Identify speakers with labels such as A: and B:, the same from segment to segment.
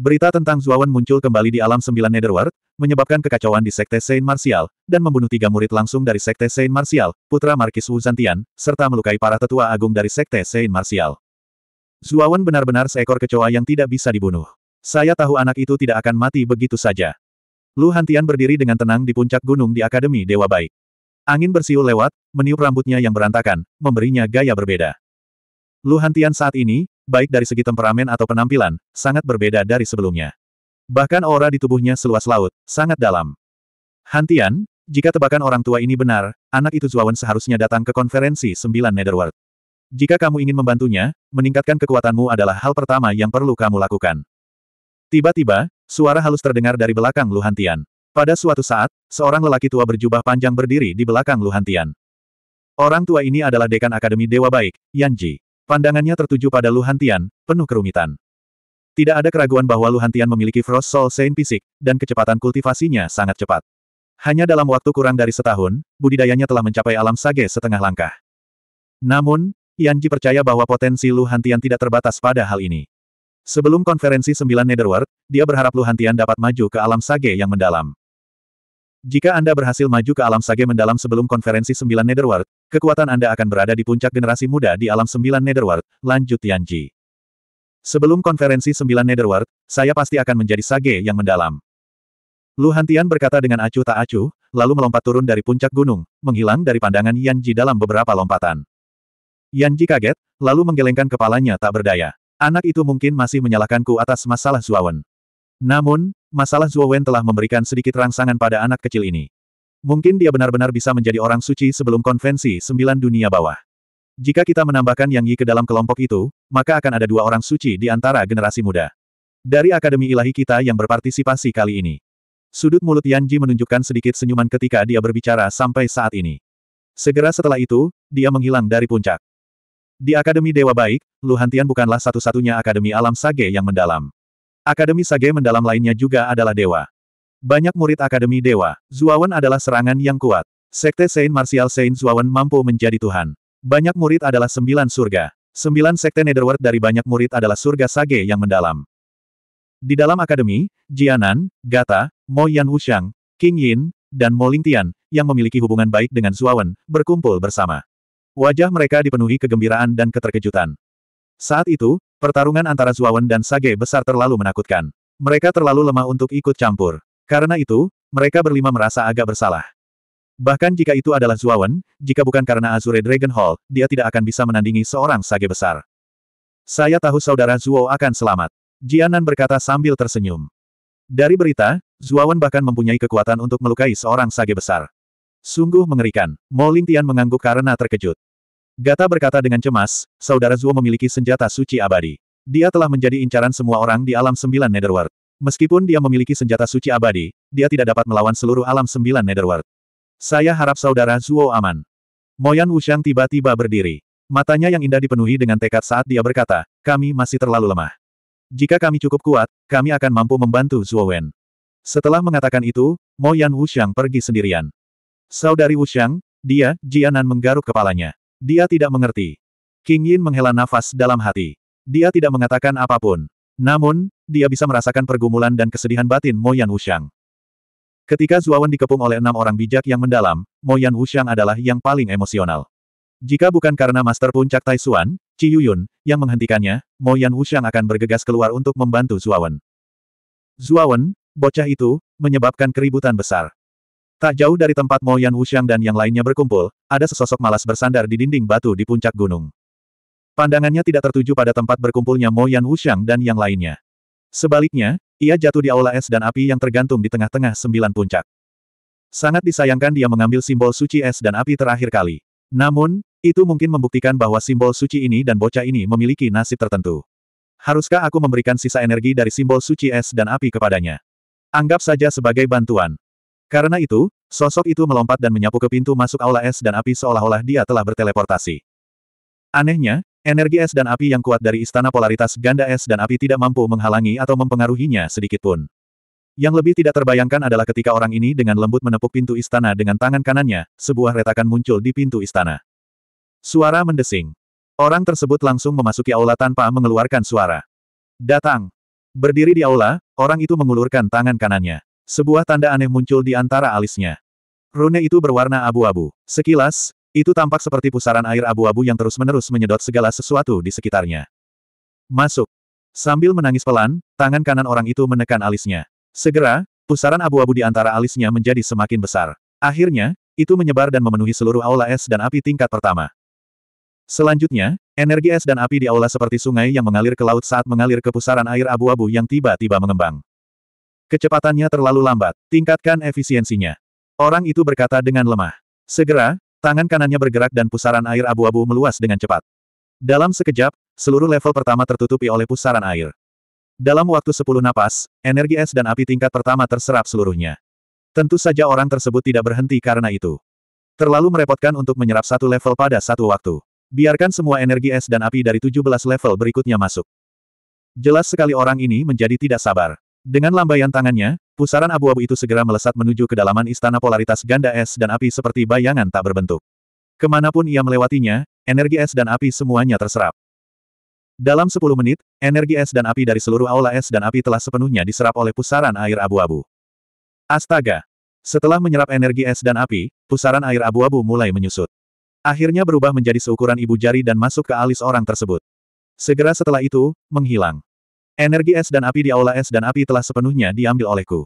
A: Berita tentang Zuawan muncul kembali di alam sembilan Netherworld, menyebabkan kekacauan di Sekte Saint Martial, dan membunuh tiga murid langsung dari Sekte Saint Martial, putra Markis Wu Zantian, serta melukai para tetua agung dari Sekte Saint Martial. Zuawan benar-benar seekor kecoa yang tidak bisa dibunuh. Saya tahu anak itu tidak akan mati begitu saja. Lu Hantian berdiri dengan tenang di puncak gunung di Akademi Dewa Baik. Angin bersiul lewat, meniup rambutnya yang berantakan, memberinya gaya berbeda. Lu Hantian saat ini, baik dari segi temperamen atau penampilan, sangat berbeda dari sebelumnya. Bahkan aura di tubuhnya seluas laut, sangat dalam. Hantian, jika tebakan orang tua ini benar, anak itu Zuawan seharusnya datang ke konferensi 9 Netherworld. Jika kamu ingin membantunya, meningkatkan kekuatanmu adalah hal pertama yang perlu kamu lakukan. Tiba-tiba, suara halus terdengar dari belakang Luhantian. Pada suatu saat, seorang lelaki tua berjubah panjang berdiri di belakang Luhantian. Orang tua ini adalah dekan Akademi Dewa Baik, Yanji. Pandangannya tertuju pada Luhantian, penuh kerumitan. Tidak ada keraguan bahwa Luhantian memiliki Frost Soul Saint fisik, dan kecepatan kultivasinya sangat cepat. Hanya dalam waktu kurang dari setahun, budidayanya telah mencapai alam sage setengah langkah. Namun, Yanji percaya bahwa potensi Luhantian tidak terbatas pada hal ini. Sebelum konferensi 9 Netherworld, dia berharap Luhantian dapat maju ke alam sage yang mendalam. Jika Anda berhasil maju ke alam sage mendalam sebelum konferensi sembilan Netherworld, kekuatan Anda akan berada di puncak generasi muda di alam sembilan Netherworld, lanjut Tianji. Sebelum konferensi sembilan Netherworld, saya pasti akan menjadi sage yang mendalam. Lu Hantian berkata dengan acuh tak acuh, lalu melompat turun dari puncak gunung, menghilang dari pandangan Yanji dalam beberapa lompatan. Yanji kaget, lalu menggelengkan kepalanya tak berdaya. Anak itu mungkin masih menyalahkanku atas masalah Zuawan. Namun, masalah Zhuo Wen telah memberikan sedikit rangsangan pada anak kecil ini. Mungkin dia benar-benar bisa menjadi orang suci sebelum konvensi sembilan dunia bawah. Jika kita menambahkan Yang Yi ke dalam kelompok itu, maka akan ada dua orang suci di antara generasi muda. Dari Akademi Ilahi kita yang berpartisipasi kali ini. Sudut mulut Yan Ji menunjukkan sedikit senyuman ketika dia berbicara sampai saat ini. Segera setelah itu, dia menghilang dari puncak. Di Akademi Dewa Baik, Lu bukanlah satu-satunya Akademi Alam Sage yang mendalam. Akademi Sage mendalam lainnya juga adalah dewa. Banyak murid Akademi Dewa, Zuawan adalah serangan yang kuat. Sekte Saint Martial Saint Zuawan mampu menjadi Tuhan. Banyak murid adalah sembilan surga. Sembilan sekte Netherworld dari banyak murid adalah surga Sage yang mendalam. Di dalam akademi, Jianan, Gata, Mo Yan Wushang, King Yin, dan Mo Lingtian, yang memiliki hubungan baik dengan Zuawan, berkumpul bersama. Wajah mereka dipenuhi kegembiraan dan keterkejutan. Saat itu, Pertarungan antara Zuawan dan Sage besar terlalu menakutkan. Mereka terlalu lemah untuk ikut campur. Karena itu, mereka berlima merasa agak bersalah. Bahkan jika itu adalah Zuawan, jika bukan karena Azure Dragon Hall, dia tidak akan bisa menandingi seorang Sage besar. Saya tahu saudara Zuo akan selamat. Jianan berkata sambil tersenyum. Dari berita, Zuawan bahkan mempunyai kekuatan untuk melukai seorang Sage besar. Sungguh mengerikan. Mo Lingtian mengangguk karena terkejut. Gata berkata dengan cemas, saudara Zuo memiliki senjata suci abadi. Dia telah menjadi incaran semua orang di alam sembilan Netherworld. Meskipun dia memiliki senjata suci abadi, dia tidak dapat melawan seluruh alam sembilan Netherworld. Saya harap saudara Zuo aman. Moyan Wushang tiba-tiba berdiri. Matanya yang indah dipenuhi dengan tekad saat dia berkata, kami masih terlalu lemah. Jika kami cukup kuat, kami akan mampu membantu Zuo Wen. Setelah mengatakan itu, Mo Wushang pergi sendirian. Saudari Wushang, dia, Jianan menggaruk kepalanya. Dia tidak mengerti. King Yin menghela nafas dalam hati. Dia tidak mengatakan apapun. Namun, dia bisa merasakan pergumulan dan kesedihan batin Moyan Wuxiang. Ketika Zuawan dikepung oleh enam orang bijak yang mendalam, Moyan Wuxiang adalah yang paling emosional. Jika bukan karena Master Puncak Taisuan, Ci Yuyun, yang menghentikannya, Moyan Wuxiang akan bergegas keluar untuk membantu Zuawan. Zuawan, bocah itu, menyebabkan keributan besar. Tak jauh dari tempat Mo Yan Wuxiang dan yang lainnya berkumpul, ada sesosok malas bersandar di dinding batu di puncak gunung. Pandangannya tidak tertuju pada tempat berkumpulnya Mo Yan Wuxiang dan yang lainnya. Sebaliknya, ia jatuh di aula es dan api yang tergantung di tengah-tengah sembilan puncak. Sangat disayangkan dia mengambil simbol suci es dan api terakhir kali. Namun, itu mungkin membuktikan bahwa simbol suci ini dan bocah ini memiliki nasib tertentu. Haruskah aku memberikan sisa energi dari simbol suci es dan api kepadanya? Anggap saja sebagai bantuan. Karena itu, Sosok itu melompat dan menyapu ke pintu masuk aula es dan api seolah-olah dia telah berteleportasi. Anehnya, energi es dan api yang kuat dari istana polaritas ganda es dan api tidak mampu menghalangi atau mempengaruhinya sedikitpun. Yang lebih tidak terbayangkan adalah ketika orang ini dengan lembut menepuk pintu istana dengan tangan kanannya, sebuah retakan muncul di pintu istana. Suara mendesing. Orang tersebut langsung memasuki aula tanpa mengeluarkan suara. Datang. Berdiri di aula, orang itu mengulurkan tangan kanannya. Sebuah tanda aneh muncul di antara alisnya. Rune itu berwarna abu-abu. Sekilas, itu tampak seperti pusaran air abu-abu yang terus-menerus menyedot segala sesuatu di sekitarnya. Masuk. Sambil menangis pelan, tangan kanan orang itu menekan alisnya. Segera, pusaran abu-abu di antara alisnya menjadi semakin besar. Akhirnya, itu menyebar dan memenuhi seluruh aula es dan api tingkat pertama. Selanjutnya, energi es dan api di aula seperti sungai yang mengalir ke laut saat mengalir ke pusaran air abu-abu yang tiba-tiba mengembang. Kecepatannya terlalu lambat, tingkatkan efisiensinya. Orang itu berkata dengan lemah. Segera, tangan kanannya bergerak dan pusaran air abu-abu meluas dengan cepat. Dalam sekejap, seluruh level pertama tertutupi oleh pusaran air. Dalam waktu sepuluh napas, energi es dan api tingkat pertama terserap seluruhnya. Tentu saja orang tersebut tidak berhenti karena itu. Terlalu merepotkan untuk menyerap satu level pada satu waktu. Biarkan semua energi es dan api dari 17 level berikutnya masuk. Jelas sekali orang ini menjadi tidak sabar. Dengan lambaian tangannya, Pusaran abu-abu itu segera melesat menuju kedalaman istana polaritas ganda es dan api seperti bayangan tak berbentuk. Kemanapun ia melewatinya, energi es dan api semuanya terserap. Dalam 10 menit, energi es dan api dari seluruh aula es dan api telah sepenuhnya diserap oleh pusaran air abu-abu. Astaga! Setelah menyerap energi es dan api, pusaran air abu-abu mulai menyusut. Akhirnya berubah menjadi seukuran ibu jari dan masuk ke alis orang tersebut. Segera setelah itu, menghilang. Energi es dan api di aula es dan api telah sepenuhnya diambil olehku.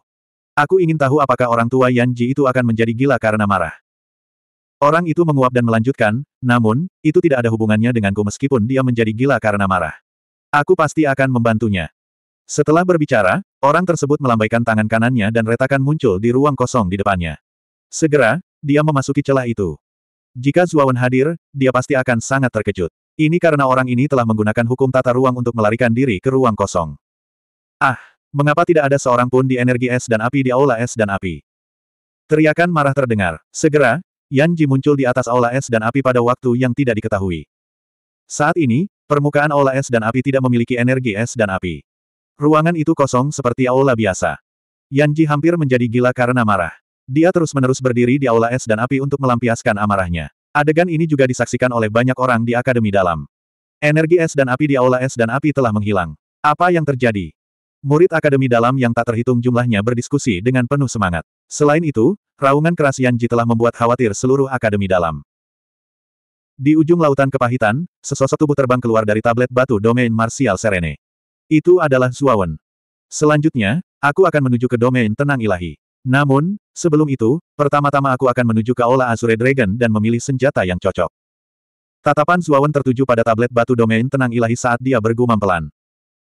A: Aku ingin tahu apakah orang tua Yan Ji itu akan menjadi gila karena marah. Orang itu menguap dan melanjutkan, namun, itu tidak ada hubungannya denganku meskipun dia menjadi gila karena marah. Aku pasti akan membantunya. Setelah berbicara, orang tersebut melambaikan tangan kanannya dan retakan muncul di ruang kosong di depannya. Segera, dia memasuki celah itu. Jika Zuawan hadir, dia pasti akan sangat terkejut. Ini karena orang ini telah menggunakan hukum tata ruang untuk melarikan diri ke ruang kosong. Ah! Mengapa tidak ada seorang pun di energi es dan api di aula es dan api? Teriakan marah terdengar. Segera, Yan Ji muncul di atas aula es dan api pada waktu yang tidak diketahui. Saat ini, permukaan aula es dan api tidak memiliki energi es dan api. Ruangan itu kosong seperti aula biasa. Yan Ji hampir menjadi gila karena marah. Dia terus-menerus berdiri di aula es dan api untuk melampiaskan amarahnya. Adegan ini juga disaksikan oleh banyak orang di Akademi Dalam. Energi es dan api di aula es dan api telah menghilang. Apa yang terjadi? Murid akademi dalam yang tak terhitung jumlahnya berdiskusi dengan penuh semangat. Selain itu, raungan keras Yanji telah membuat khawatir seluruh akademi dalam. Di ujung lautan kepahitan, sesosok tubuh terbang keluar dari tablet batu domain marsial Serene. Itu adalah Zuawan. Selanjutnya, aku akan menuju ke domain tenang ilahi. Namun, sebelum itu, pertama-tama aku akan menuju ke Aula Azure Dragon dan memilih senjata yang cocok. Tatapan Zuawan tertuju pada tablet batu domain tenang ilahi saat dia bergumam pelan.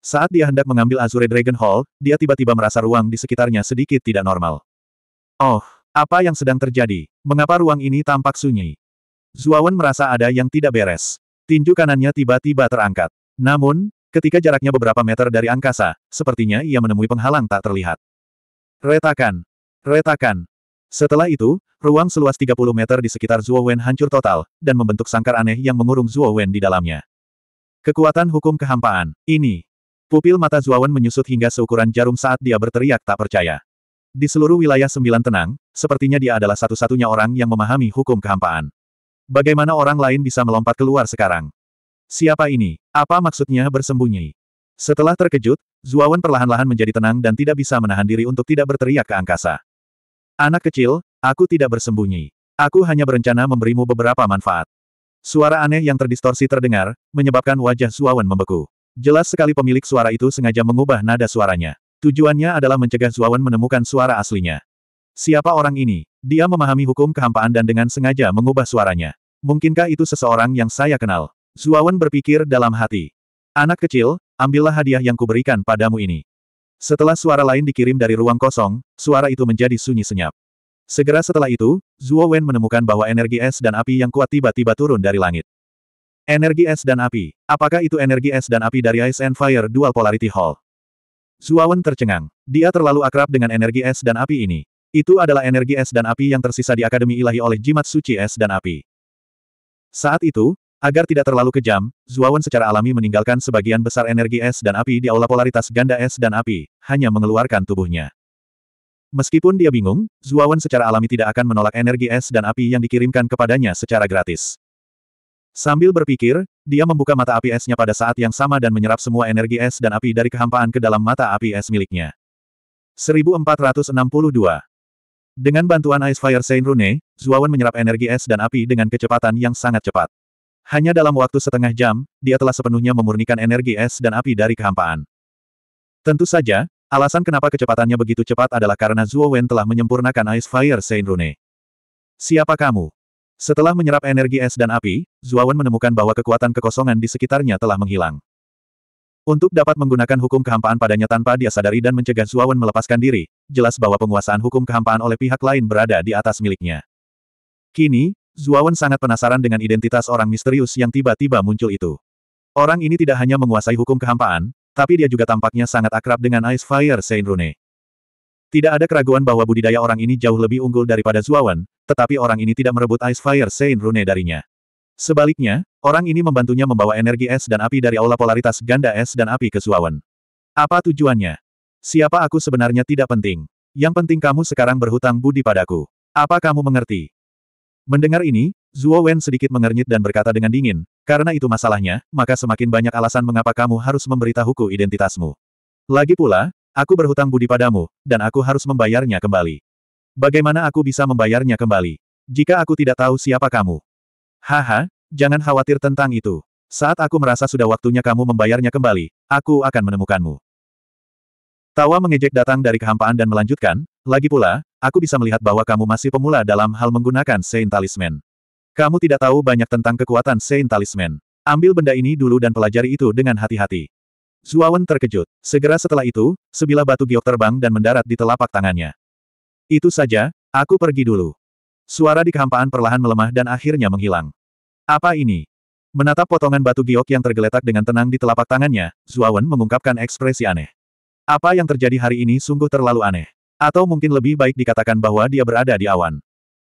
A: Saat dia hendak mengambil Azure Dragon Hall, dia tiba-tiba merasa ruang di sekitarnya sedikit tidak normal. Oh, apa yang sedang terjadi? Mengapa ruang ini tampak sunyi? Zuawan merasa ada yang tidak beres. Tinju kanannya tiba-tiba terangkat. Namun, ketika jaraknya beberapa meter dari angkasa, sepertinya ia menemui penghalang tak terlihat. Retakan! Retakan! Setelah itu, ruang seluas 30 meter di sekitar Zuowen hancur total, dan membentuk sangkar aneh yang mengurung Zuowen di dalamnya. Kekuatan hukum kehampaan, ini, Pupil mata Zuawan menyusut hingga seukuran jarum saat dia berteriak tak percaya. Di seluruh wilayah sembilan tenang, sepertinya dia adalah satu-satunya orang yang memahami hukum kehampaan. Bagaimana orang lain bisa melompat keluar sekarang? Siapa ini? Apa maksudnya bersembunyi? Setelah terkejut, Zuawan perlahan-lahan menjadi tenang dan tidak bisa menahan diri untuk tidak berteriak ke angkasa. Anak kecil, aku tidak bersembunyi. Aku hanya berencana memberimu beberapa manfaat. Suara aneh yang terdistorsi terdengar, menyebabkan wajah Zuawan membeku. Jelas sekali pemilik suara itu sengaja mengubah nada suaranya. Tujuannya adalah mencegah Zuawan menemukan suara aslinya. Siapa orang ini? Dia memahami hukum kehampaan dan dengan sengaja mengubah suaranya. Mungkinkah itu seseorang yang saya kenal? Zuawan berpikir dalam hati. Anak kecil, ambillah hadiah yang kuberikan padamu ini. Setelah suara lain dikirim dari ruang kosong, suara itu menjadi sunyi senyap. Segera setelah itu, Zuo Wen menemukan bahwa energi es dan api yang kuat tiba-tiba turun dari langit. Energi es dan api. Apakah itu energi es dan api dari Ice and Fire Dual Polarity Hall? Zuawan tercengang. Dia terlalu akrab dengan energi es dan api ini. Itu adalah energi es dan api yang tersisa di Akademi Ilahi oleh jimat suci es dan api. Saat itu, agar tidak terlalu kejam, Zuawan secara alami meninggalkan sebagian besar energi es dan api di aula polaritas ganda es dan api, hanya mengeluarkan tubuhnya. Meskipun dia bingung, Zuawan secara alami tidak akan menolak energi es dan api yang dikirimkan kepadanya secara gratis. Sambil berpikir, dia membuka mata api esnya pada saat yang sama dan menyerap semua energi es dan api dari kehampaan ke dalam mata api es miliknya. 1462 Dengan bantuan Ice Fire Saint Rune, Zuawan menyerap energi es dan api dengan kecepatan yang sangat cepat. Hanya dalam waktu setengah jam, dia telah sepenuhnya memurnikan energi es dan api dari kehampaan. Tentu saja, alasan kenapa kecepatannya begitu cepat adalah karena Zuowen telah menyempurnakan Ice Fire Saint Rune. Siapa kamu? Setelah menyerap energi es dan api, Zuawan menemukan bahwa kekuatan kekosongan di sekitarnya telah menghilang. Untuk dapat menggunakan hukum kehampaan padanya tanpa dia sadari dan mencegah Zuawan melepaskan diri, jelas bahwa penguasaan hukum kehampaan oleh pihak lain berada di atas miliknya. Kini, Zuawan sangat penasaran dengan identitas orang misterius yang tiba-tiba muncul itu. Orang ini tidak hanya menguasai hukum kehampaan, tapi dia juga tampaknya sangat akrab dengan Ice Fire Saint Rune. Tidak ada keraguan bahwa budidaya orang ini jauh lebih unggul daripada Zuawan, tetapi orang ini tidak merebut Ice Fire Saint Rune darinya. Sebaliknya, orang ini membantunya membawa energi es dan api dari aula polaritas ganda es dan api ke Zuawan. Apa tujuannya? Siapa aku sebenarnya tidak penting. Yang penting kamu sekarang berhutang budi padaku. Apa kamu mengerti? Mendengar ini, Zuo Wen sedikit mengernyit dan berkata dengan dingin, karena itu masalahnya, maka semakin banyak alasan mengapa kamu harus memberitahuku identitasmu. Lagi pula, Aku berhutang budi padamu, dan aku harus membayarnya kembali. Bagaimana aku bisa membayarnya kembali? Jika aku tidak tahu siapa kamu. Haha, jangan khawatir tentang itu. Saat aku merasa sudah waktunya kamu membayarnya kembali, aku akan menemukanmu. Tawa mengejek datang dari kehampaan dan melanjutkan, lagi pula, aku bisa melihat bahwa kamu masih pemula dalam hal menggunakan Saint Talisman. Kamu tidak tahu banyak tentang kekuatan Saint Talisman. Ambil benda ini dulu dan pelajari itu dengan hati-hati. Zuawan terkejut. Segera setelah itu, sebilah batu giok terbang dan mendarat di telapak tangannya. Itu saja, aku pergi dulu. Suara di kehampaan perlahan melemah dan akhirnya menghilang. Apa ini? Menatap potongan batu giok yang tergeletak dengan tenang di telapak tangannya, Zuawan mengungkapkan ekspresi aneh. Apa yang terjadi hari ini sungguh terlalu aneh. Atau mungkin lebih baik dikatakan bahwa dia berada di awan.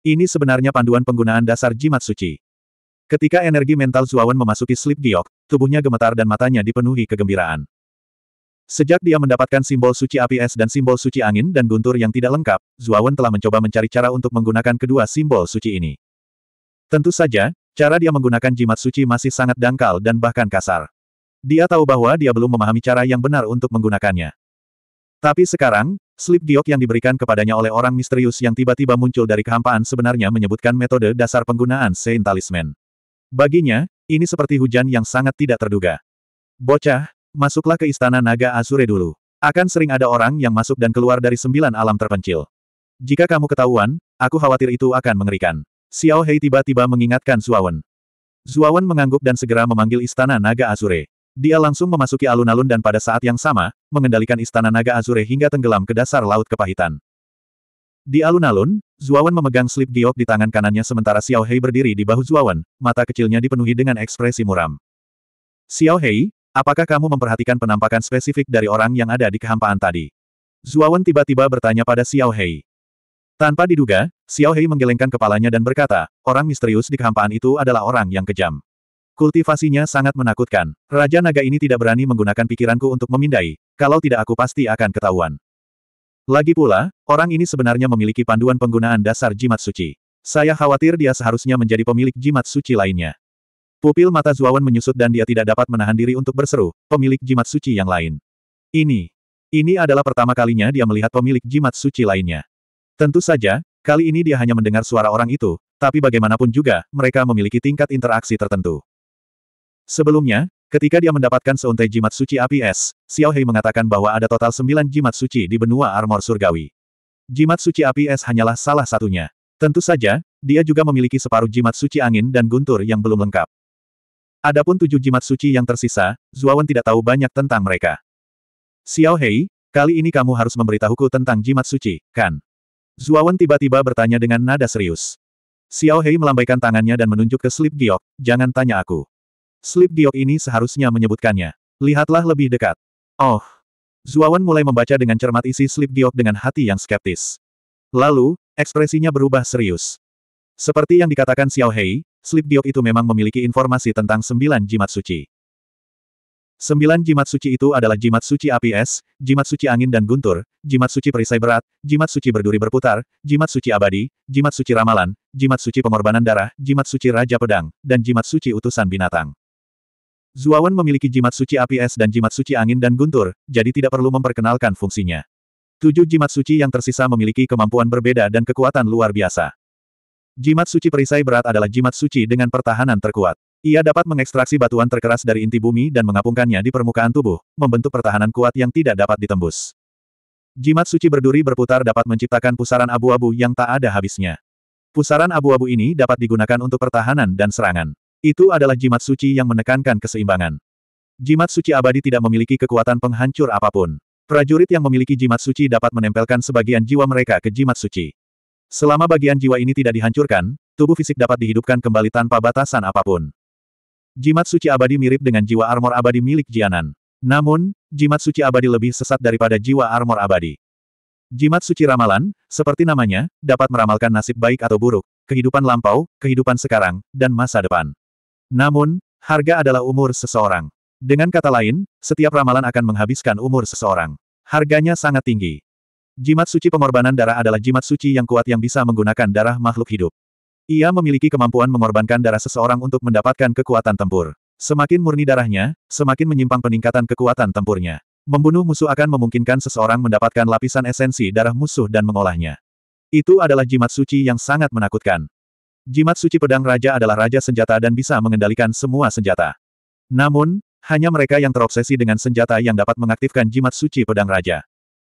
A: Ini sebenarnya panduan penggunaan dasar jimat suci. Ketika energi mental Zuawan memasuki slip giok, tubuhnya gemetar dan matanya dipenuhi kegembiraan. Sejak dia mendapatkan simbol suci api es dan simbol suci angin dan guntur yang tidak lengkap, Zuawan telah mencoba mencari cara untuk menggunakan kedua simbol suci ini. Tentu saja, cara dia menggunakan jimat suci masih sangat dangkal dan bahkan kasar. Dia tahu bahwa dia belum memahami cara yang benar untuk menggunakannya. Tapi sekarang, slip giok yang diberikan kepadanya oleh orang misterius yang tiba-tiba muncul dari kehampaan sebenarnya menyebutkan metode dasar penggunaan Saint Talisman. Baginya, ini seperti hujan yang sangat tidak terduga. Bocah, masuklah ke istana naga Azure dulu. Akan sering ada orang yang masuk dan keluar dari sembilan alam terpencil. Jika kamu ketahuan, aku khawatir itu akan mengerikan. Xiao Hei tiba-tiba mengingatkan Zuawan. Zuawan mengangguk dan segera memanggil istana naga Azure. Dia langsung memasuki alun-alun dan pada saat yang sama, mengendalikan istana naga Azure hingga tenggelam ke dasar laut kepahitan. Di alun-alun, Zuawan memegang slip giok di tangan kanannya sementara Xiao Hei berdiri di bahu Zuawan, mata kecilnya dipenuhi dengan ekspresi muram. Xiao Hei, apakah kamu memperhatikan penampakan spesifik dari orang yang ada di kehampaan tadi? Zuawan tiba-tiba bertanya pada Xiao Hei. Tanpa diduga, Xiao Hei menggelengkan kepalanya dan berkata, orang misterius di kehampaan itu adalah orang yang kejam. Kultivasinya sangat menakutkan. Raja naga ini tidak berani menggunakan pikiranku untuk memindai, kalau tidak aku pasti akan ketahuan. Lagi pula, orang ini sebenarnya memiliki panduan penggunaan dasar jimat suci. Saya khawatir dia seharusnya menjadi pemilik jimat suci lainnya. Pupil mata Zuawan menyusut dan dia tidak dapat menahan diri untuk berseru, pemilik jimat suci yang lain. Ini. Ini adalah pertama kalinya dia melihat pemilik jimat suci lainnya. Tentu saja, kali ini dia hanya mendengar suara orang itu, tapi bagaimanapun juga, mereka memiliki tingkat interaksi tertentu. Sebelumnya, Ketika dia mendapatkan seuntai jimat suci api es, Xiao Hei mengatakan bahwa ada total sembilan jimat suci di benua armor surgawi. Jimat suci api es hanyalah salah satunya. Tentu saja, dia juga memiliki separuh jimat suci angin dan guntur yang belum lengkap. Adapun tujuh jimat suci yang tersisa, Zuawan tidak tahu banyak tentang mereka. Xiao Hei, kali ini kamu harus memberitahuku tentang jimat suci, kan? Zuawan tiba-tiba bertanya dengan nada serius. Xiao Hei melambaikan tangannya dan menunjuk ke Slip Giok, jangan tanya aku. Slip giok ini seharusnya menyebutkannya. Lihatlah lebih dekat. Oh. Zuawan mulai membaca dengan cermat isi slip giok dengan hati yang skeptis. Lalu, ekspresinya berubah serius. Seperti yang dikatakan Xiao Hei, slip giok itu memang memiliki informasi tentang sembilan jimat suci. Sembilan jimat suci itu adalah jimat suci api es, jimat suci angin dan guntur, jimat suci perisai berat, jimat suci berduri berputar, jimat suci abadi, jimat suci ramalan, jimat suci pengorbanan darah, jimat suci raja pedang, dan jimat suci utusan binatang. Zuawan memiliki jimat suci api es dan jimat suci angin dan guntur, jadi tidak perlu memperkenalkan fungsinya. Tujuh jimat suci yang tersisa memiliki kemampuan berbeda dan kekuatan luar biasa. Jimat suci perisai berat adalah jimat suci dengan pertahanan terkuat. Ia dapat mengekstraksi batuan terkeras dari inti bumi dan mengapungkannya di permukaan tubuh, membentuk pertahanan kuat yang tidak dapat ditembus. Jimat suci berduri berputar dapat menciptakan pusaran abu-abu yang tak ada habisnya. Pusaran abu-abu ini dapat digunakan untuk pertahanan dan serangan. Itu adalah jimat suci yang menekankan keseimbangan. Jimat suci abadi tidak memiliki kekuatan penghancur apapun. Prajurit yang memiliki jimat suci dapat menempelkan sebagian jiwa mereka ke jimat suci. Selama bagian jiwa ini tidak dihancurkan, tubuh fisik dapat dihidupkan kembali tanpa batasan apapun. Jimat suci abadi mirip dengan jiwa armor abadi milik Jianan. Namun, jimat suci abadi lebih sesat daripada jiwa armor abadi. Jimat suci ramalan, seperti namanya, dapat meramalkan nasib baik atau buruk, kehidupan lampau, kehidupan sekarang, dan masa depan. Namun, harga adalah umur seseorang. Dengan kata lain, setiap ramalan akan menghabiskan umur seseorang. Harganya sangat tinggi. Jimat suci pengorbanan darah adalah jimat suci yang kuat yang bisa menggunakan darah makhluk hidup. Ia memiliki kemampuan mengorbankan darah seseorang untuk mendapatkan kekuatan tempur. Semakin murni darahnya, semakin menyimpang peningkatan kekuatan tempurnya. Membunuh musuh akan memungkinkan seseorang mendapatkan lapisan esensi darah musuh dan mengolahnya. Itu adalah jimat suci yang sangat menakutkan. Jimat suci pedang raja adalah raja senjata dan bisa mengendalikan semua senjata. Namun, hanya mereka yang terobsesi dengan senjata yang dapat mengaktifkan jimat suci pedang raja.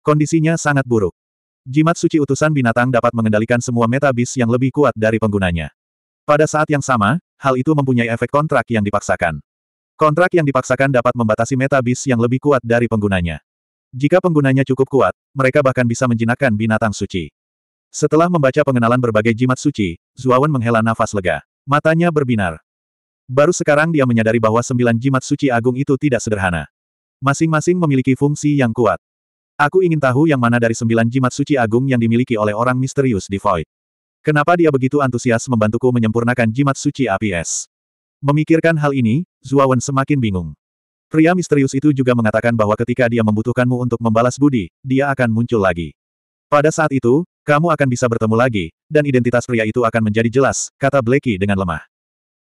A: Kondisinya sangat buruk. Jimat suci utusan binatang dapat mengendalikan semua metabis yang lebih kuat dari penggunanya. Pada saat yang sama, hal itu mempunyai efek kontrak yang dipaksakan. Kontrak yang dipaksakan dapat membatasi metabis yang lebih kuat dari penggunanya. Jika penggunanya cukup kuat, mereka bahkan bisa menjinakkan binatang suci. Setelah membaca pengenalan berbagai jimat suci, Zuawan menghela nafas lega. Matanya berbinar. Baru sekarang dia menyadari bahwa sembilan jimat suci agung itu tidak sederhana. Masing-masing memiliki fungsi yang kuat. Aku ingin tahu yang mana dari sembilan jimat suci agung yang dimiliki oleh orang misterius di Void. Kenapa dia begitu antusias membantuku menyempurnakan jimat suci APS? Memikirkan hal ini, Zuawan semakin bingung. Pria misterius itu juga mengatakan bahwa ketika dia membutuhkanmu untuk membalas budi, dia akan muncul lagi. Pada saat itu, kamu akan bisa bertemu lagi, dan identitas pria itu akan menjadi jelas, kata Blacky dengan lemah.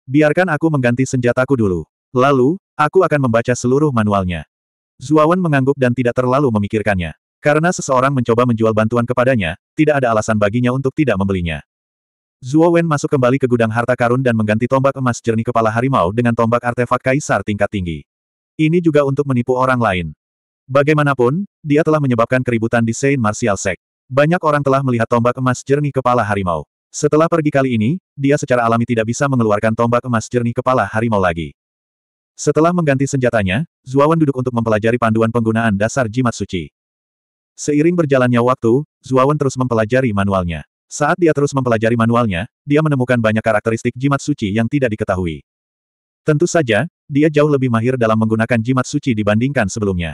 A: Biarkan aku mengganti senjataku dulu. Lalu, aku akan membaca seluruh manualnya. Zuawan mengangguk dan tidak terlalu memikirkannya. Karena seseorang mencoba menjual bantuan kepadanya, tidak ada alasan baginya untuk tidak membelinya. Zuo masuk kembali ke gudang harta karun dan mengganti tombak emas jernih kepala harimau dengan tombak artefak kaisar tingkat tinggi. Ini juga untuk menipu orang lain. Bagaimanapun, dia telah menyebabkan keributan di Saint Martial Sect. Banyak orang telah melihat tombak emas jernih kepala harimau. Setelah pergi kali ini, dia secara alami tidak bisa mengeluarkan tombak emas jernih kepala harimau lagi. Setelah mengganti senjatanya, Zuawan duduk untuk mempelajari panduan penggunaan dasar jimat suci. Seiring berjalannya waktu, Zuawan terus mempelajari manualnya. Saat dia terus mempelajari manualnya, dia menemukan banyak karakteristik jimat suci yang tidak diketahui. Tentu saja, dia jauh lebih mahir dalam menggunakan jimat suci dibandingkan sebelumnya.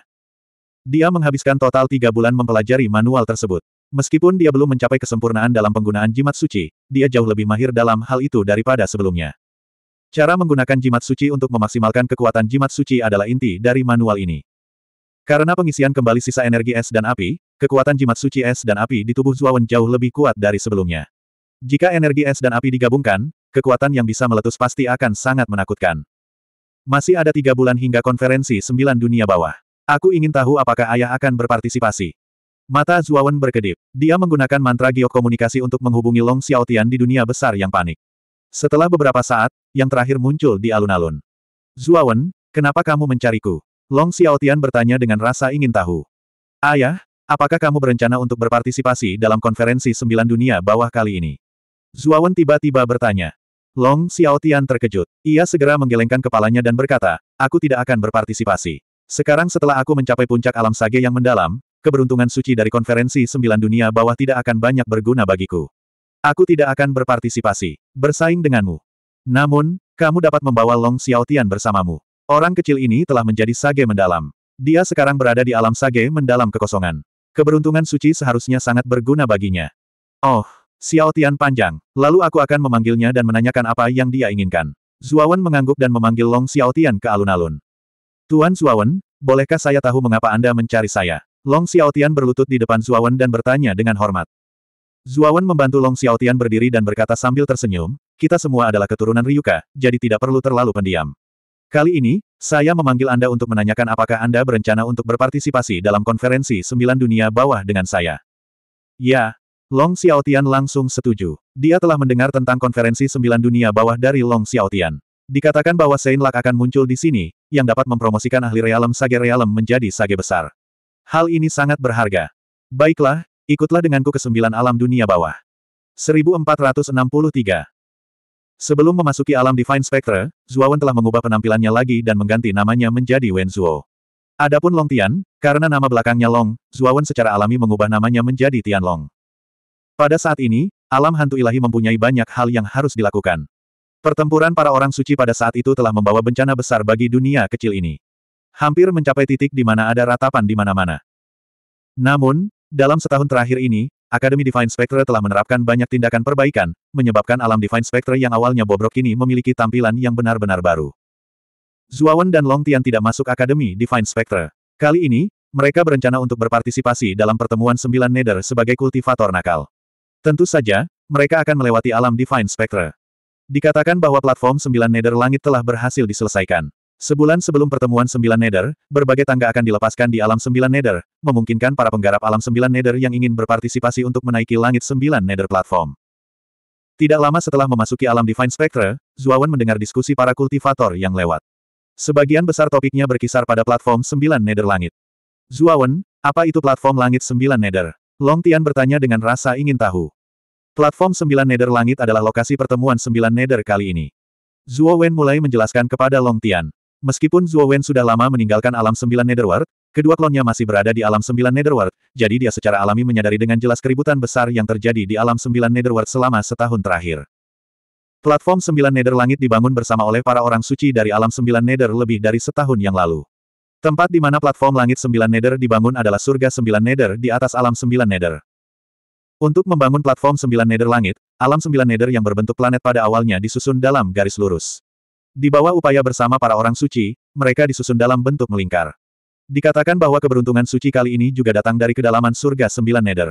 A: Dia menghabiskan total tiga bulan mempelajari manual tersebut. Meskipun dia belum mencapai kesempurnaan dalam penggunaan jimat suci, dia jauh lebih mahir dalam hal itu daripada sebelumnya. Cara menggunakan jimat suci untuk memaksimalkan kekuatan jimat suci adalah inti dari manual ini. Karena pengisian kembali sisa energi es dan api, kekuatan jimat suci es dan api di tubuh Zuawan jauh lebih kuat dari sebelumnya. Jika energi es dan api digabungkan, kekuatan yang bisa meletus pasti akan sangat menakutkan. Masih ada tiga bulan hingga konferensi sembilan dunia bawah. Aku ingin tahu apakah ayah akan berpartisipasi. Mata Zuawan berkedip. Dia menggunakan mantra geokomunikasi untuk menghubungi Long Xiaotian di dunia besar yang panik. Setelah beberapa saat, yang terakhir muncul di alun-alun. Zuawan, kenapa kamu mencariku? Long Xiaotian bertanya dengan rasa ingin tahu. Ayah, ya, apakah kamu berencana untuk berpartisipasi dalam konferensi sembilan dunia bawah kali ini? Zuawan tiba-tiba bertanya. Long Xiaotian terkejut. Ia segera menggelengkan kepalanya dan berkata, aku tidak akan berpartisipasi. Sekarang setelah aku mencapai puncak alam sage yang mendalam, keberuntungan suci dari konferensi sembilan dunia bawah tidak akan banyak berguna bagiku. Aku tidak akan berpartisipasi, bersaing denganmu. Namun, kamu dapat membawa Long Xiaotian bersamamu. Orang kecil ini telah menjadi sage mendalam. Dia sekarang berada di alam sage mendalam kekosongan. Keberuntungan suci seharusnya sangat berguna baginya. Oh, Xiaotian panjang. Lalu aku akan memanggilnya dan menanyakan apa yang dia inginkan. Zuawan mengangguk dan memanggil Long Xiaotian ke alun-alun. Tuan Zuawan, bolehkah saya tahu mengapa Anda mencari saya? Long Xiaotian berlutut di depan Zuawan dan bertanya dengan hormat. Zuawan membantu Long Xiaotian berdiri dan berkata sambil tersenyum, kita semua adalah keturunan Ryuka, jadi tidak perlu terlalu pendiam. Kali ini, saya memanggil Anda untuk menanyakan apakah Anda berencana untuk berpartisipasi dalam konferensi Sembilan Dunia Bawah dengan saya. Ya, Long Xiaotian langsung setuju. Dia telah mendengar tentang konferensi Sembilan Dunia Bawah dari Long Xiaotian. Dikatakan bahwa Sein Lak akan muncul di sini, yang dapat mempromosikan ahli realem Sage Realem menjadi Sage besar. Hal ini sangat berharga. Baiklah, ikutlah denganku ke sembilan alam dunia bawah. 1463 Sebelum memasuki alam Divine Spectre, Zuowen telah mengubah penampilannya lagi dan mengganti namanya menjadi Wen Zuo. Adapun Long Tian, karena nama belakangnya Long, Zuowen secara alami mengubah namanya menjadi Tian Long. Pada saat ini, alam hantu ilahi mempunyai banyak hal yang harus dilakukan. Pertempuran para orang suci pada saat itu telah membawa bencana besar bagi dunia kecil ini. Hampir mencapai titik di mana ada ratapan di mana-mana. Namun, dalam setahun terakhir ini, Akademi Divine Spectre telah menerapkan banyak tindakan perbaikan, menyebabkan alam Divine Spectre yang awalnya bobrok ini memiliki tampilan yang benar-benar baru. Zuawan dan Long Tian tidak masuk Akademi Divine Spectre. Kali ini, mereka berencana untuk berpartisipasi dalam pertemuan Sembilan Nether sebagai kultivator nakal. Tentu saja, mereka akan melewati alam Divine Spectre. Dikatakan bahwa platform Sembilan Nether Langit telah berhasil diselesaikan. Sebulan sebelum pertemuan sembilan nether, berbagai tangga akan dilepaskan di alam sembilan nether, memungkinkan para penggarap alam sembilan nether yang ingin berpartisipasi untuk menaiki langit sembilan nether platform. Tidak lama setelah memasuki alam Divine Spectre, Zuawan mendengar diskusi para kultivator yang lewat. Sebagian besar topiknya berkisar pada platform sembilan Nether Langit. Zuawan, apa itu platform Langit sembilan Nether? Long Tian bertanya dengan rasa ingin tahu. Platform sembilan Nether Langit adalah lokasi pertemuan sembilan Nether kali ini. Zuo Wen mulai menjelaskan kepada Long Tian. Meskipun Zhuo Wen sudah lama meninggalkan alam sembilan Netherworld, kedua klonnya masih berada di alam sembilan Netherworld, jadi dia secara alami menyadari dengan jelas keributan besar yang terjadi di alam sembilan Netherworld selama setahun terakhir. Platform sembilan Nether Langit dibangun bersama oleh para orang suci dari alam sembilan Nether lebih dari setahun yang lalu. Tempat di mana platform langit sembilan Nether dibangun adalah surga sembilan Nether di atas alam sembilan Nether. Untuk membangun platform sembilan Nether Langit, alam sembilan Nether yang berbentuk planet pada awalnya disusun dalam garis lurus. Di bawah upaya bersama para orang suci, mereka disusun dalam bentuk melingkar. Dikatakan bahwa keberuntungan suci kali ini juga datang dari kedalaman surga sembilan nether.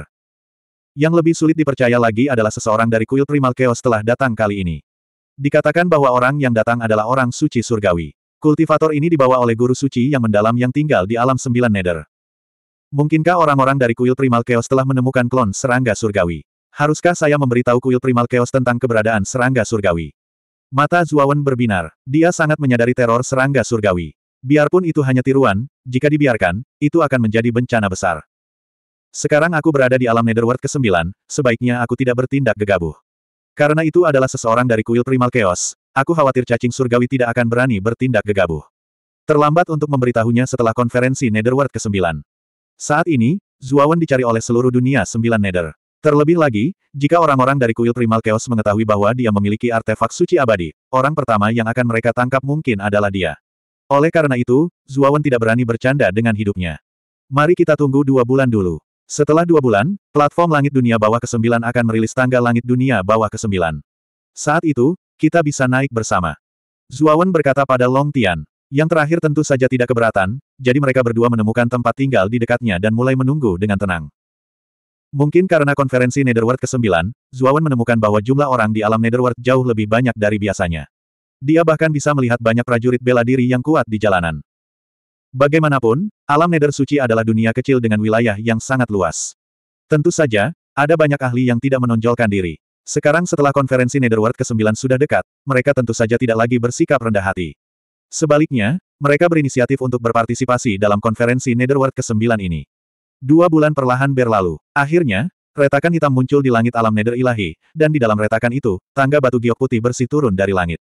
A: Yang lebih sulit dipercaya lagi adalah seseorang dari kuil primal chaos telah datang kali ini. Dikatakan bahwa orang yang datang adalah orang suci surgawi. Kultivator ini dibawa oleh guru suci yang mendalam yang tinggal di alam sembilan nether. Mungkinkah orang-orang dari kuil primal chaos telah menemukan klon serangga surgawi? Haruskah saya memberitahu kuil primal chaos tentang keberadaan serangga surgawi? Mata Zuawan berbinar. Dia sangat menyadari teror serangga surgawi. Biarpun itu hanya tiruan, jika dibiarkan, itu akan menjadi bencana besar. Sekarang aku berada di alam Netherworld ke-9, sebaiknya aku tidak bertindak gegabah. Karena itu adalah seseorang dari kuil Primal Chaos, aku khawatir cacing surgawi tidak akan berani bertindak gegabah. Terlambat untuk memberitahunya setelah konferensi Netherworld ke-9. Saat ini, Zuawan dicari oleh seluruh dunia 9 Nether. Terlebih lagi, jika orang-orang dari kuil Primal Chaos mengetahui bahwa dia memiliki artefak suci abadi, orang pertama yang akan mereka tangkap mungkin adalah dia. Oleh karena itu, Zuawan tidak berani bercanda dengan hidupnya. Mari kita tunggu dua bulan dulu. Setelah dua bulan, platform langit dunia bawah ke-9 akan merilis tangga langit dunia bawah ke-9. Saat itu, kita bisa naik bersama. Zuawan berkata pada Long Tian. Yang terakhir tentu saja tidak keberatan, jadi mereka berdua menemukan tempat tinggal di dekatnya dan mulai menunggu dengan tenang. Mungkin karena konferensi Netherworld ke-9, Zuawan menemukan bahwa jumlah orang di alam Netherworld jauh lebih banyak dari biasanya. Dia bahkan bisa melihat banyak prajurit bela diri yang kuat di jalanan. Bagaimanapun, alam Nether suci adalah dunia kecil dengan wilayah yang sangat luas. Tentu saja, ada banyak ahli yang tidak menonjolkan diri. Sekarang setelah konferensi Netherworld ke-9 sudah dekat, mereka tentu saja tidak lagi bersikap rendah hati. Sebaliknya, mereka berinisiatif untuk berpartisipasi dalam konferensi Netherworld ke-9 ini. Dua bulan perlahan berlalu. Akhirnya, retakan hitam muncul di langit alam neder ilahi, dan di dalam retakan itu, tangga batu giok putih bersih turun dari langit.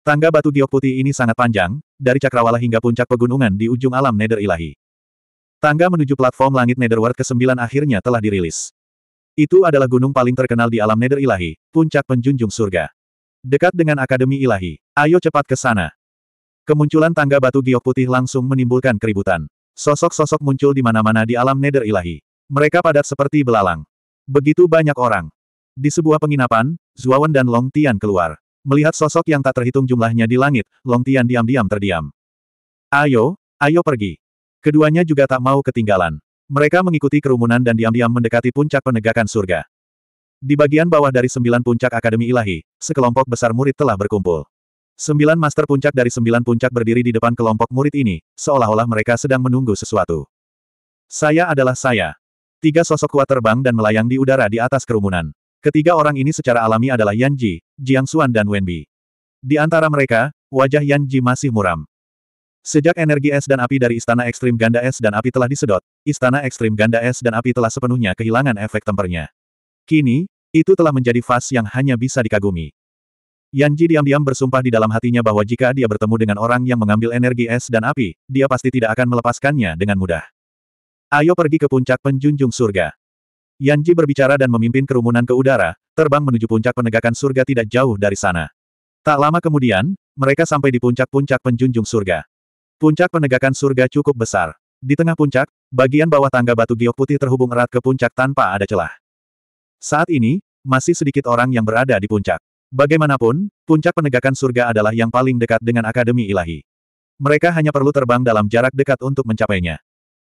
A: Tangga batu giok putih ini sangat panjang, dari cakrawala hingga puncak pegunungan di ujung alam neder ilahi. Tangga menuju platform langit Netherworld ke-9 akhirnya telah dirilis. Itu adalah gunung paling terkenal di alam Nether ilahi, puncak penjunjung surga. Dekat dengan Akademi Ilahi. Ayo cepat ke sana. Kemunculan tangga batu giok putih langsung menimbulkan keributan. Sosok-sosok muncul di mana-mana di alam nether ilahi. Mereka padat seperti belalang. Begitu banyak orang. Di sebuah penginapan, Zuawan dan Long Tian keluar. Melihat sosok yang tak terhitung jumlahnya di langit, Long Tian diam-diam terdiam. Ayo, ayo pergi. Keduanya juga tak mau ketinggalan. Mereka mengikuti kerumunan dan diam-diam mendekati puncak penegakan surga. Di bagian bawah dari sembilan puncak Akademi Ilahi, sekelompok besar murid telah berkumpul. Sembilan master puncak dari sembilan puncak berdiri di depan kelompok murid ini, seolah-olah mereka sedang menunggu sesuatu. Saya adalah saya. Tiga sosok kuat terbang dan melayang di udara di atas kerumunan. Ketiga orang ini secara alami adalah Yan Ji, Jiang Xuan dan Wenbi. Di antara mereka, wajah Yan Ji masih muram. Sejak energi es dan api dari Istana Ekstrim Ganda Es dan Api telah disedot, Istana Ekstrim Ganda Es dan Api telah sepenuhnya kehilangan efek tempernya. Kini, itu telah menjadi fase yang hanya bisa dikagumi. Yanji diam-diam bersumpah di dalam hatinya bahwa jika dia bertemu dengan orang yang mengambil energi es dan api, dia pasti tidak akan melepaskannya dengan mudah. Ayo pergi ke puncak penjunjung surga. Yanji berbicara dan memimpin kerumunan ke udara, terbang menuju puncak penegakan surga tidak jauh dari sana. Tak lama kemudian, mereka sampai di puncak-puncak penjunjung surga. Puncak penegakan surga cukup besar. Di tengah puncak, bagian bawah tangga batu giok putih terhubung erat ke puncak tanpa ada celah. Saat ini, masih sedikit orang yang berada di puncak. Bagaimanapun, puncak penegakan surga adalah yang paling dekat dengan Akademi Ilahi. Mereka hanya perlu terbang dalam jarak dekat untuk mencapainya.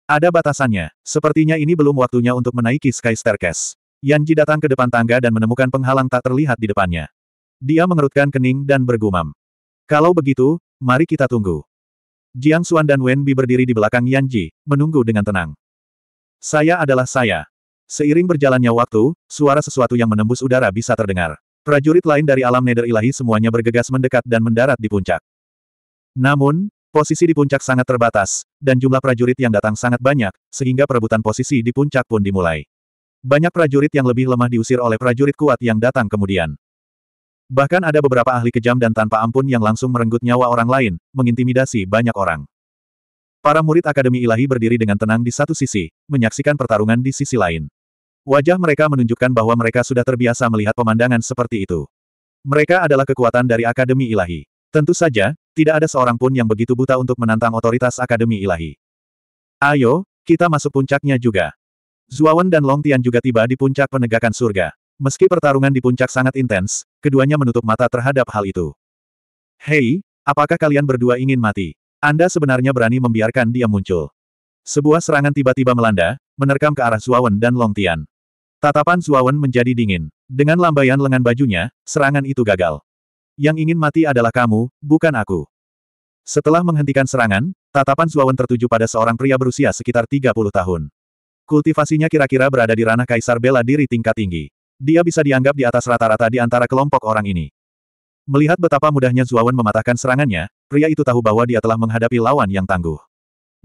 A: Ada batasannya, sepertinya ini belum waktunya untuk menaiki Sky Staircase. Yanji datang ke depan tangga dan menemukan penghalang tak terlihat di depannya. Dia mengerutkan kening dan bergumam. Kalau begitu, mari kita tunggu. Jiang Xuan dan Wen Bi berdiri di belakang Yanji, menunggu dengan tenang. Saya adalah saya. Seiring berjalannya waktu, suara sesuatu yang menembus udara bisa terdengar. Prajurit lain dari alam neder ilahi semuanya bergegas mendekat dan mendarat di puncak. Namun, posisi di puncak sangat terbatas, dan jumlah prajurit yang datang sangat banyak, sehingga perebutan posisi di puncak pun dimulai. Banyak prajurit yang lebih lemah diusir oleh prajurit kuat yang datang kemudian. Bahkan ada beberapa ahli kejam dan tanpa ampun yang langsung merenggut nyawa orang lain, mengintimidasi banyak orang. Para murid Akademi Ilahi berdiri dengan tenang di satu sisi, menyaksikan pertarungan di sisi lain. Wajah mereka menunjukkan bahwa mereka sudah terbiasa melihat pemandangan seperti itu. Mereka adalah kekuatan dari Akademi Ilahi. Tentu saja, tidak ada seorang pun yang begitu buta untuk menantang otoritas Akademi Ilahi. Ayo, kita masuk puncaknya juga. Zuawan dan Long Tian juga tiba di puncak penegakan surga. Meski pertarungan di puncak sangat intens, keduanya menutup mata terhadap hal itu. Hei, apakah kalian berdua ingin mati? Anda sebenarnya berani membiarkan dia muncul. Sebuah serangan tiba-tiba melanda, menerkam ke arah Zuawan dan Long Tian. Tatapan Zuawan menjadi dingin. Dengan lambaian lengan bajunya, serangan itu gagal. Yang ingin mati adalah kamu, bukan aku. Setelah menghentikan serangan, tatapan Zuawan tertuju pada seorang pria berusia sekitar 30 tahun. Kultivasinya kira-kira berada di ranah kaisar bela diri tingkat tinggi. Dia bisa dianggap di atas rata-rata di antara kelompok orang ini. Melihat betapa mudahnya Zuawan mematahkan serangannya, pria itu tahu bahwa dia telah menghadapi lawan yang tangguh.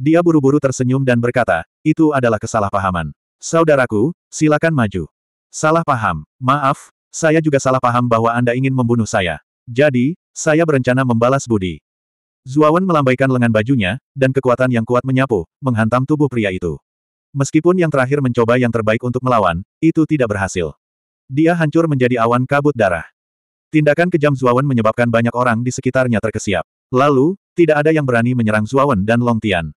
A: Dia buru-buru tersenyum dan berkata, itu adalah kesalahpahaman. Saudaraku, silakan maju. Salah paham. Maaf, saya juga salah paham bahwa Anda ingin membunuh saya. Jadi, saya berencana membalas budi. Zuawan melambaikan lengan bajunya, dan kekuatan yang kuat menyapu, menghantam tubuh pria itu. Meskipun yang terakhir mencoba yang terbaik untuk melawan, itu tidak berhasil. Dia hancur menjadi awan kabut darah. Tindakan kejam Zuawan menyebabkan banyak orang di sekitarnya terkesiap. Lalu, tidak ada yang berani menyerang Zuawan dan Long Tian.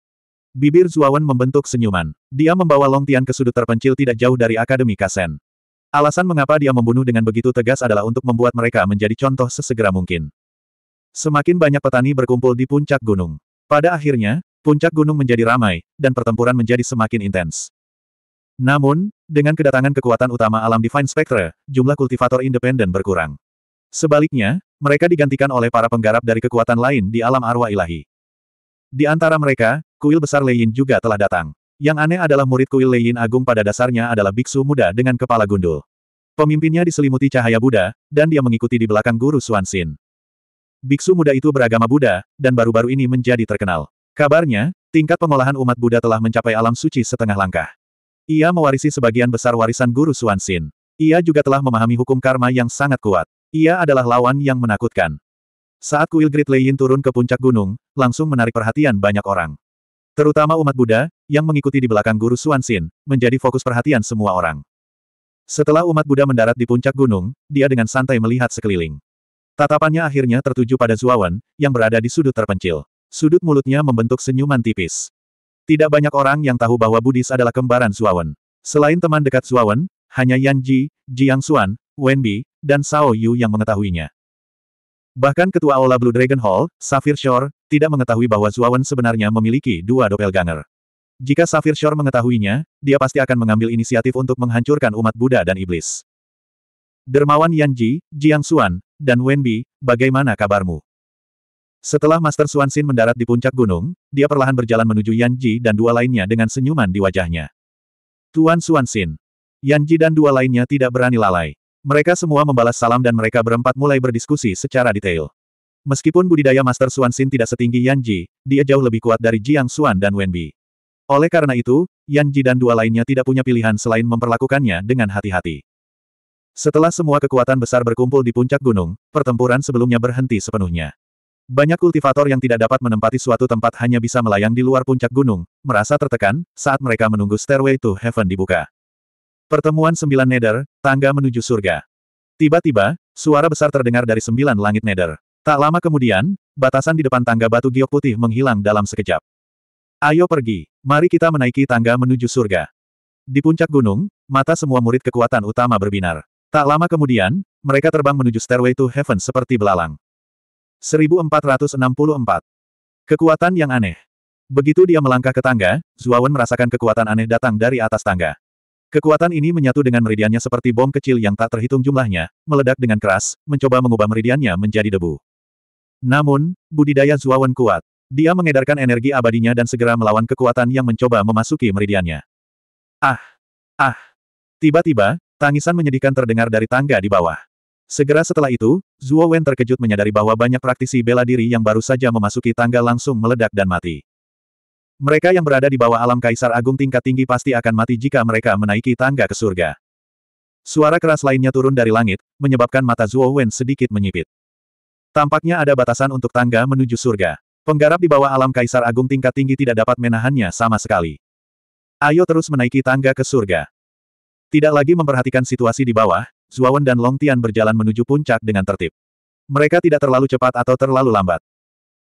A: Bibir Zuawan membentuk senyuman. Dia membawa Long Tian ke sudut terpencil tidak jauh dari Akademi Kasen. Alasan mengapa dia membunuh dengan begitu tegas adalah untuk membuat mereka menjadi contoh sesegera mungkin. Semakin banyak petani berkumpul di puncak gunung. Pada akhirnya, puncak gunung menjadi ramai, dan pertempuran menjadi semakin intens. Namun, dengan kedatangan kekuatan utama alam Divine Spectre, jumlah kultivator independen berkurang. Sebaliknya, mereka digantikan oleh para penggarap dari kekuatan lain di alam arwah ilahi. Di antara mereka, Kuil besar Leyin juga telah datang. Yang aneh adalah murid kuil Leyin Agung pada dasarnya adalah biksu muda dengan kepala gundul. Pemimpinnya diselimuti cahaya Buddha, dan dia mengikuti di belakang guru Xuanxin. Biksu muda itu beragama Buddha, dan baru-baru ini menjadi terkenal. Kabarnya, tingkat pengolahan umat Buddha telah mencapai alam suci setengah langkah. Ia mewarisi sebagian besar warisan guru Xuanxin. Ia juga telah memahami hukum karma yang sangat kuat. Ia adalah lawan yang menakutkan. Saat kuil Great Leyin turun ke puncak gunung, langsung menarik perhatian banyak orang. Terutama umat Buddha, yang mengikuti di belakang guru Xuanxin, menjadi fokus perhatian semua orang. Setelah umat Buddha mendarat di puncak gunung, dia dengan santai melihat sekeliling. Tatapannya akhirnya tertuju pada Zuawan, yang berada di sudut terpencil. Sudut mulutnya membentuk senyuman tipis. Tidak banyak orang yang tahu bahwa Buddhis adalah kembaran Zuawan. Selain teman dekat Zuawan, hanya Yan Ji, Jiang Xuan, Wen Bi, dan Sao Yu yang mengetahuinya. Bahkan ketua Aula Blue Dragon Hall, Safir Shore, tidak mengetahui bahwa Zuawan sebenarnya memiliki dua doppelganger. Jika Safir Shore mengetahuinya, dia pasti akan mengambil inisiatif untuk menghancurkan umat Buddha dan Iblis. Dermawan Yanji, Jiang Xuan, dan Wenbi, bagaimana kabarmu? Setelah Master Xuanxin mendarat di puncak gunung, dia perlahan berjalan menuju Yanji dan dua lainnya dengan senyuman di wajahnya. Tuan Xuanxin. Yanji dan dua lainnya tidak berani lalai. Mereka semua membalas salam dan mereka berempat mulai berdiskusi secara detail. Meskipun budidaya Master Xuan Xin tidak setinggi Yan Ji, dia jauh lebih kuat dari Jiang Xuan dan Wen Bi. Oleh karena itu, Yan Ji dan dua lainnya tidak punya pilihan selain memperlakukannya dengan hati-hati. Setelah semua kekuatan besar berkumpul di puncak gunung, pertempuran sebelumnya berhenti sepenuhnya. Banyak kultivator yang tidak dapat menempati suatu tempat hanya bisa melayang di luar puncak gunung, merasa tertekan, saat mereka menunggu Stairway to Heaven dibuka. Pertemuan sembilan neder, tangga menuju surga. Tiba-tiba, suara besar terdengar dari sembilan langit neder. Tak lama kemudian, batasan di depan tangga batu giok putih menghilang dalam sekejap. Ayo pergi, mari kita menaiki tangga menuju surga. Di puncak gunung, mata semua murid kekuatan utama berbinar. Tak lama kemudian, mereka terbang menuju Stairway to Heaven seperti belalang. 1464 Kekuatan yang aneh. Begitu dia melangkah ke tangga, Zuawan merasakan kekuatan aneh datang dari atas tangga. Kekuatan ini menyatu dengan meridiannya seperti bom kecil yang tak terhitung jumlahnya, meledak dengan keras, mencoba mengubah meridiannya menjadi debu. Namun, budidaya Zuawan kuat. Dia mengedarkan energi abadinya dan segera melawan kekuatan yang mencoba memasuki meridiannya. Ah! Ah! Tiba-tiba, tangisan menyedihkan terdengar dari tangga di bawah. Segera setelah itu, Zuo terkejut menyadari bahwa banyak praktisi bela diri yang baru saja memasuki tangga langsung meledak dan mati. Mereka yang berada di bawah alam kaisar agung tingkat tinggi pasti akan mati jika mereka menaiki tangga ke surga. Suara keras lainnya turun dari langit, menyebabkan mata Zuo Wen sedikit menyipit. Tampaknya ada batasan untuk tangga menuju surga. Penggarap di bawah alam kaisar agung tingkat tinggi tidak dapat menahannya sama sekali. Ayo terus menaiki tangga ke surga. Tidak lagi memperhatikan situasi di bawah, Zuo Wen dan Long Tian berjalan menuju puncak dengan tertib. Mereka tidak terlalu cepat atau terlalu lambat.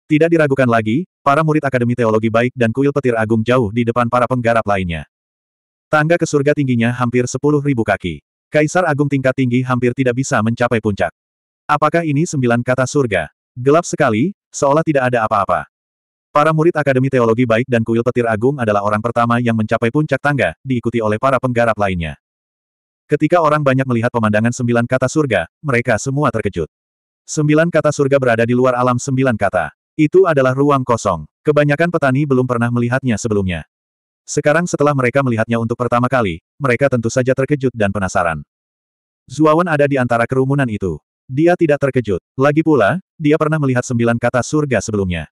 A: Tidak diragukan lagi, para murid Akademi Teologi Baik dan Kuil Petir Agung jauh di depan para penggarap lainnya. Tangga ke surga tingginya hampir 10.000 kaki. Kaisar Agung tingkat tinggi hampir tidak bisa mencapai puncak. Apakah ini sembilan kata surga? Gelap sekali, seolah tidak ada apa-apa. Para murid Akademi Teologi Baik dan Kuil Petir Agung adalah orang pertama yang mencapai puncak tangga, diikuti oleh para penggarap lainnya. Ketika orang banyak melihat pemandangan sembilan kata surga, mereka semua terkejut. Sembilan kata surga berada di luar alam sembilan kata. Itu adalah ruang kosong. Kebanyakan petani belum pernah melihatnya sebelumnya. Sekarang setelah mereka melihatnya untuk pertama kali, mereka tentu saja terkejut dan penasaran. Zuawan ada di antara kerumunan itu. Dia tidak terkejut. Lagi pula, dia pernah melihat sembilan kata surga sebelumnya.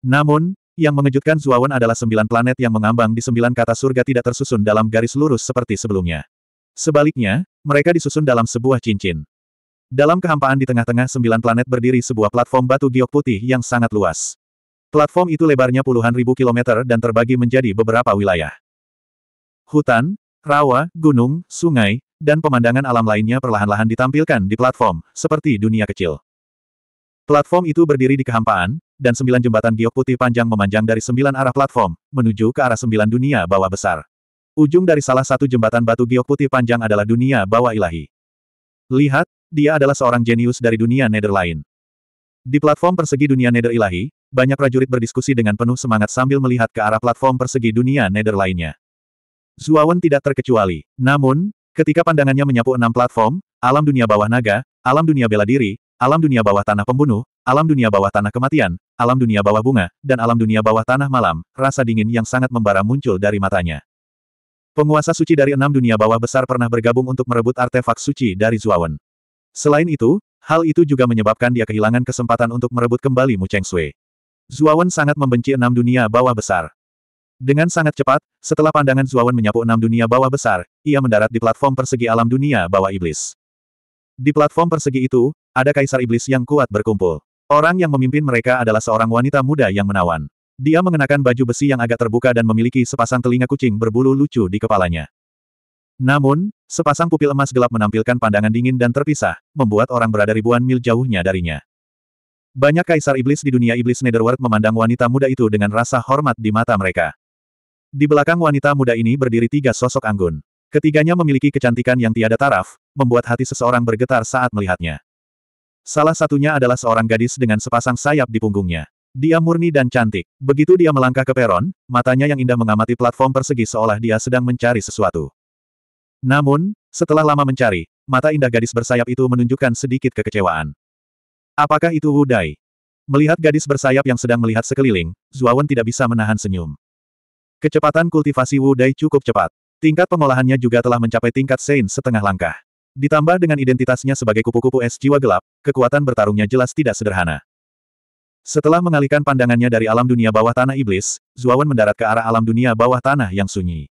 A: Namun, yang mengejutkan Zuawan adalah sembilan planet yang mengambang di sembilan kata surga tidak tersusun dalam garis lurus seperti sebelumnya. Sebaliknya, mereka disusun dalam sebuah cincin. Dalam kehampaan di tengah-tengah sembilan planet berdiri sebuah platform batu giok putih yang sangat luas. Platform itu lebarnya puluhan ribu kilometer dan terbagi menjadi beberapa wilayah. Hutan, rawa, gunung, sungai, dan pemandangan alam lainnya perlahan-lahan ditampilkan di platform, seperti dunia kecil. Platform itu berdiri di kehampaan, dan sembilan jembatan giok putih panjang memanjang dari sembilan arah platform, menuju ke arah sembilan dunia bawah besar. Ujung dari salah satu jembatan batu giok putih panjang adalah dunia bawah ilahi. Lihat, dia adalah seorang jenius dari dunia nether lain. Di platform persegi dunia nether ilahi, banyak prajurit berdiskusi dengan penuh semangat sambil melihat ke arah platform persegi dunia nether lainnya. Zuawan tidak terkecuali. Namun, ketika pandangannya menyapu enam platform, alam dunia bawah naga, alam dunia bela diri, alam dunia bawah tanah pembunuh, alam dunia bawah tanah kematian, alam dunia bawah bunga, dan alam dunia bawah tanah malam, rasa dingin yang sangat membara muncul dari matanya. Penguasa suci dari enam dunia bawah besar pernah bergabung untuk merebut artefak suci dari Zuawan. Selain itu, hal itu juga menyebabkan dia kehilangan kesempatan untuk merebut kembali Mu Cheng Sui. Zuawan sangat membenci enam dunia bawah besar. Dengan sangat cepat, setelah pandangan Zuawan menyapu enam dunia bawah besar, ia mendarat di platform persegi alam dunia bawah iblis. Di platform persegi itu, ada kaisar iblis yang kuat berkumpul. Orang yang memimpin mereka adalah seorang wanita muda yang menawan. Dia mengenakan baju besi yang agak terbuka dan memiliki sepasang telinga kucing berbulu lucu di kepalanya. Namun, sepasang pupil emas gelap menampilkan pandangan dingin dan terpisah, membuat orang berada ribuan mil jauhnya darinya. Banyak kaisar iblis di dunia iblis Netherworld memandang wanita muda itu dengan rasa hormat di mata mereka. Di belakang wanita muda ini berdiri tiga sosok anggun. Ketiganya memiliki kecantikan yang tiada taraf, membuat hati seseorang bergetar saat melihatnya. Salah satunya adalah seorang gadis dengan sepasang sayap di punggungnya. Dia murni dan cantik. Begitu dia melangkah ke peron, matanya yang indah mengamati platform persegi seolah dia sedang mencari sesuatu. Namun, setelah lama mencari, mata indah gadis bersayap itu menunjukkan sedikit kekecewaan. Apakah itu Wudai? Melihat gadis bersayap yang sedang melihat sekeliling, Zuawan tidak bisa menahan senyum. Kecepatan kultivasi Wudai cukup cepat. Tingkat pengolahannya juga telah mencapai tingkat Sein setengah langkah. Ditambah dengan identitasnya sebagai kupu-kupu es jiwa gelap, kekuatan bertarungnya jelas tidak sederhana. Setelah mengalihkan pandangannya dari alam dunia bawah tanah iblis, Zuawan mendarat ke arah alam dunia bawah tanah yang sunyi.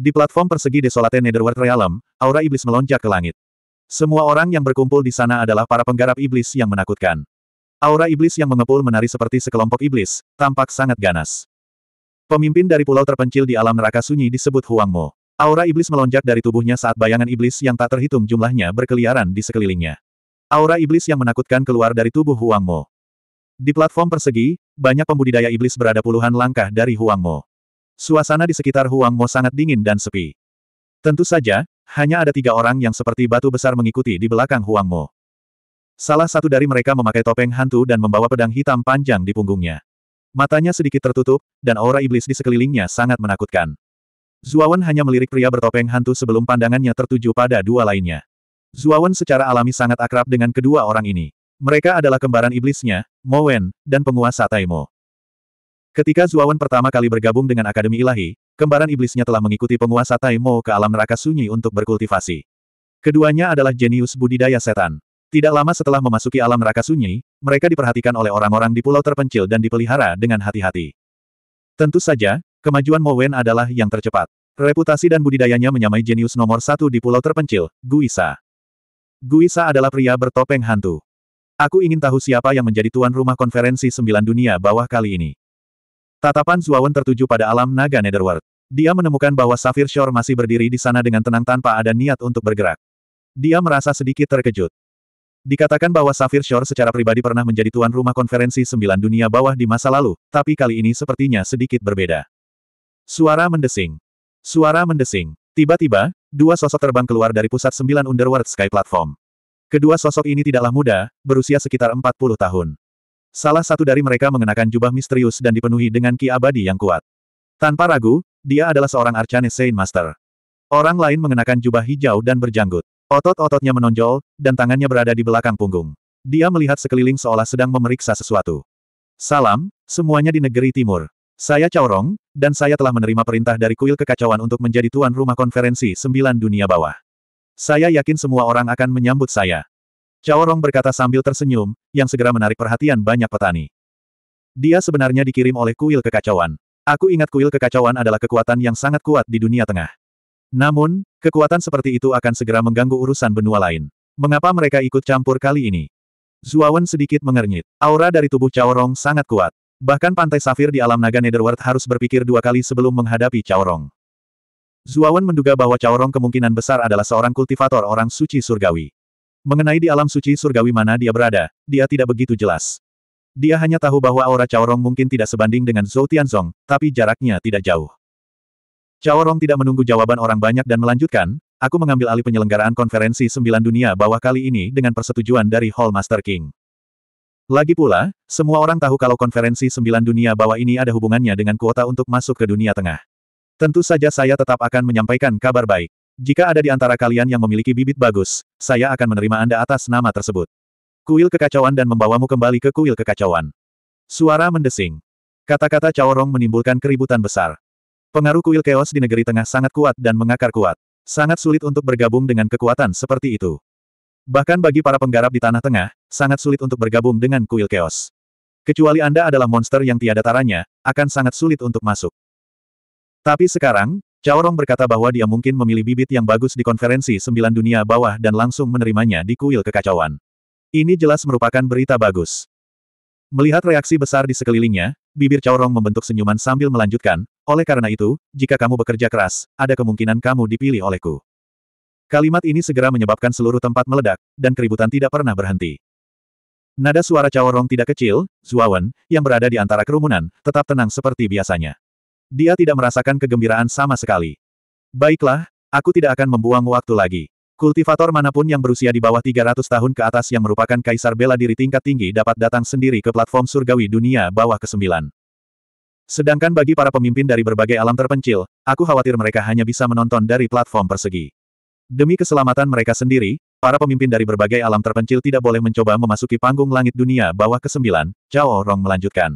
A: Di platform persegi desolate Netherworld Realm, aura iblis melonjak ke langit. Semua orang yang berkumpul di sana adalah para penggarap iblis yang menakutkan. Aura iblis yang mengepul menari seperti sekelompok iblis, tampak sangat ganas. Pemimpin dari pulau terpencil di alam neraka sunyi disebut Huang Mo. Aura iblis melonjak dari tubuhnya saat bayangan iblis yang tak terhitung jumlahnya berkeliaran di sekelilingnya. Aura iblis yang menakutkan keluar dari tubuh Huang Mo. Di platform persegi, banyak pembudidaya iblis berada puluhan langkah dari Huang Mo. Suasana di sekitar Huang Mo sangat dingin dan sepi. Tentu saja, hanya ada tiga orang yang seperti batu besar mengikuti di belakang Huang Mo. Salah satu dari mereka memakai topeng hantu dan membawa pedang hitam panjang di punggungnya. Matanya sedikit tertutup, dan aura iblis di sekelilingnya sangat menakutkan. Zuawan hanya melirik pria bertopeng hantu sebelum pandangannya tertuju pada dua lainnya. Zuawan secara alami sangat akrab dengan kedua orang ini. Mereka adalah kembaran iblisnya, Mowen, dan penguasa Taimo. Ketika Zuawan pertama kali bergabung dengan Akademi Ilahi, kembaran iblisnya telah mengikuti penguasa Tai Mo ke alam neraka sunyi untuk berkultivasi. Keduanya adalah jenius budidaya setan. Tidak lama setelah memasuki alam neraka sunyi, mereka diperhatikan oleh orang-orang di pulau terpencil dan dipelihara dengan hati-hati. Tentu saja, kemajuan Mo Wen adalah yang tercepat. Reputasi dan budidayanya menyamai jenius nomor satu di pulau terpencil, Guisa. Guisa adalah pria bertopeng hantu. Aku ingin tahu siapa yang menjadi tuan rumah konferensi sembilan dunia bawah kali ini. Tatapan Zuawan tertuju pada alam naga Netherworld. Dia menemukan bahwa Safir Shore masih berdiri di sana dengan tenang tanpa ada niat untuk bergerak. Dia merasa sedikit terkejut. Dikatakan bahwa Safir Shore secara pribadi pernah menjadi tuan rumah konferensi sembilan dunia bawah di masa lalu, tapi kali ini sepertinya sedikit berbeda. Suara mendesing. Suara mendesing. Tiba-tiba, dua sosok terbang keluar dari pusat sembilan Underworld Sky Platform. Kedua sosok ini tidaklah muda, berusia sekitar 40 tahun. Salah satu dari mereka mengenakan jubah misterius dan dipenuhi dengan ki abadi yang kuat. Tanpa ragu, dia adalah seorang Arcane Saint Master. Orang lain mengenakan jubah hijau dan berjanggut. Otot-ototnya menonjol, dan tangannya berada di belakang punggung. Dia melihat sekeliling seolah sedang memeriksa sesuatu. Salam, semuanya di negeri timur. Saya Caorong, dan saya telah menerima perintah dari kuil kekacauan untuk menjadi tuan rumah konferensi sembilan dunia bawah. Saya yakin semua orang akan menyambut saya. Cao Rong berkata sambil tersenyum, yang segera menarik perhatian banyak petani. Dia sebenarnya dikirim oleh kuil kekacauan. Aku ingat kuil kekacauan adalah kekuatan yang sangat kuat di dunia tengah. Namun, kekuatan seperti itu akan segera mengganggu urusan benua lain. Mengapa mereka ikut campur kali ini? Zuawan sedikit mengernyit. Aura dari tubuh Cao Rong sangat kuat. Bahkan Pantai Safir di alam naga Netherworld harus berpikir dua kali sebelum menghadapi Cao Rong. Zuawan menduga bahwa Cao Rong kemungkinan besar adalah seorang kultivator orang suci surgawi. Mengenai di alam suci surgawi mana dia berada, dia tidak begitu jelas. Dia hanya tahu bahwa aura Caorong mungkin tidak sebanding dengan Zhou Tianzong, tapi jaraknya tidak jauh. Caorong tidak menunggu jawaban orang banyak dan melanjutkan, aku mengambil alih penyelenggaraan konferensi sembilan dunia bawah kali ini dengan persetujuan dari Hall Master King. Lagi pula, semua orang tahu kalau konferensi sembilan dunia bawah ini ada hubungannya dengan kuota untuk masuk ke dunia tengah. Tentu saja saya tetap akan menyampaikan kabar baik. Jika ada di antara kalian yang memiliki bibit bagus, saya akan menerima Anda atas nama tersebut. Kuil kekacauan dan membawamu kembali ke kuil kekacauan. Suara mendesing. Kata-kata Caorong menimbulkan keributan besar. Pengaruh kuil keos di negeri tengah sangat kuat dan mengakar kuat. Sangat sulit untuk bergabung dengan kekuatan seperti itu. Bahkan bagi para penggarap di Tanah Tengah, sangat sulit untuk bergabung dengan kuil keos. Kecuali Anda adalah monster yang tiada taranya, akan sangat sulit untuk masuk. Tapi sekarang, Rong berkata bahwa dia mungkin memilih bibit yang bagus di konferensi sembilan dunia bawah dan langsung menerimanya di kuil kekacauan. Ini jelas merupakan berita bagus. Melihat reaksi besar di sekelilingnya, bibir Rong membentuk senyuman sambil melanjutkan, oleh karena itu, jika kamu bekerja keras, ada kemungkinan kamu dipilih olehku. Kalimat ini segera menyebabkan seluruh tempat meledak, dan keributan tidak pernah berhenti. Nada suara Rong tidak kecil, Zuawan, yang berada di antara kerumunan, tetap tenang seperti biasanya. Dia tidak merasakan kegembiraan sama sekali. Baiklah, aku tidak akan membuang waktu lagi. Kultivator manapun yang berusia di bawah 300 tahun ke atas yang merupakan kaisar bela diri tingkat tinggi dapat datang sendiri ke platform surgawi dunia bawah ke-9. Sedangkan bagi para pemimpin dari berbagai alam terpencil, aku khawatir mereka hanya bisa menonton dari platform persegi. Demi keselamatan mereka sendiri, para pemimpin dari berbagai alam terpencil tidak boleh mencoba memasuki panggung langit dunia bawah ke-9, Cao Rong melanjutkan.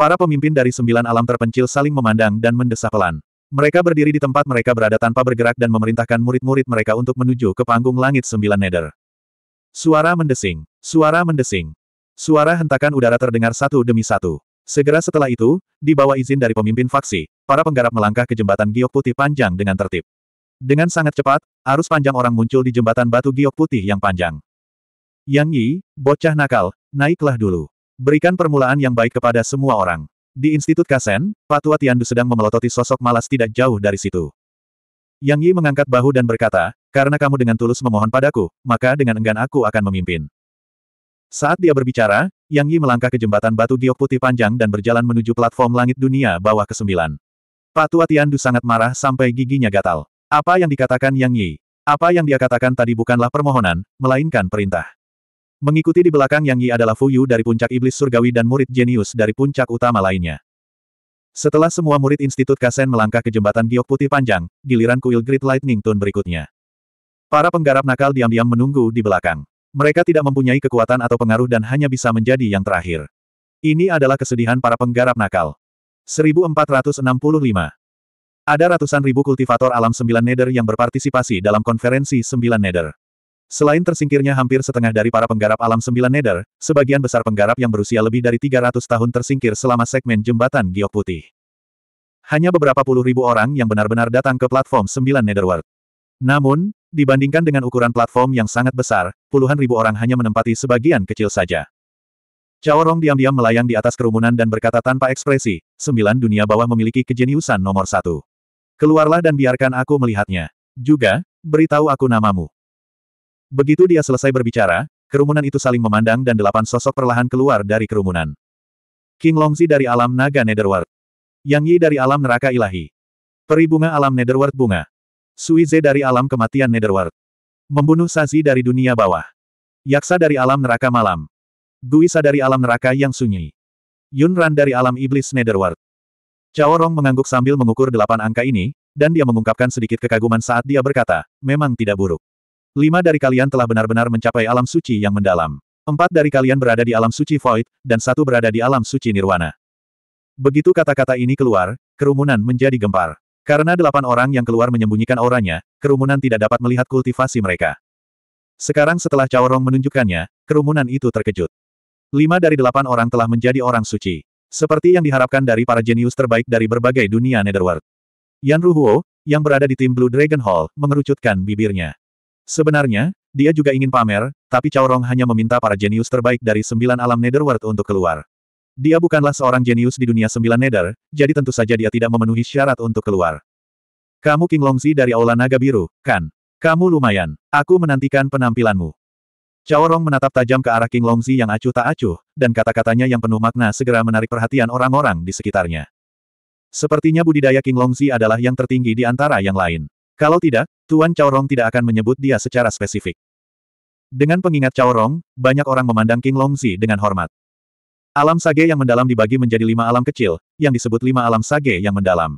A: Para pemimpin dari sembilan alam terpencil saling memandang dan mendesah pelan. Mereka berdiri di tempat mereka berada tanpa bergerak dan memerintahkan murid-murid mereka untuk menuju ke panggung langit sembilan nether. Suara mendesing. Suara mendesing. Suara hentakan udara terdengar satu demi satu. Segera setelah itu, di bawah izin dari pemimpin faksi, para penggarap melangkah ke jembatan giok putih panjang dengan tertib. Dengan sangat cepat, arus panjang orang muncul di jembatan batu giok putih yang panjang. Yang Yi, bocah nakal, naiklah dulu. Berikan permulaan yang baik kepada semua orang. Di Institut Kasen, Patua Tiandu sedang memelototi sosok malas tidak jauh dari situ. Yang Yi mengangkat bahu dan berkata, karena kamu dengan tulus memohon padaku, maka dengan enggan aku akan memimpin. Saat dia berbicara, Yang Yi melangkah ke jembatan batu giok putih panjang dan berjalan menuju platform langit dunia bawah ke-9. Patua Tiandu sangat marah sampai giginya gatal. Apa yang dikatakan Yang Yi? Apa yang dia katakan tadi bukanlah permohonan, melainkan perintah. Mengikuti di belakang Yang Yi adalah Fu Yu dari puncak iblis surgawi dan murid jenius dari puncak utama lainnya. Setelah semua murid Institut Kasen melangkah ke jembatan giok putih panjang, giliran kuil Great Lightning Tun berikutnya. Para penggarap nakal diam-diam menunggu di belakang. Mereka tidak mempunyai kekuatan atau pengaruh dan hanya bisa menjadi yang terakhir. Ini adalah kesedihan para penggarap nakal. 1465 Ada ratusan ribu kultivator alam sembilan nether yang berpartisipasi dalam konferensi sembilan nether. Selain tersingkirnya hampir setengah dari para penggarap alam sembilan nether, sebagian besar penggarap yang berusia lebih dari 300 tahun tersingkir selama segmen jembatan giok putih. Hanya beberapa puluh ribu orang yang benar-benar datang ke platform sembilan netherworld. Namun, dibandingkan dengan ukuran platform yang sangat besar, puluhan ribu orang hanya menempati sebagian kecil saja. Caorong diam-diam melayang di atas kerumunan dan berkata tanpa ekspresi, sembilan dunia bawah memiliki kejeniusan nomor satu. Keluarlah dan biarkan aku melihatnya. Juga, beritahu aku namamu. Begitu dia selesai berbicara, kerumunan itu saling memandang dan delapan sosok perlahan keluar dari kerumunan. King Longzi dari alam naga Netherworld. Yang Yi dari alam neraka ilahi. Peri bunga alam Netherworld bunga. Sui Ze dari alam kematian Netherworld. Membunuh Sazi dari dunia bawah. Yaksa dari alam neraka malam. Guisa dari alam neraka yang sunyi. Yunran dari alam iblis Netherworld. Chao Rong mengangguk sambil mengukur delapan angka ini, dan dia mengungkapkan sedikit kekaguman saat dia berkata, memang tidak buruk. Lima dari kalian telah benar-benar mencapai alam suci yang mendalam. Empat dari kalian berada di alam suci Void, dan satu berada di alam suci Nirwana. Begitu kata-kata ini keluar, kerumunan menjadi gempar. Karena delapan orang yang keluar menyembunyikan auranya, kerumunan tidak dapat melihat kultivasi mereka. Sekarang setelah Caorong menunjukkannya, kerumunan itu terkejut. Lima dari delapan orang telah menjadi orang suci. Seperti yang diharapkan dari para jenius terbaik dari berbagai dunia Netherworld. Yan Ruhuo, yang berada di tim Blue Dragon Hall, mengerucutkan bibirnya. Sebenarnya, dia juga ingin pamer, tapi Cao Rong hanya meminta para jenius terbaik dari sembilan alam netherworld untuk keluar. Dia bukanlah seorang jenius di dunia sembilan nether, jadi tentu saja dia tidak memenuhi syarat untuk keluar. Kamu King Longzi dari Aula Naga Biru, kan? Kamu lumayan. Aku menantikan penampilanmu. Cao Rong menatap tajam ke arah King Longzi yang acuh tak acuh, dan kata-katanya yang penuh makna segera menarik perhatian orang-orang di sekitarnya. Sepertinya budidaya King Longzi adalah yang tertinggi di antara yang lain. Kalau tidak, Tuan Cao Rong tidak akan menyebut dia secara spesifik. Dengan pengingat Cao Rong, banyak orang memandang King Longzi dengan hormat. Alam sage yang mendalam dibagi menjadi lima alam kecil, yang disebut lima alam sage yang mendalam.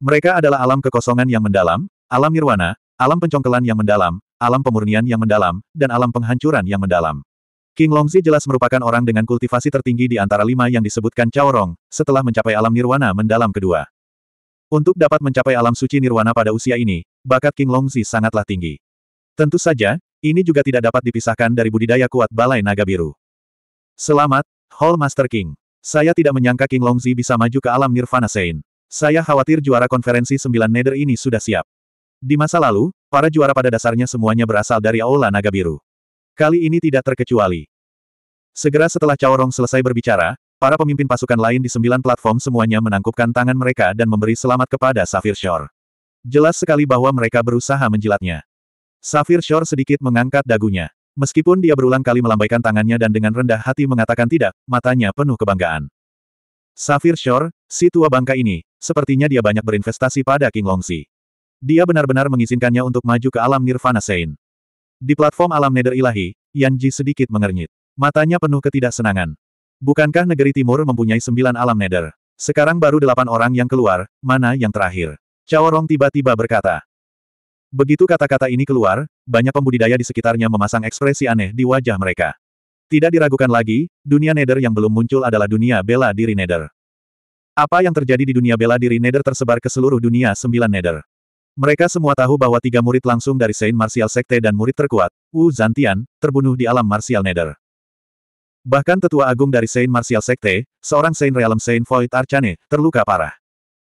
A: Mereka adalah alam kekosongan yang mendalam, alam nirwana, alam pencongkelan yang mendalam, alam pemurnian yang mendalam, dan alam penghancuran yang mendalam. King Longzi jelas merupakan orang dengan kultivasi tertinggi di antara lima yang disebutkan Cao Rong, setelah mencapai alam nirwana mendalam kedua. Untuk dapat mencapai alam suci nirwana pada usia ini, bakat King Longzi sangatlah tinggi. Tentu saja, ini juga tidak dapat dipisahkan dari budidaya kuat Balai Naga Biru. Selamat, Hall Master King. Saya tidak menyangka King Longzi bisa maju ke alam Nirvana Sein. Saya khawatir juara konferensi sembilan Nether ini sudah siap. Di masa lalu, para juara pada dasarnya semuanya berasal dari Aula Naga Biru. Kali ini tidak terkecuali. Segera setelah Caorong selesai berbicara, para pemimpin pasukan lain di sembilan platform semuanya menangkupkan tangan mereka dan memberi selamat kepada Safir Shore. Jelas sekali bahwa mereka berusaha menjilatnya. Safir Shore sedikit mengangkat dagunya. Meskipun dia berulang kali melambaikan tangannya dan dengan rendah hati mengatakan tidak, matanya penuh kebanggaan. Safir Shore, si tua bangka ini, sepertinya dia banyak berinvestasi pada King Longzi. Dia benar-benar mengizinkannya untuk maju ke alam Nirvana Sein. Di platform alam Nether Ilahi, Yan Ji sedikit mengernyit. Matanya penuh ketidaksenangan. Bukankah negeri timur mempunyai sembilan alam Nether? Sekarang baru delapan orang yang keluar, mana yang terakhir? Cawarong tiba-tiba berkata. Begitu kata-kata ini keluar, banyak pembudidaya di sekitarnya memasang ekspresi aneh di wajah mereka. Tidak diragukan lagi, dunia Nether yang belum muncul adalah dunia bela diri Nether. Apa yang terjadi di dunia bela diri Nether tersebar ke seluruh dunia sembilan Nether. Mereka semua tahu bahwa tiga murid langsung dari Saint Martial Sekte dan murid terkuat, Wu Zantian, terbunuh di alam Martial Nether. Bahkan tetua agung dari Saint Martial Sekte, seorang Saint Realm Saint Void Archane, terluka parah.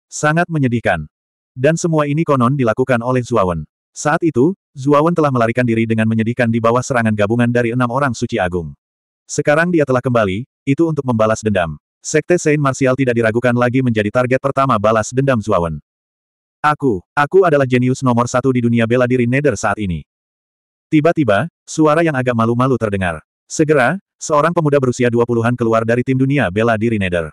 A: Sangat menyedihkan. Dan semua ini konon dilakukan oleh Zuawan. Saat itu, Zuawan telah melarikan diri dengan menyedihkan di bawah serangan gabungan dari enam orang suci agung. Sekarang dia telah kembali, itu untuk membalas dendam. Sekte Saint Martial tidak diragukan lagi menjadi target pertama balas dendam Zuawan. Aku, aku adalah jenius nomor satu di dunia bela diri Nether saat ini. Tiba-tiba, suara yang agak malu-malu terdengar. Segera, seorang pemuda berusia 20-an keluar dari tim dunia bela diri Nether.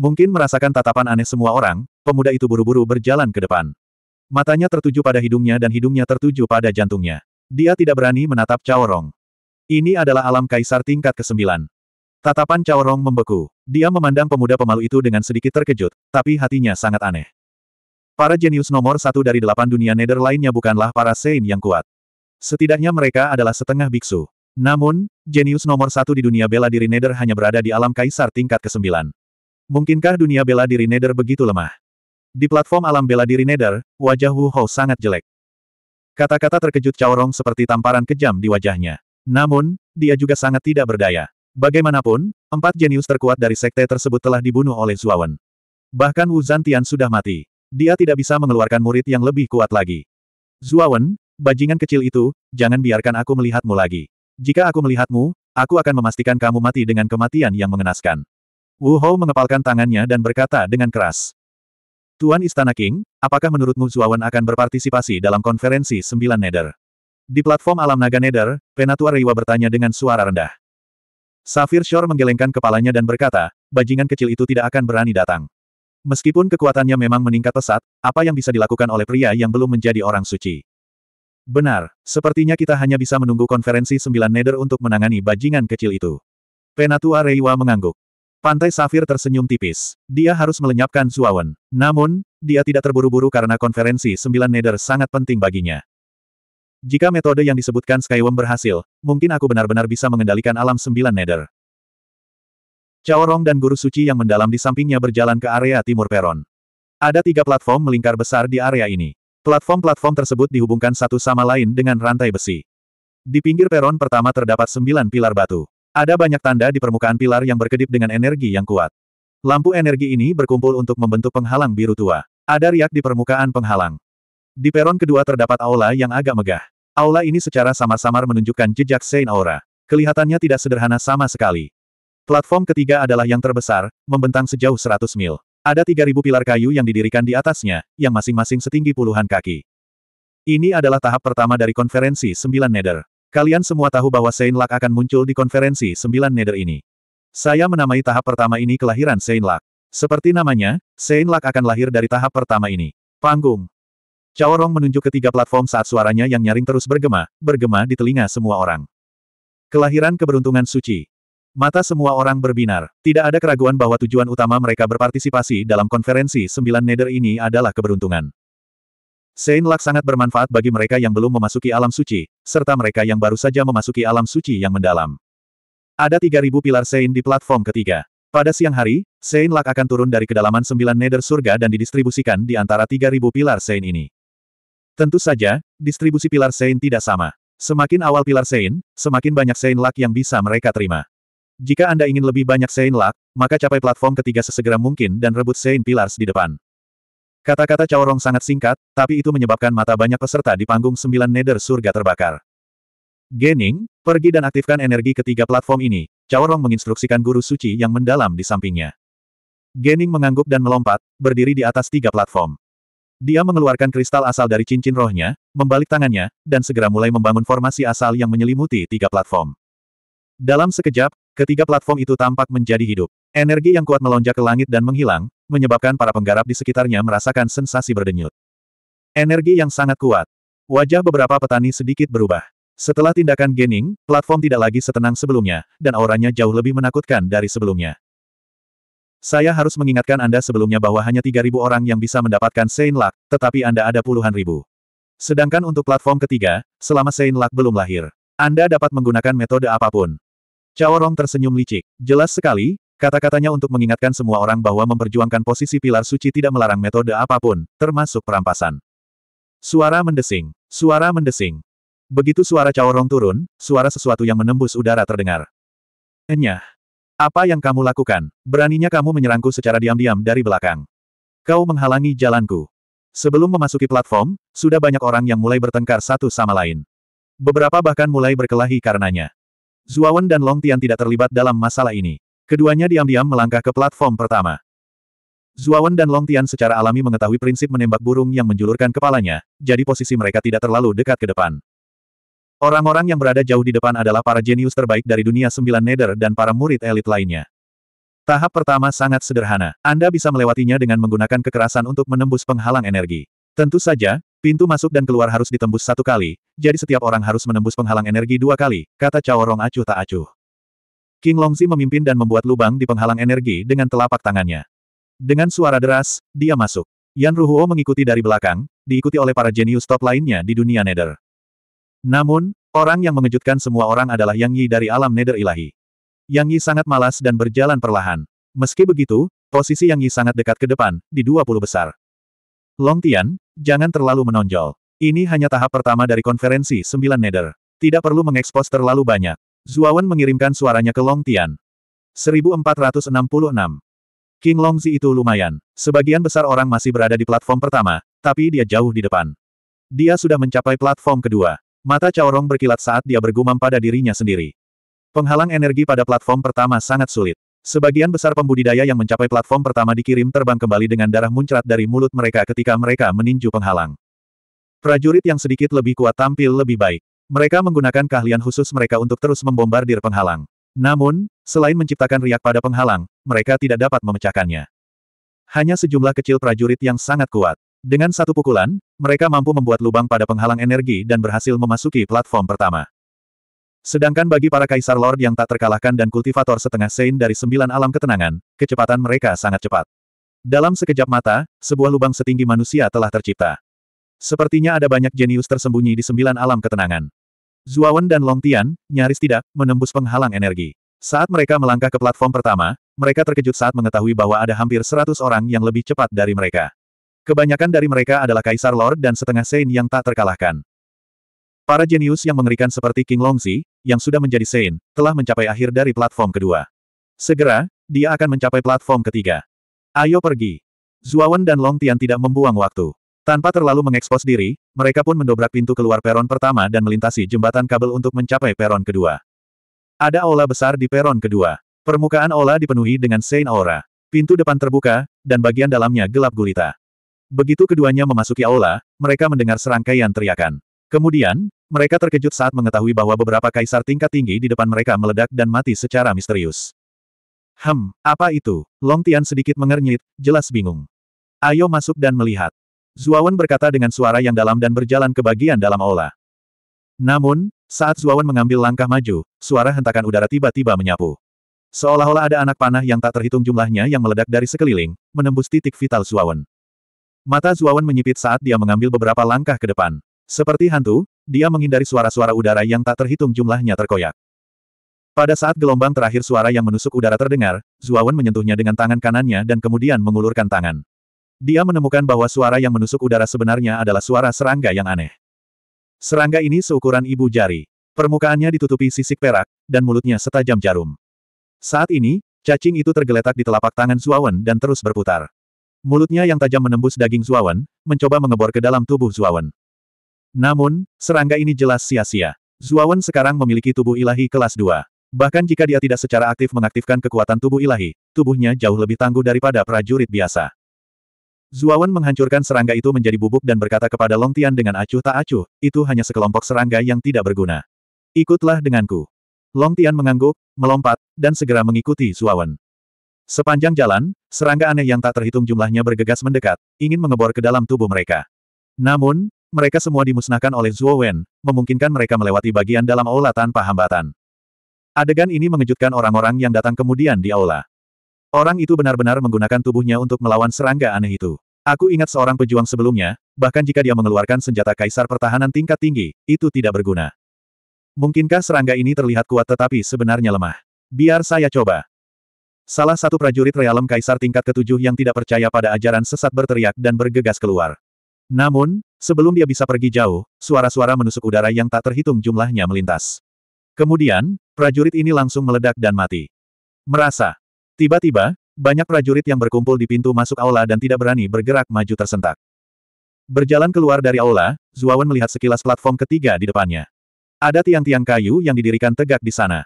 A: Mungkin merasakan tatapan aneh semua orang, pemuda itu buru-buru berjalan ke depan. Matanya tertuju pada hidungnya dan hidungnya tertuju pada jantungnya. Dia tidak berani menatap Caorong. Ini adalah alam kaisar tingkat ke-9. Tatapan Caorong membeku. Dia memandang pemuda pemalu itu dengan sedikit terkejut, tapi hatinya sangat aneh. Para jenius nomor satu dari delapan dunia nether lainnya bukanlah para Sein yang kuat. Setidaknya mereka adalah setengah biksu. Namun, jenius nomor satu di dunia bela diri nether hanya berada di alam kaisar tingkat ke-9. Mungkinkah dunia bela diri nether begitu lemah? Di platform alam bela diri Nether, wajah Wu Hou sangat jelek. Kata-kata terkejut Cao Rong seperti tamparan kejam di wajahnya. Namun, dia juga sangat tidak berdaya. Bagaimanapun, empat jenius terkuat dari sekte tersebut telah dibunuh oleh Zuawan. Bahkan Wu Zantian sudah mati. Dia tidak bisa mengeluarkan murid yang lebih kuat lagi. Zuawan, bajingan kecil itu, jangan biarkan aku melihatmu lagi. Jika aku melihatmu, aku akan memastikan kamu mati dengan kematian yang mengenaskan. Wu Hou mengepalkan tangannya dan berkata dengan keras. Tuan Istana King, apakah menurutmu Zuawan akan berpartisipasi dalam konferensi Sembilan Nether? Di platform alam naga Nether, Penatua Reiwa bertanya dengan suara rendah. Safir Shore menggelengkan kepalanya dan berkata, bajingan kecil itu tidak akan berani datang. Meskipun kekuatannya memang meningkat pesat, apa yang bisa dilakukan oleh pria yang belum menjadi orang suci? Benar, sepertinya kita hanya bisa menunggu konferensi Sembilan Nether untuk menangani bajingan kecil itu. Penatua Reiwa mengangguk. Pantai Safir tersenyum tipis. Dia harus melenyapkan Zuawan. Namun, dia tidak terburu-buru karena konferensi sembilan Nether sangat penting baginya. Jika metode yang disebutkan Skyworm berhasil, mungkin aku benar-benar bisa mengendalikan alam sembilan Nether. Chaorong dan Guru Suci yang mendalam di sampingnya berjalan ke area timur peron. Ada tiga platform melingkar besar di area ini. Platform-platform tersebut dihubungkan satu sama lain dengan rantai besi. Di pinggir peron pertama terdapat sembilan pilar batu. Ada banyak tanda di permukaan pilar yang berkedip dengan energi yang kuat. Lampu energi ini berkumpul untuk membentuk penghalang biru tua. Ada riak di permukaan penghalang. Di peron kedua terdapat aula yang agak megah. Aula ini secara samar-samar menunjukkan jejak Saint Aura. Kelihatannya tidak sederhana sama sekali. Platform ketiga adalah yang terbesar, membentang sejauh 100 mil. Ada 3.000 pilar kayu yang didirikan di atasnya, yang masing-masing setinggi puluhan kaki. Ini adalah tahap pertama dari konferensi 9 Nether. Kalian semua tahu bahwa Saint Lak akan muncul di konferensi sembilan nether ini. Saya menamai tahap pertama ini kelahiran Saint Lak. Seperti namanya, Saint Lak akan lahir dari tahap pertama ini. Panggung. Chaorong menunjuk ke tiga platform saat suaranya yang nyaring terus bergema, bergema di telinga semua orang. Kelahiran keberuntungan suci. Mata semua orang berbinar. Tidak ada keraguan bahwa tujuan utama mereka berpartisipasi dalam konferensi sembilan nether ini adalah keberuntungan. Sein Lak sangat bermanfaat bagi mereka yang belum memasuki alam suci, serta mereka yang baru saja memasuki alam suci yang mendalam. Ada 3.000 pilar Sein di platform ketiga. Pada siang hari, Sein Lak akan turun dari kedalaman sembilan nether surga dan didistribusikan di antara 3.000 pilar Sein ini. Tentu saja, distribusi pilar Sein tidak sama. Semakin awal pilar Sein, semakin banyak Sein Lak yang bisa mereka terima. Jika Anda ingin lebih banyak Sein Lak, maka capai platform ketiga sesegera mungkin dan rebut Sein Pillars di depan. Kata-kata Caorong sangat singkat, tapi itu menyebabkan mata banyak peserta di panggung sembilan nether surga terbakar. Gening, pergi dan aktifkan energi ketiga platform ini, Caorong menginstruksikan guru suci yang mendalam di sampingnya. Gening mengangguk dan melompat, berdiri di atas tiga platform. Dia mengeluarkan kristal asal dari cincin rohnya, membalik tangannya, dan segera mulai membangun formasi asal yang menyelimuti tiga platform. Dalam sekejap, ketiga platform itu tampak menjadi hidup. Energi yang kuat melonjak ke langit dan menghilang, menyebabkan para penggarap di sekitarnya merasakan sensasi berdenyut. Energi yang sangat kuat. Wajah beberapa petani sedikit berubah. Setelah tindakan gening, platform tidak lagi setenang sebelumnya, dan auranya jauh lebih menakutkan dari sebelumnya. Saya harus mengingatkan Anda sebelumnya bahwa hanya 3.000 orang yang bisa mendapatkan Sein Luck, tetapi Anda ada puluhan ribu. Sedangkan untuk platform ketiga, selama Sein Luck belum lahir, Anda dapat menggunakan metode apapun. Rong tersenyum licik. Jelas sekali, Kata-katanya untuk mengingatkan semua orang bahwa memperjuangkan posisi pilar suci tidak melarang metode apapun, termasuk perampasan. Suara mendesing. Suara mendesing. Begitu suara caorong turun, suara sesuatu yang menembus udara terdengar. Enyah. Apa yang kamu lakukan? Beraninya kamu menyerangku secara diam-diam dari belakang. Kau menghalangi jalanku. Sebelum memasuki platform, sudah banyak orang yang mulai bertengkar satu sama lain. Beberapa bahkan mulai berkelahi karenanya. Zuawan dan Long Tian tidak terlibat dalam masalah ini. Keduanya diam-diam melangkah ke platform pertama. Zuawan dan Long Tian secara alami mengetahui prinsip menembak burung yang menjulurkan kepalanya, jadi posisi mereka tidak terlalu dekat ke depan. Orang-orang yang berada jauh di depan adalah para jenius terbaik dari dunia sembilan nether dan para murid elit lainnya. Tahap pertama sangat sederhana. Anda bisa melewatinya dengan menggunakan kekerasan untuk menembus penghalang energi. Tentu saja, pintu masuk dan keluar harus ditembus satu kali, jadi setiap orang harus menembus penghalang energi dua kali, kata Cao Rong acuh tak acuh. King Longzi memimpin dan membuat lubang di penghalang energi dengan telapak tangannya. Dengan suara deras, dia masuk. Yan Ruhuo mengikuti dari belakang, diikuti oleh para jenius top lainnya di dunia Nether. Namun, orang yang mengejutkan semua orang adalah Yang Yi dari alam Nether ilahi. Yang Yi sangat malas dan berjalan perlahan. Meski begitu, posisi Yang Yi sangat dekat ke depan, di 20 besar. Long Tian, jangan terlalu menonjol. Ini hanya tahap pertama dari konferensi 9 Nether. Tidak perlu mengekspos terlalu banyak. Zuawan mengirimkan suaranya ke Long Tian. 1466. King Longzi itu lumayan. Sebagian besar orang masih berada di platform pertama, tapi dia jauh di depan. Dia sudah mencapai platform kedua. Mata Caorong berkilat saat dia bergumam pada dirinya sendiri. Penghalang energi pada platform pertama sangat sulit. Sebagian besar pembudidaya yang mencapai platform pertama dikirim terbang kembali dengan darah muncrat dari mulut mereka ketika mereka meninju penghalang. Prajurit yang sedikit lebih kuat tampil lebih baik. Mereka menggunakan keahlian khusus mereka untuk terus membombardir penghalang. Namun, selain menciptakan riak pada penghalang, mereka tidak dapat memecahkannya. Hanya sejumlah kecil prajurit yang sangat kuat. Dengan satu pukulan, mereka mampu membuat lubang pada penghalang energi dan berhasil memasuki platform pertama. Sedangkan bagi para kaisar lord yang tak terkalahkan dan kultivator setengah sein dari sembilan alam ketenangan, kecepatan mereka sangat cepat. Dalam sekejap mata, sebuah lubang setinggi manusia telah tercipta. Sepertinya ada banyak jenius tersembunyi di sembilan alam ketenangan. Zuawan dan Long Tian, nyaris tidak, menembus penghalang energi. Saat mereka melangkah ke platform pertama, mereka terkejut saat mengetahui bahwa ada hampir seratus orang yang lebih cepat dari mereka. Kebanyakan dari mereka adalah Kaisar Lord dan setengah Saint yang tak terkalahkan. Para jenius yang mengerikan seperti King Longzi, yang sudah menjadi Saint, telah mencapai akhir dari platform kedua. Segera, dia akan mencapai platform ketiga. Ayo pergi. Zuawan dan Long Tian tidak membuang waktu. Tanpa terlalu mengekspos diri, mereka pun mendobrak pintu keluar peron pertama dan melintasi jembatan kabel untuk mencapai peron kedua. Ada aula besar di peron kedua. Permukaan aula dipenuhi dengan sein Aura. Pintu depan terbuka, dan bagian dalamnya gelap gulita. Begitu keduanya memasuki aula, mereka mendengar serangkaian teriakan. Kemudian, mereka terkejut saat mengetahui bahwa beberapa kaisar tingkat tinggi di depan mereka meledak dan mati secara misterius. Hem, apa itu? Long Tian sedikit mengernyit, jelas bingung. Ayo masuk dan melihat. Zuawan berkata dengan suara yang dalam dan berjalan ke bagian dalam aula. Namun, saat Zuawan mengambil langkah maju, suara hentakan udara tiba-tiba menyapu. Seolah-olah ada anak panah yang tak terhitung jumlahnya yang meledak dari sekeliling, menembus titik vital Zuawan. Mata Zuawan menyipit saat dia mengambil beberapa langkah ke depan. Seperti hantu, dia menghindari suara-suara udara yang tak terhitung jumlahnya terkoyak. Pada saat gelombang terakhir suara yang menusuk udara terdengar, Zuawan menyentuhnya dengan tangan kanannya dan kemudian mengulurkan tangan. Dia menemukan bahwa suara yang menusuk udara sebenarnya adalah suara serangga yang aneh. Serangga ini seukuran ibu jari. Permukaannya ditutupi sisik perak, dan mulutnya setajam jarum. Saat ini, cacing itu tergeletak di telapak tangan Zuawan dan terus berputar. Mulutnya yang tajam menembus daging Zuawan, mencoba mengebor ke dalam tubuh Zuawan. Namun, serangga ini jelas sia-sia. Zuawan sekarang memiliki tubuh ilahi kelas 2. Bahkan jika dia tidak secara aktif mengaktifkan kekuatan tubuh ilahi, tubuhnya jauh lebih tangguh daripada prajurit biasa. Zuawan menghancurkan serangga itu menjadi bubuk dan berkata kepada Long Tian dengan acuh tak acuh, itu hanya sekelompok serangga yang tidak berguna. Ikutlah denganku. Long Tian mengangguk, melompat, dan segera mengikuti Zuawan. Sepanjang jalan, serangga aneh yang tak terhitung jumlahnya bergegas mendekat, ingin mengebor ke dalam tubuh mereka. Namun, mereka semua dimusnahkan oleh Zhuo memungkinkan mereka melewati bagian dalam aula tanpa hambatan. Adegan ini mengejutkan orang-orang yang datang kemudian di aula. Orang itu benar-benar menggunakan tubuhnya untuk melawan serangga aneh itu. Aku ingat seorang pejuang sebelumnya, bahkan jika dia mengeluarkan senjata kaisar pertahanan tingkat tinggi, itu tidak berguna. Mungkinkah serangga ini terlihat kuat tetapi sebenarnya lemah? Biar saya coba. Salah satu prajurit realem kaisar tingkat ketujuh yang tidak percaya pada ajaran sesat berteriak dan bergegas keluar. Namun, sebelum dia bisa pergi jauh, suara-suara menusuk udara yang tak terhitung jumlahnya melintas. Kemudian, prajurit ini langsung meledak dan mati. Merasa, Tiba-tiba, banyak prajurit yang berkumpul di pintu masuk aula dan tidak berani bergerak maju tersentak. Berjalan keluar dari aula, Zuawan melihat sekilas platform ketiga di depannya. Ada tiang-tiang kayu yang didirikan tegak di sana.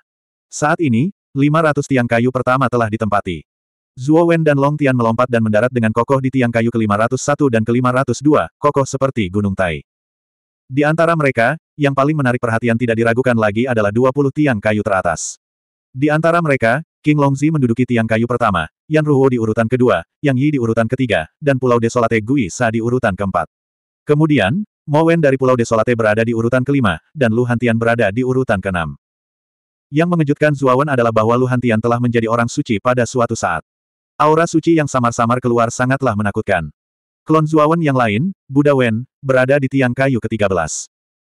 A: Saat ini, 500 tiang kayu pertama telah ditempati. Zuo dan Long Tian melompat dan mendarat dengan kokoh di tiang kayu ke-501 dan ke-502, kokoh seperti gunung tai. Di antara mereka, yang paling menarik perhatian tidak diragukan lagi adalah 20 tiang kayu teratas. Di antara mereka, King Longzi menduduki tiang kayu pertama, Yan Ruo di urutan kedua, Yang Yi di urutan ketiga, dan Pulau Desolate Gui Sa di urutan keempat. Kemudian, Mo Wen dari Pulau Desolate berada di urutan kelima, dan Lu Hantian berada di urutan keenam. Yang mengejutkan Zuawan adalah bahwa Lu Hantian telah menjadi orang suci pada suatu saat. Aura suci yang samar-samar keluar sangatlah menakutkan. Klon Zuawan yang lain, Buddha Wen, berada di tiang kayu ke-13.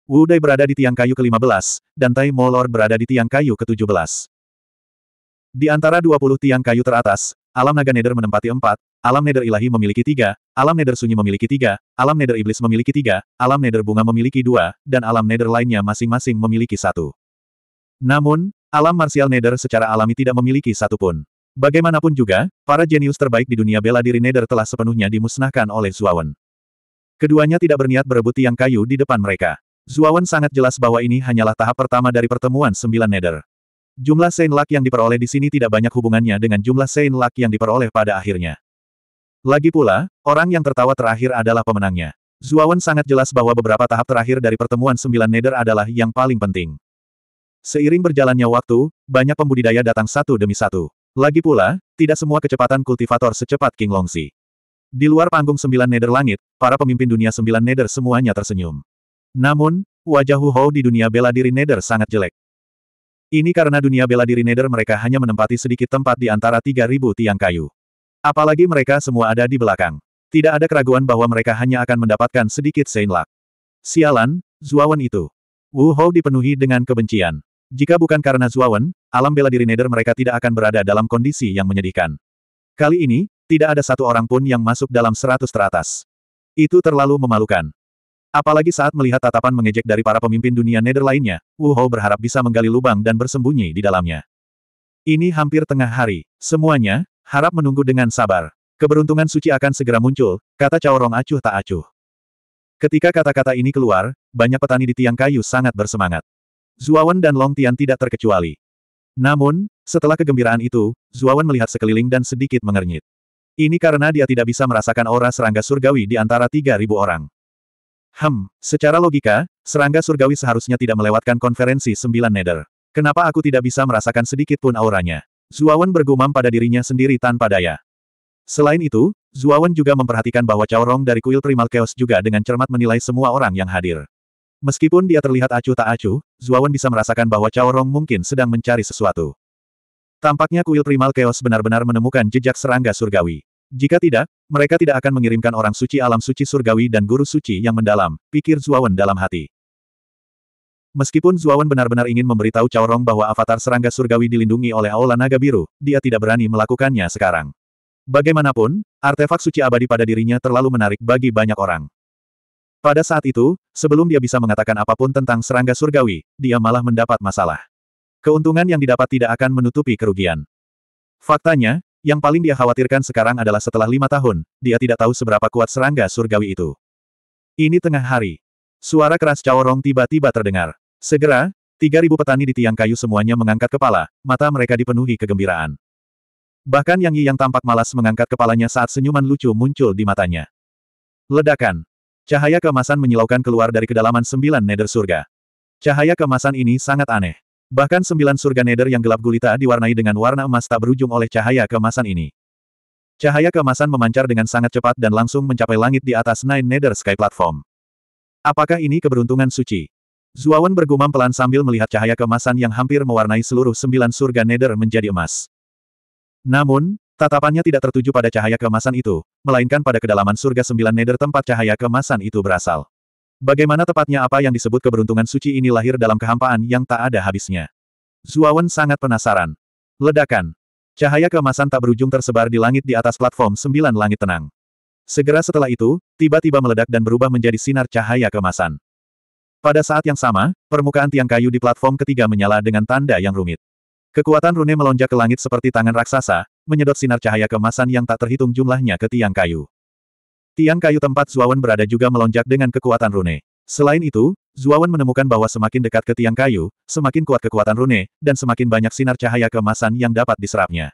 A: Wu Dai berada di tiang kayu ke-15, dan Tai Molor berada di tiang kayu ke-17. Di antara 20 tiang kayu teratas, alam naga neder menempati empat, alam neder ilahi memiliki tiga, alam neder sunyi memiliki tiga, alam neder iblis memiliki tiga, alam neder bunga memiliki dua, dan alam neder lainnya masing-masing memiliki satu. Namun, alam martial neder secara alami tidak memiliki satupun. Bagaimanapun juga, para jenius terbaik di dunia bela diri neder telah sepenuhnya dimusnahkan oleh Zuawan. Keduanya tidak berniat berebut tiang kayu di depan mereka. Zuawan sangat jelas bahwa ini hanyalah tahap pertama dari pertemuan sembilan neder. Jumlah Sein Luck yang diperoleh di sini tidak banyak hubungannya dengan jumlah Sein Luck yang diperoleh pada akhirnya. Lagi pula, orang yang tertawa terakhir adalah pemenangnya. Zuawan sangat jelas bahwa beberapa tahap terakhir dari pertemuan sembilan nether adalah yang paling penting. Seiring berjalannya waktu, banyak pembudidaya datang satu demi satu. Lagi pula, tidak semua kecepatan kultivator secepat King Longsi. Di luar panggung sembilan nether langit, para pemimpin dunia sembilan nether semuanya tersenyum. Namun, wajah Hu Hou di dunia bela diri nether sangat jelek. Ini karena dunia bela diri Nether mereka hanya menempati sedikit tempat di antara 3.000 tiang kayu. Apalagi mereka semua ada di belakang. Tidak ada keraguan bahwa mereka hanya akan mendapatkan sedikit seinlak. Luck. Sialan, Zuawan itu. Wu Hou dipenuhi dengan kebencian. Jika bukan karena Zuawan, alam bela diri Nether mereka tidak akan berada dalam kondisi yang menyedihkan. Kali ini, tidak ada satu orang pun yang masuk dalam seratus teratas. Itu terlalu memalukan. Apalagi saat melihat tatapan mengejek dari para pemimpin dunia nether lainnya, Wu Hou berharap bisa menggali lubang dan bersembunyi di dalamnya. Ini hampir tengah hari. Semuanya, harap menunggu dengan sabar. Keberuntungan suci akan segera muncul, kata Cao Rong acuh tak acuh. Ketika kata-kata ini keluar, banyak petani di tiang kayu sangat bersemangat. Zuawan dan Long Tian tidak terkecuali. Namun, setelah kegembiraan itu, Zuawan melihat sekeliling dan sedikit mengernyit. Ini karena dia tidak bisa merasakan aura serangga surgawi di antara 3.000 orang. Hmm, secara logika, serangga surgawi seharusnya tidak melewatkan konferensi sembilan nether. Kenapa aku tidak bisa merasakan sedikit pun auranya? Zuawan bergumam pada dirinya sendiri tanpa daya. Selain itu, Zuawan juga memperhatikan bahwa Chaorong dari kuil Primal Chaos juga dengan cermat menilai semua orang yang hadir. Meskipun dia terlihat acuh tak acuh, Zuawan bisa merasakan bahwa Chaorong mungkin sedang mencari sesuatu. Tampaknya kuil Primal Chaos benar-benar menemukan jejak serangga surgawi. Jika tidak, mereka tidak akan mengirimkan orang suci alam suci surgawi dan guru suci yang mendalam, pikir Zuawan dalam hati. Meskipun Zuawan benar-benar ingin memberitahu Rong bahwa avatar serangga surgawi dilindungi oleh Aula Naga Biru, dia tidak berani melakukannya sekarang. Bagaimanapun, artefak suci abadi pada dirinya terlalu menarik bagi banyak orang. Pada saat itu, sebelum dia bisa mengatakan apapun tentang serangga surgawi, dia malah mendapat masalah. Keuntungan yang didapat tidak akan menutupi kerugian. Faktanya, yang paling dia khawatirkan sekarang adalah setelah lima tahun, dia tidak tahu seberapa kuat serangga surgawi itu. Ini tengah hari. Suara keras Caorong tiba-tiba terdengar. Segera, tiga ribu petani di tiang kayu semuanya mengangkat kepala, mata mereka dipenuhi kegembiraan. Bahkan Yang Yi yang tampak malas mengangkat kepalanya saat senyuman lucu muncul di matanya. Ledakan. Cahaya kemasan menyilaukan keluar dari kedalaman sembilan nether surga. Cahaya kemasan ini sangat aneh. Bahkan sembilan surga nether yang gelap gulita diwarnai dengan warna emas tak berujung oleh cahaya kemasan ini. Cahaya kemasan memancar dengan sangat cepat dan langsung mencapai langit di atas Nine Nether Sky Platform. Apakah ini keberuntungan suci? Zuawan bergumam pelan sambil melihat cahaya kemasan yang hampir mewarnai seluruh sembilan surga nether menjadi emas. Namun, Tatapannya tidak tertuju pada cahaya kemasan itu, melainkan pada kedalaman surga sembilan nether tempat cahaya kemasan itu berasal. Bagaimana tepatnya apa yang disebut keberuntungan suci ini lahir dalam kehampaan yang tak ada habisnya. Zuawan sangat penasaran. Ledakan. Cahaya keemasan tak berujung tersebar di langit di atas platform sembilan langit tenang. Segera setelah itu, tiba-tiba meledak dan berubah menjadi sinar cahaya kemasan. Pada saat yang sama, permukaan tiang kayu di platform ketiga menyala dengan tanda yang rumit. Kekuatan rune melonjak ke langit seperti tangan raksasa, menyedot sinar cahaya kemasan yang tak terhitung jumlahnya ke tiang kayu. Tiang kayu tempat Zuawan berada juga melonjak dengan kekuatan rune. Selain itu, Zuawan menemukan bahwa semakin dekat ke tiang kayu, semakin kuat kekuatan rune, dan semakin banyak sinar cahaya kemasan yang dapat diserapnya.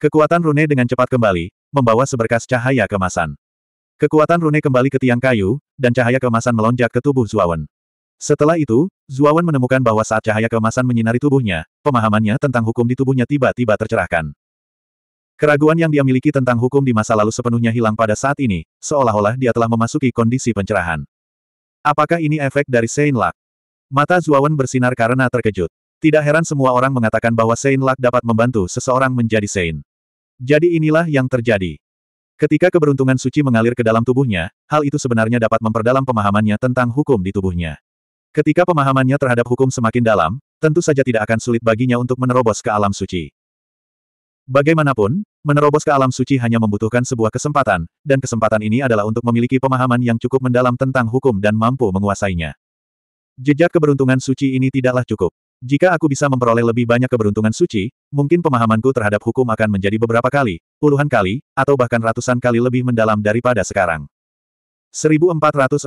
A: Kekuatan rune dengan cepat kembali, membawa seberkas cahaya kemasan. Kekuatan rune kembali ke tiang kayu, dan cahaya kemasan melonjak ke tubuh Zuawan. Setelah itu, Zuawan menemukan bahwa saat cahaya kemasan menyinari tubuhnya, pemahamannya tentang hukum di tubuhnya tiba-tiba tercerahkan. Keraguan yang dia miliki tentang hukum di masa lalu sepenuhnya hilang pada saat ini, seolah-olah dia telah memasuki kondisi pencerahan. Apakah ini efek dari Sein Lak? Mata Zuawan bersinar karena terkejut. Tidak heran semua orang mengatakan bahwa Sein Lak dapat membantu seseorang menjadi Sein. Jadi inilah yang terjadi. Ketika keberuntungan suci mengalir ke dalam tubuhnya, hal itu sebenarnya dapat memperdalam pemahamannya tentang hukum di tubuhnya. Ketika pemahamannya terhadap hukum semakin dalam, tentu saja tidak akan sulit baginya untuk menerobos ke alam suci. Bagaimanapun, menerobos ke alam suci hanya membutuhkan sebuah kesempatan, dan kesempatan ini adalah untuk memiliki pemahaman yang cukup mendalam tentang hukum dan mampu menguasainya. Jejak keberuntungan suci ini tidaklah cukup. Jika aku bisa memperoleh lebih banyak keberuntungan suci, mungkin pemahamanku terhadap hukum akan menjadi beberapa kali, puluhan kali, atau bahkan ratusan kali lebih mendalam daripada sekarang. 1467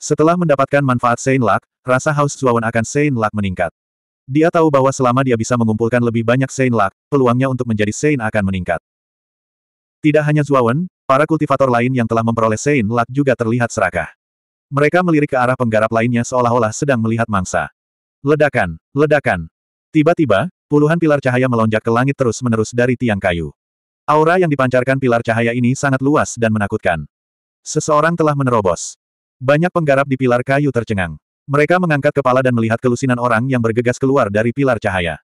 A: Setelah mendapatkan manfaat Sein Lak, rasa haus Zuawan akan Sein Lak meningkat. Dia tahu bahwa selama dia bisa mengumpulkan lebih banyak Saint Luck, peluangnya untuk menjadi Saint akan meningkat. Tidak hanya Zuawan, para kultivator lain yang telah memperoleh Saint Luck juga terlihat serakah. Mereka melirik ke arah penggarap lainnya seolah-olah sedang melihat mangsa. Ledakan, ledakan. Tiba-tiba, puluhan pilar cahaya melonjak ke langit terus-menerus dari tiang kayu. Aura yang dipancarkan pilar cahaya ini sangat luas dan menakutkan. Seseorang telah menerobos. Banyak penggarap di pilar kayu tercengang. Mereka mengangkat kepala dan melihat kelusinan orang yang bergegas keluar dari pilar cahaya.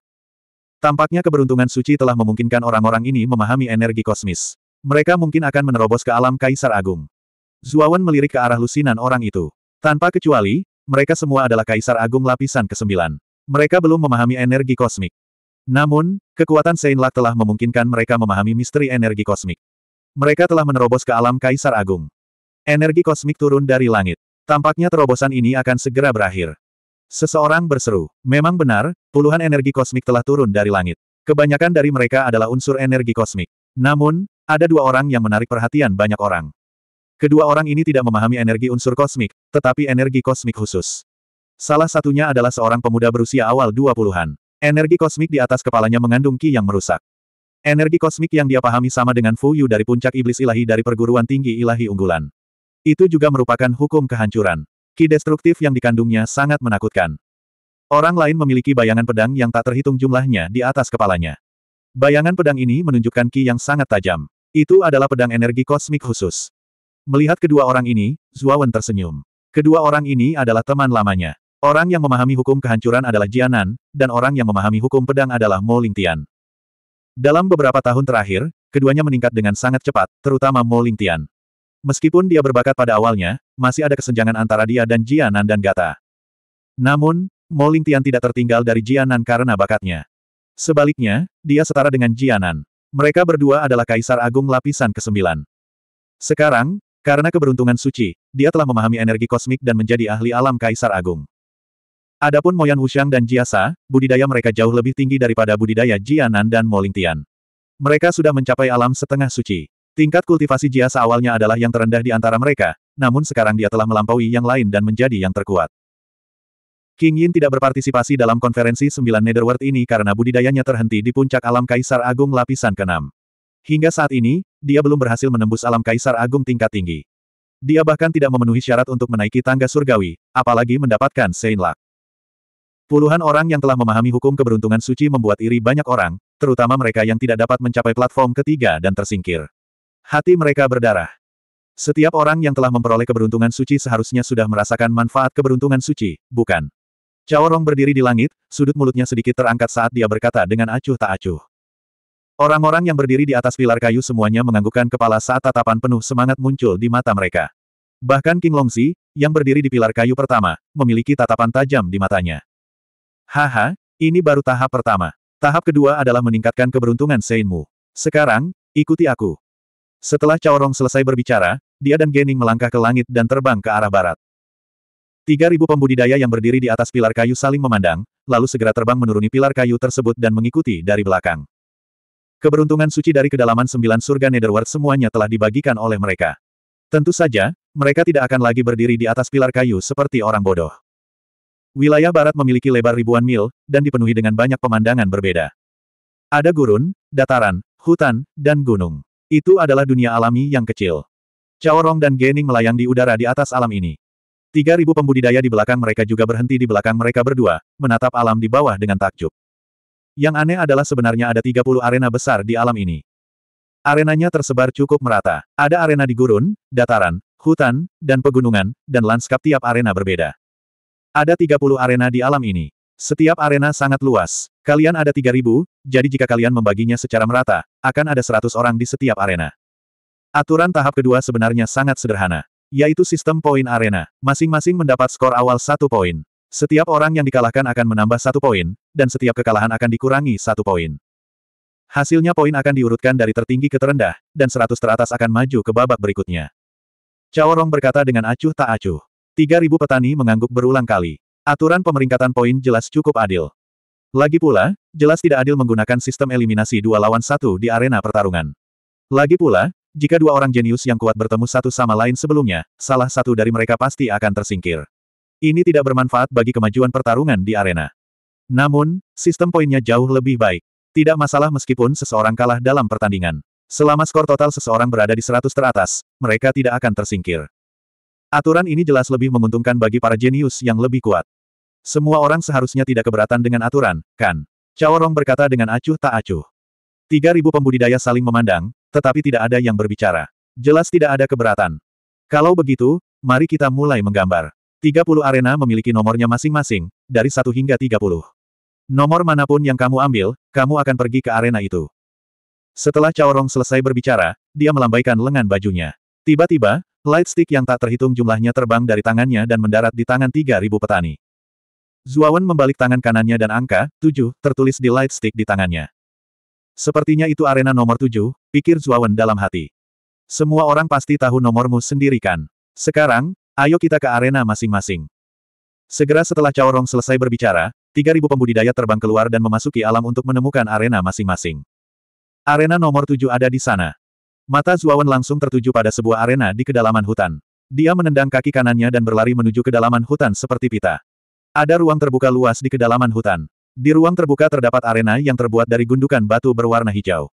A: Tampaknya keberuntungan suci telah memungkinkan orang-orang ini memahami energi kosmis. Mereka mungkin akan menerobos ke alam Kaisar Agung. Zuawan melirik ke arah lusinan orang itu. Tanpa kecuali, mereka semua adalah Kaisar Agung lapisan ke-9. Mereka belum memahami energi kosmik. Namun, kekuatan Seinlak telah memungkinkan mereka memahami misteri energi kosmik. Mereka telah menerobos ke alam Kaisar Agung. Energi kosmik turun dari langit. Tampaknya terobosan ini akan segera berakhir. Seseorang berseru, memang benar, puluhan energi kosmik telah turun dari langit. Kebanyakan dari mereka adalah unsur energi kosmik. Namun, ada dua orang yang menarik perhatian banyak orang. Kedua orang ini tidak memahami energi unsur kosmik, tetapi energi kosmik khusus. Salah satunya adalah seorang pemuda berusia awal 20-an. Energi kosmik di atas kepalanya mengandung ki yang merusak. Energi kosmik yang dia pahami sama dengan Fu Yu dari puncak iblis ilahi dari perguruan tinggi ilahi unggulan. Itu juga merupakan hukum kehancuran. Ki destruktif yang dikandungnya sangat menakutkan. Orang lain memiliki bayangan pedang yang tak terhitung jumlahnya di atas kepalanya. Bayangan pedang ini menunjukkan ki yang sangat tajam. Itu adalah pedang energi kosmik khusus. Melihat kedua orang ini, Zuawan tersenyum. Kedua orang ini adalah teman lamanya. Orang yang memahami hukum kehancuran adalah Jianan, dan orang yang memahami hukum pedang adalah Mo Lingtian. Dalam beberapa tahun terakhir, keduanya meningkat dengan sangat cepat, terutama Mo Lingtian. Meskipun dia berbakat pada awalnya, masih ada kesenjangan antara dia dan Jianan dan Gata. Namun, Mo Lingtian tidak tertinggal dari Jianan karena bakatnya. Sebaliknya, dia setara dengan Jianan. Mereka berdua adalah Kaisar Agung lapisan ke-9. Sekarang, karena keberuntungan suci, dia telah memahami energi kosmik dan menjadi ahli alam Kaisar Agung. Adapun Moyan Wuxiang dan Jiasa, budidaya mereka jauh lebih tinggi daripada budidaya Jianan dan Mo Lingtian. Mereka sudah mencapai alam setengah suci. Tingkat kultivasi Jiasa awalnya adalah yang terendah di antara mereka, namun sekarang dia telah melampaui yang lain dan menjadi yang terkuat. King Yin tidak berpartisipasi dalam konferensi sembilan Netherworld ini karena budidayanya terhenti di puncak alam Kaisar Agung lapisan ke-6. Hingga saat ini, dia belum berhasil menembus alam Kaisar Agung tingkat tinggi. Dia bahkan tidak memenuhi syarat untuk menaiki tangga surgawi, apalagi mendapatkan Saint Luck. Puluhan orang yang telah memahami hukum keberuntungan suci membuat iri banyak orang, terutama mereka yang tidak dapat mencapai platform ketiga dan tersingkir. Hati mereka berdarah. Setiap orang yang telah memperoleh keberuntungan suci seharusnya sudah merasakan manfaat keberuntungan suci, bukan? Cao berdiri di langit, sudut mulutnya sedikit terangkat saat dia berkata dengan acuh tak acuh. Orang-orang yang berdiri di atas pilar kayu semuanya menganggukkan kepala saat tatapan penuh semangat muncul di mata mereka. Bahkan King Longzi, yang berdiri di pilar kayu pertama, memiliki tatapan tajam di matanya. Haha, ini baru tahap pertama. Tahap kedua adalah meningkatkan keberuntungan Seinmu. Sekarang, ikuti aku. Setelah Caorong selesai berbicara, dia dan Gening melangkah ke langit dan terbang ke arah barat. Tiga ribu pembudidaya yang berdiri di atas pilar kayu saling memandang, lalu segera terbang menuruni pilar kayu tersebut dan mengikuti dari belakang. Keberuntungan suci dari kedalaman sembilan surga Netherworld semuanya telah dibagikan oleh mereka. Tentu saja, mereka tidak akan lagi berdiri di atas pilar kayu seperti orang bodoh. Wilayah barat memiliki lebar ribuan mil, dan dipenuhi dengan banyak pemandangan berbeda. Ada gurun, dataran, hutan, dan gunung. Itu adalah dunia alami yang kecil. Caorong dan Gening melayang di udara di atas alam ini. Tiga ribu pembudidaya di belakang mereka juga berhenti di belakang mereka berdua, menatap alam di bawah dengan takjub. Yang aneh adalah sebenarnya ada 30 arena besar di alam ini. Arenanya tersebar cukup merata. Ada arena di gurun, dataran, hutan, dan pegunungan, dan lanskap tiap arena berbeda. Ada 30 arena di alam ini. Setiap arena sangat luas. Kalian ada 3000, jadi jika kalian membaginya secara merata, akan ada seratus orang di setiap arena. Aturan tahap kedua sebenarnya sangat sederhana, yaitu sistem poin arena. Masing-masing mendapat skor awal satu poin. Setiap orang yang dikalahkan akan menambah satu poin, dan setiap kekalahan akan dikurangi satu poin. Hasilnya poin akan diurutkan dari tertinggi ke terendah, dan seratus teratas akan maju ke babak berikutnya. Caorong berkata dengan acuh tak acuh. Tiga ribu petani mengangguk berulang kali. Aturan pemeringkatan poin jelas cukup adil. Lagi pula, jelas tidak adil menggunakan sistem eliminasi dua lawan satu di arena pertarungan. Lagi pula, jika dua orang jenius yang kuat bertemu satu sama lain sebelumnya, salah satu dari mereka pasti akan tersingkir. Ini tidak bermanfaat bagi kemajuan pertarungan di arena. Namun, sistem poinnya jauh lebih baik. Tidak masalah meskipun seseorang kalah dalam pertandingan. Selama skor total seseorang berada di 100 teratas, mereka tidak akan tersingkir. Aturan ini jelas lebih menguntungkan bagi para jenius yang lebih kuat. Semua orang seharusnya tidak keberatan dengan aturan, kan? Rong berkata dengan acuh tak acuh. Tiga ribu pembudidaya saling memandang, tetapi tidak ada yang berbicara. Jelas tidak ada keberatan. Kalau begitu, mari kita mulai menggambar. 30 arena memiliki nomornya masing-masing, dari 1 hingga 30. Nomor manapun yang kamu ambil, kamu akan pergi ke arena itu. Setelah Caorong selesai berbicara, dia melambaikan lengan bajunya. Tiba-tiba, light stick yang tak terhitung jumlahnya terbang dari tangannya dan mendarat di tangan 3.000 petani. Zuawan membalik tangan kanannya dan angka, tujuh, tertulis di light stick di tangannya. Sepertinya itu arena nomor tujuh, pikir Zuawan dalam hati. Semua orang pasti tahu nomormu sendiri kan. Sekarang, ayo kita ke arena masing-masing. Segera setelah Cao Rong selesai berbicara, 3.000 pembudidaya terbang keluar dan memasuki alam untuk menemukan arena masing-masing. Arena nomor tujuh ada di sana. Mata Zuawan langsung tertuju pada sebuah arena di kedalaman hutan. Dia menendang kaki kanannya dan berlari menuju kedalaman hutan seperti pita. Ada ruang terbuka luas di kedalaman hutan. Di ruang terbuka terdapat arena yang terbuat dari gundukan batu berwarna hijau.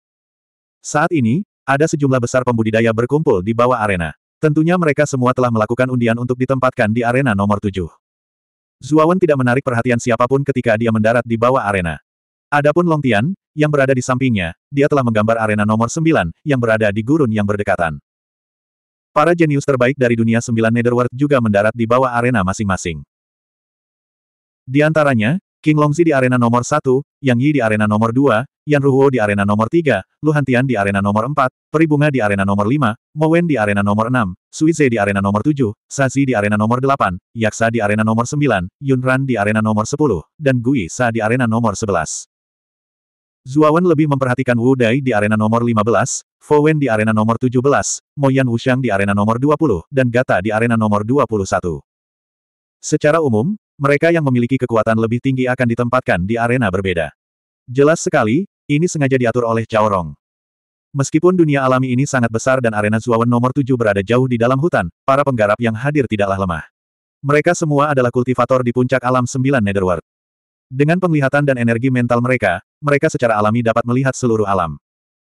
A: Saat ini, ada sejumlah besar pembudidaya berkumpul di bawah arena. Tentunya mereka semua telah melakukan undian untuk ditempatkan di arena nomor tujuh. Zuawan tidak menarik perhatian siapapun ketika dia mendarat di bawah arena. Adapun Long Tian, yang berada di sampingnya, dia telah menggambar arena nomor sembilan, yang berada di gurun yang berdekatan. Para jenius terbaik dari dunia sembilan Netherworld juga mendarat di bawah arena masing-masing. Di antaranya, King Longzi di arena nomor 1, Yang Yi di arena nomor 2, Yan Ruo di arena nomor 3, Lu Hantian di arena nomor 4, Peribunga di arena nomor 5, Mo Wen di arena nomor 6, Suize di arena nomor 7, Sazi di arena nomor 8, Yaksa di arena nomor 9, Yunran di arena nomor 10, dan Gui Sa di arena nomor 11. Zuawan lebih memperhatikan Wu Dai di arena nomor 15, Fo Wen di arena nomor 17, Mo Yan Wuxiang di arena nomor 20, dan Gata di arena nomor 21. Secara umum, mereka yang memiliki kekuatan lebih tinggi akan ditempatkan di arena berbeda. Jelas sekali, ini sengaja diatur oleh Cao Rong. Meskipun dunia alami ini sangat besar dan arena Zuawan nomor 7 berada jauh di dalam hutan, para penggarap yang hadir tidaklah lemah. Mereka semua adalah kultivator di puncak alam sembilan Netherworld. Dengan penglihatan dan energi mental mereka, mereka secara alami dapat melihat seluruh alam.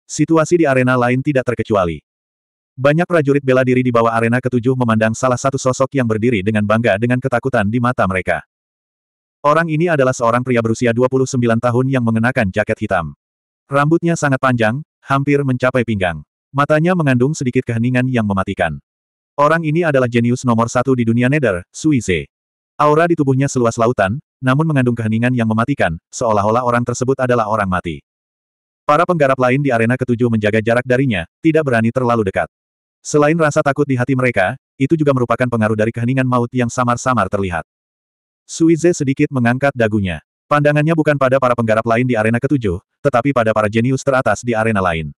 A: Situasi di arena lain tidak terkecuali. Banyak prajurit bela diri di bawah arena ketujuh memandang salah satu sosok yang berdiri dengan bangga dengan ketakutan di mata mereka. Orang ini adalah seorang pria berusia 29 tahun yang mengenakan jaket hitam. Rambutnya sangat panjang, hampir mencapai pinggang. Matanya mengandung sedikit keheningan yang mematikan. Orang ini adalah jenius nomor satu di dunia Nether, Suize. Aura di tubuhnya seluas lautan, namun mengandung keheningan yang mematikan, seolah-olah orang tersebut adalah orang mati. Para penggarap lain di arena ketujuh menjaga jarak darinya, tidak berani terlalu dekat. Selain rasa takut di hati mereka, itu juga merupakan pengaruh dari keheningan maut yang samar-samar terlihat. Suize sedikit mengangkat dagunya. Pandangannya bukan pada para penggarap lain di arena ketujuh, tetapi pada para jenius teratas di arena lain.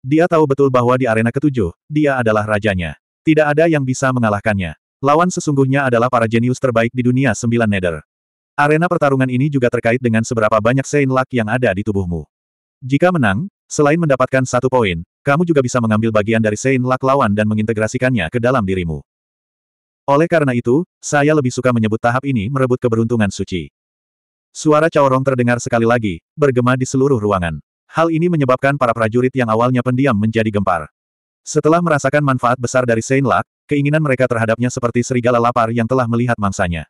A: Dia tahu betul bahwa di arena ketujuh, dia adalah rajanya. Tidak ada yang bisa mengalahkannya. Lawan sesungguhnya adalah para jenius terbaik di dunia sembilan nether. Arena pertarungan ini juga terkait dengan seberapa banyak Saint Luck yang ada di tubuhmu. Jika menang, Selain mendapatkan satu poin, kamu juga bisa mengambil bagian dari Sein Lak lawan dan mengintegrasikannya ke dalam dirimu. Oleh karena itu, saya lebih suka menyebut tahap ini merebut keberuntungan suci. Suara caorong terdengar sekali lagi, bergema di seluruh ruangan. Hal ini menyebabkan para prajurit yang awalnya pendiam menjadi gempar. Setelah merasakan manfaat besar dari Sein Lak, keinginan mereka terhadapnya seperti serigala lapar yang telah melihat mangsanya.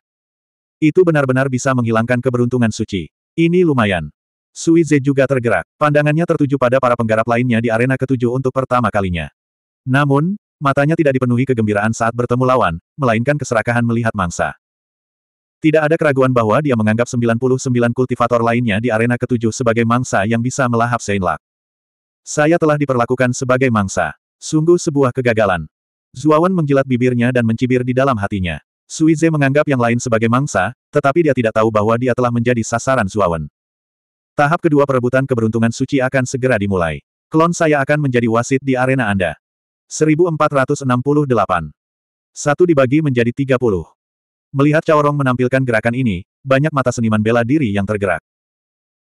A: Itu benar-benar bisa menghilangkan keberuntungan suci. Ini lumayan. Sui Ze juga tergerak. Pandangannya tertuju pada para penggarap lainnya di arena ketujuh untuk pertama kalinya. Namun, matanya tidak dipenuhi kegembiraan saat bertemu lawan, melainkan keserakahan melihat mangsa. Tidak ada keraguan bahwa dia menganggap 99 kultivator lainnya di arena ketujuh sebagai mangsa yang bisa melahap Seinlak. Saya telah diperlakukan sebagai mangsa. Sungguh sebuah kegagalan. Zuawan menjilat bibirnya dan mencibir di dalam hatinya. Suize menganggap yang lain sebagai mangsa, tetapi dia tidak tahu bahwa dia telah menjadi sasaran Zuawan. Tahap kedua perebutan keberuntungan suci akan segera dimulai. Klon saya akan menjadi wasit di arena Anda. 1468. Satu dibagi menjadi 30. Melihat Caorong menampilkan gerakan ini, banyak mata seniman bela diri yang tergerak.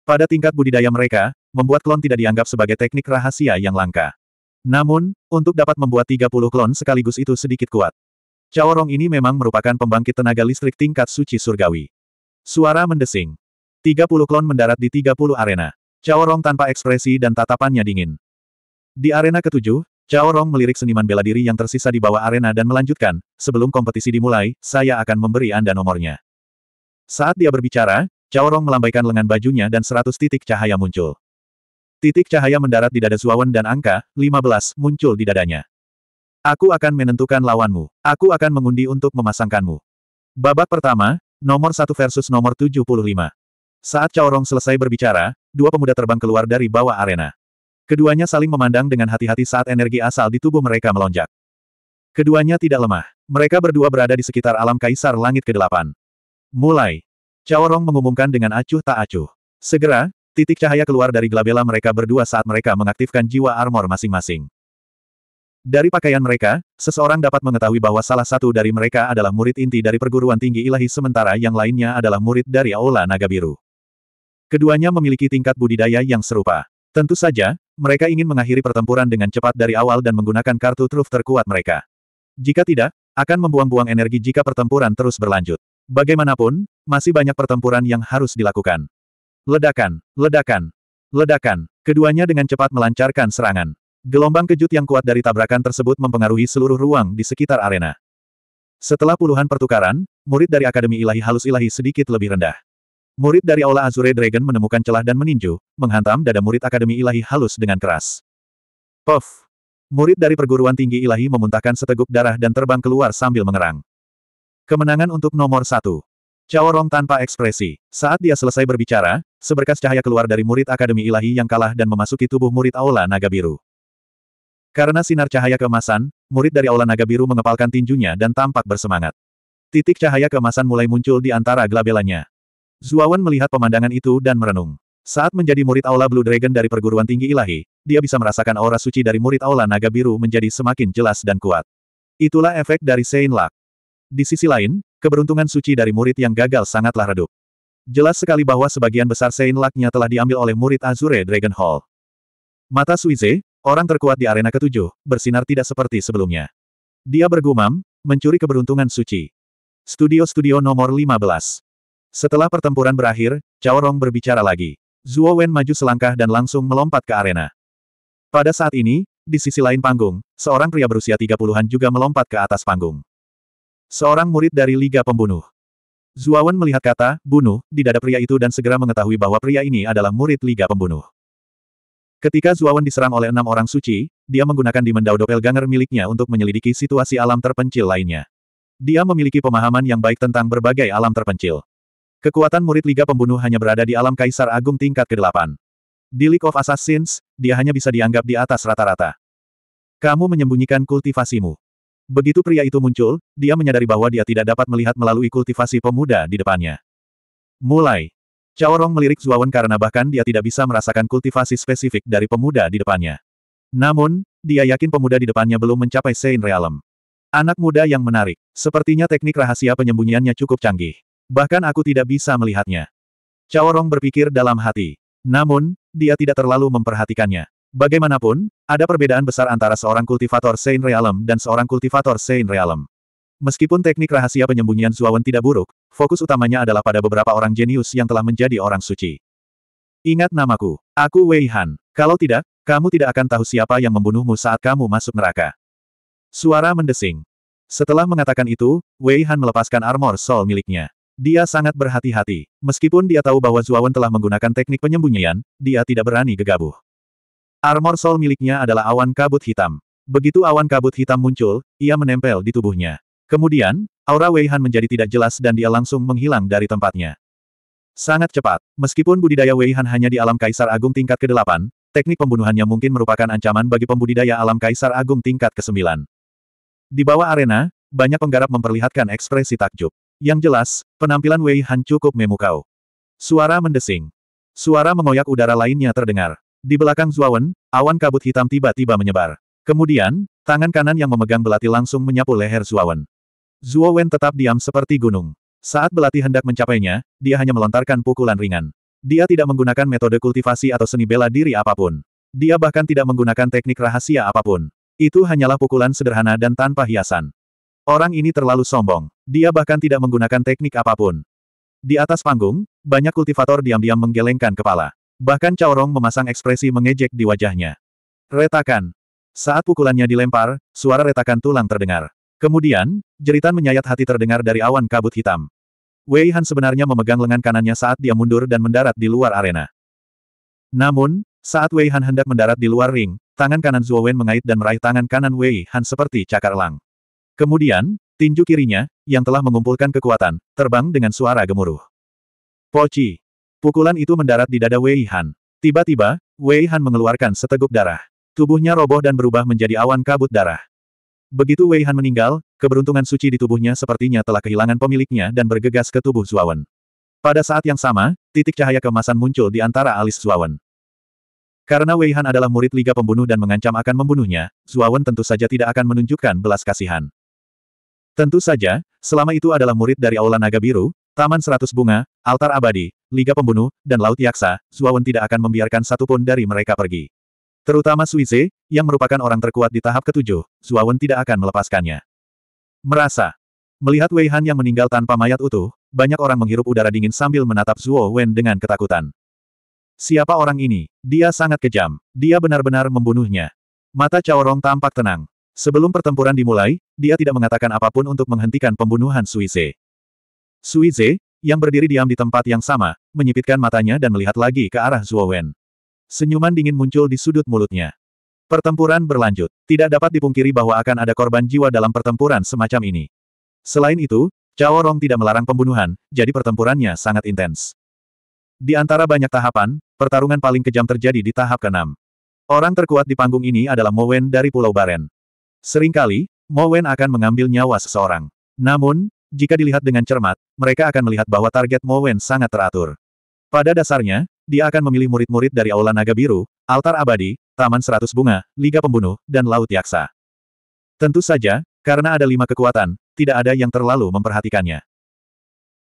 A: Pada tingkat budidaya mereka, membuat klon tidak dianggap sebagai teknik rahasia yang langka. Namun, untuk dapat membuat 30 klon sekaligus itu sedikit kuat. Caorong ini memang merupakan pembangkit tenaga listrik tingkat suci surgawi. Suara mendesing. 30 klon mendarat di 30 arena. Cao Rong tanpa ekspresi dan tatapannya dingin. Di arena ketujuh, Cao Rong melirik seniman bela diri yang tersisa di bawah arena dan melanjutkan, sebelum kompetisi dimulai, saya akan memberi Anda nomornya. Saat dia berbicara, Cao Rong melambaikan lengan bajunya dan 100 titik cahaya muncul. Titik cahaya mendarat di dada Zuawan dan angka 15 muncul di dadanya. Aku akan menentukan lawanmu. Aku akan mengundi untuk memasangkanmu. Babak pertama, nomor 1 versus nomor 75. Saat Cao selesai berbicara, dua pemuda terbang keluar dari bawah arena. Keduanya saling memandang dengan hati-hati saat energi asal di tubuh mereka melonjak. Keduanya tidak lemah. Mereka berdua berada di sekitar alam kaisar langit ke-8. Mulai. Cao mengumumkan dengan acuh tak acuh. Segera, titik cahaya keluar dari glabella mereka berdua saat mereka mengaktifkan jiwa armor masing-masing. Dari pakaian mereka, seseorang dapat mengetahui bahwa salah satu dari mereka adalah murid inti dari perguruan tinggi ilahi sementara yang lainnya adalah murid dari Aula Naga Biru. Keduanya memiliki tingkat budidaya yang serupa. Tentu saja, mereka ingin mengakhiri pertempuran dengan cepat dari awal dan menggunakan kartu truf terkuat mereka. Jika tidak, akan membuang-buang energi jika pertempuran terus berlanjut. Bagaimanapun, masih banyak pertempuran yang harus dilakukan. Ledakan, ledakan, ledakan. Keduanya dengan cepat melancarkan serangan. Gelombang kejut yang kuat dari tabrakan tersebut mempengaruhi seluruh ruang di sekitar arena. Setelah puluhan pertukaran, murid dari Akademi Ilahi Halus Ilahi sedikit lebih rendah. Murid dari Aula Azure Dragon menemukan celah dan meninju, menghantam dada murid Akademi Ilahi halus dengan keras. Puff! Murid dari perguruan tinggi ilahi memuntahkan seteguk darah dan terbang keluar sambil mengerang. Kemenangan untuk nomor satu. Cawarong tanpa ekspresi. Saat dia selesai berbicara, seberkas cahaya keluar dari murid Akademi Ilahi yang kalah dan memasuki tubuh murid Aula Naga Biru. Karena sinar cahaya keemasan, murid dari Aula Naga Biru mengepalkan tinjunya dan tampak bersemangat. Titik cahaya keemasan mulai muncul di antara gelabelannya. Zuawan melihat pemandangan itu dan merenung. Saat menjadi murid Aula Blue Dragon dari perguruan tinggi ilahi, dia bisa merasakan aura suci dari murid Aula Naga Biru menjadi semakin jelas dan kuat. Itulah efek dari Sein Lak. Di sisi lain, keberuntungan suci dari murid yang gagal sangatlah redup. Jelas sekali bahwa sebagian besar Sein telah diambil oleh murid Azure Dragon Hall. Mata Suize, orang terkuat di arena ketujuh, bersinar tidak seperti sebelumnya. Dia bergumam, mencuri keberuntungan suci. Studio-studio nomor 15. Setelah pertempuran berakhir, Cao Rong berbicara lagi. Zuo Wen maju selangkah dan langsung melompat ke arena. Pada saat ini, di sisi lain panggung, seorang pria berusia 30-an juga melompat ke atas panggung. Seorang murid dari Liga Pembunuh. Zuo Wen melihat kata, bunuh, di dada pria itu dan segera mengetahui bahwa pria ini adalah murid Liga Pembunuh. Ketika Zuo Wen diserang oleh enam orang suci, dia menggunakan Demon Dao Doppelganger miliknya untuk menyelidiki situasi alam terpencil lainnya. Dia memiliki pemahaman yang baik tentang berbagai alam terpencil. Kekuatan murid Liga Pembunuh hanya berada di alam Kaisar Agung tingkat ke-8. Di League of Assassins, dia hanya bisa dianggap di atas rata-rata. Kamu menyembunyikan kultivasimu. Begitu pria itu muncul, dia menyadari bahwa dia tidak dapat melihat melalui kultivasi pemuda di depannya. Mulai. Caorong melirik Zuawan karena bahkan dia tidak bisa merasakan kultivasi spesifik dari pemuda di depannya. Namun, dia yakin pemuda di depannya belum mencapai Sein Realm. Anak muda yang menarik. Sepertinya teknik rahasia penyembunyiannya cukup canggih. Bahkan aku tidak bisa melihatnya. Caworong berpikir dalam hati. Namun, dia tidak terlalu memperhatikannya. Bagaimanapun, ada perbedaan besar antara seorang kultivator Saint Realm dan seorang kultivator Saint Realm. Meskipun teknik rahasia penyembunyian Zuawan tidak buruk, fokus utamanya adalah pada beberapa orang jenius yang telah menjadi orang suci. Ingat namaku, aku Wei Han. Kalau tidak, kamu tidak akan tahu siapa yang membunuhmu saat kamu masuk neraka. Suara mendesing. Setelah mengatakan itu, Wei Han melepaskan armor soul miliknya. Dia sangat berhati-hati. Meskipun dia tahu bahwa Zuawan telah menggunakan teknik penyembunyian, dia tidak berani gegabah. Armor soul miliknya adalah awan kabut hitam. Begitu awan kabut hitam muncul, ia menempel di tubuhnya. Kemudian, aura Wei Han menjadi tidak jelas dan dia langsung menghilang dari tempatnya. Sangat cepat, meskipun budidaya Wei Han hanya di alam Kaisar Agung tingkat ke-8, teknik pembunuhannya mungkin merupakan ancaman bagi pembudidaya alam Kaisar Agung tingkat ke-9. Di bawah arena, banyak penggarap memperlihatkan ekspresi takjub. Yang jelas, penampilan Wei Han cukup memukau. Suara mendesing. Suara mengoyak udara lainnya terdengar. Di belakang Zuawan, awan kabut hitam tiba-tiba menyebar. Kemudian, tangan kanan yang memegang belati langsung menyapu leher Zuawan. Zuawan tetap diam seperti gunung. Saat belati hendak mencapainya, dia hanya melontarkan pukulan ringan. Dia tidak menggunakan metode kultivasi atau seni bela diri apapun. Dia bahkan tidak menggunakan teknik rahasia apapun. Itu hanyalah pukulan sederhana dan tanpa hiasan. Orang ini terlalu sombong. Dia bahkan tidak menggunakan teknik apapun. Di atas panggung, banyak kultivator diam-diam menggelengkan kepala. Bahkan Caorong memasang ekspresi mengejek di wajahnya. Retakan. Saat pukulannya dilempar, suara retakan tulang terdengar. Kemudian, jeritan menyayat hati terdengar dari awan kabut hitam. Wei Han sebenarnya memegang lengan kanannya saat dia mundur dan mendarat di luar arena. Namun, saat Wei Han hendak mendarat di luar ring, tangan kanan Zuo Wen mengait dan meraih tangan kanan Wei Han seperti cakar elang. Kemudian, tinju kirinya, yang telah mengumpulkan kekuatan, terbang dengan suara gemuruh. Poci. Pukulan itu mendarat di dada Wei Han. Tiba-tiba, Wei Han mengeluarkan seteguk darah. Tubuhnya roboh dan berubah menjadi awan kabut darah. Begitu Wei Han meninggal, keberuntungan suci di tubuhnya sepertinya telah kehilangan pemiliknya dan bergegas ke tubuh Zuawan. Pada saat yang sama, titik cahaya kemasan muncul di antara alis Zuawan. Karena Wei Han adalah murid Liga Pembunuh dan mengancam akan membunuhnya, Zuawan tentu saja tidak akan menunjukkan belas kasihan. Tentu saja, selama itu adalah murid dari Aula Naga Biru, Taman Seratus Bunga, Altar Abadi, Liga Pembunuh, dan Laut Yaksa, Zuawan tidak akan membiarkan satupun dari mereka pergi. Terutama Suize, yang merupakan orang terkuat di tahap ketujuh, Zuawan tidak akan melepaskannya. Merasa. Melihat Wei Han yang meninggal tanpa mayat utuh, banyak orang menghirup udara dingin sambil menatap Zuo Wen dengan ketakutan. Siapa orang ini? Dia sangat kejam. Dia benar-benar membunuhnya. Mata Cao Rong tampak tenang. Sebelum pertempuran dimulai, dia tidak mengatakan apapun untuk menghentikan pembunuhan Suize. Suize, yang berdiri diam di tempat yang sama, menyipitkan matanya dan melihat lagi ke arah Zhuo Wen. Senyuman dingin muncul di sudut mulutnya. Pertempuran berlanjut. Tidak dapat dipungkiri bahwa akan ada korban jiwa dalam pertempuran semacam ini. Selain itu, Cao Rong tidak melarang pembunuhan, jadi pertempurannya sangat intens. Di antara banyak tahapan, pertarungan paling kejam terjadi di tahap keenam. Orang terkuat di panggung ini adalah Mowen dari Pulau Baren. Seringkali, Mowen akan mengambil nyawa seseorang. Namun, jika dilihat dengan cermat, mereka akan melihat bahwa target Mowen sangat teratur. Pada dasarnya, dia akan memilih murid-murid dari Aula Naga Biru, Altar Abadi, Taman Seratus Bunga, Liga Pembunuh, dan Laut Yaksa. Tentu saja, karena ada lima kekuatan, tidak ada yang terlalu memperhatikannya.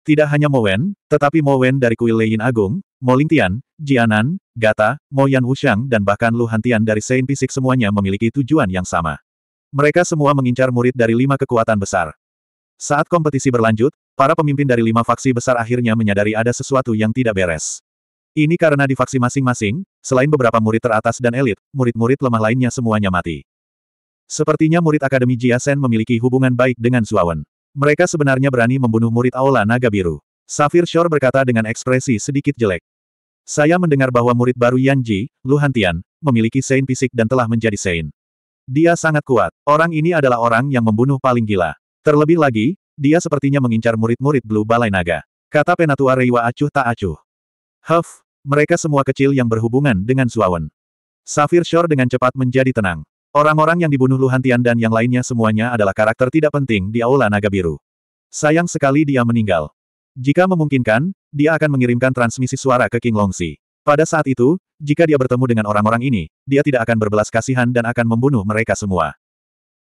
A: Tidak hanya Mowen, tetapi Mowen dari kuil Leyin Agung, Tian, Jianan, Gata, Mo Yan dan bahkan Lu Hantian dari Saint Pisik semuanya memiliki tujuan yang sama. Mereka semua mengincar murid dari lima kekuatan besar. Saat kompetisi berlanjut, para pemimpin dari lima faksi besar akhirnya menyadari ada sesuatu yang tidak beres. Ini karena di faksi masing-masing, selain beberapa murid teratas dan elit, murid-murid lemah lainnya semuanya mati. Sepertinya murid Akademi Jia Shen memiliki hubungan baik dengan Zuawan. Mereka sebenarnya berani membunuh murid Aula Naga Biru. Safir Shore berkata dengan ekspresi sedikit jelek. Saya mendengar bahwa murid baru Yan Ji, Lu Hantian, memiliki sein fisik dan telah menjadi sein. Dia sangat kuat. Orang ini adalah orang yang membunuh paling gila. Terlebih lagi, dia sepertinya mengincar murid-murid Blue Balai Naga. Kata Penatua Reiwa acuh tak acuh. Huff, mereka semua kecil yang berhubungan dengan Suawen. Safir Shore dengan cepat menjadi tenang. Orang-orang yang dibunuh Luhantian dan yang lainnya semuanya adalah karakter tidak penting di Aula Naga Biru. Sayang sekali dia meninggal. Jika memungkinkan, dia akan mengirimkan transmisi suara ke King Longsi. Pada saat itu, jika dia bertemu dengan orang-orang ini, dia tidak akan berbelas kasihan dan akan membunuh mereka semua.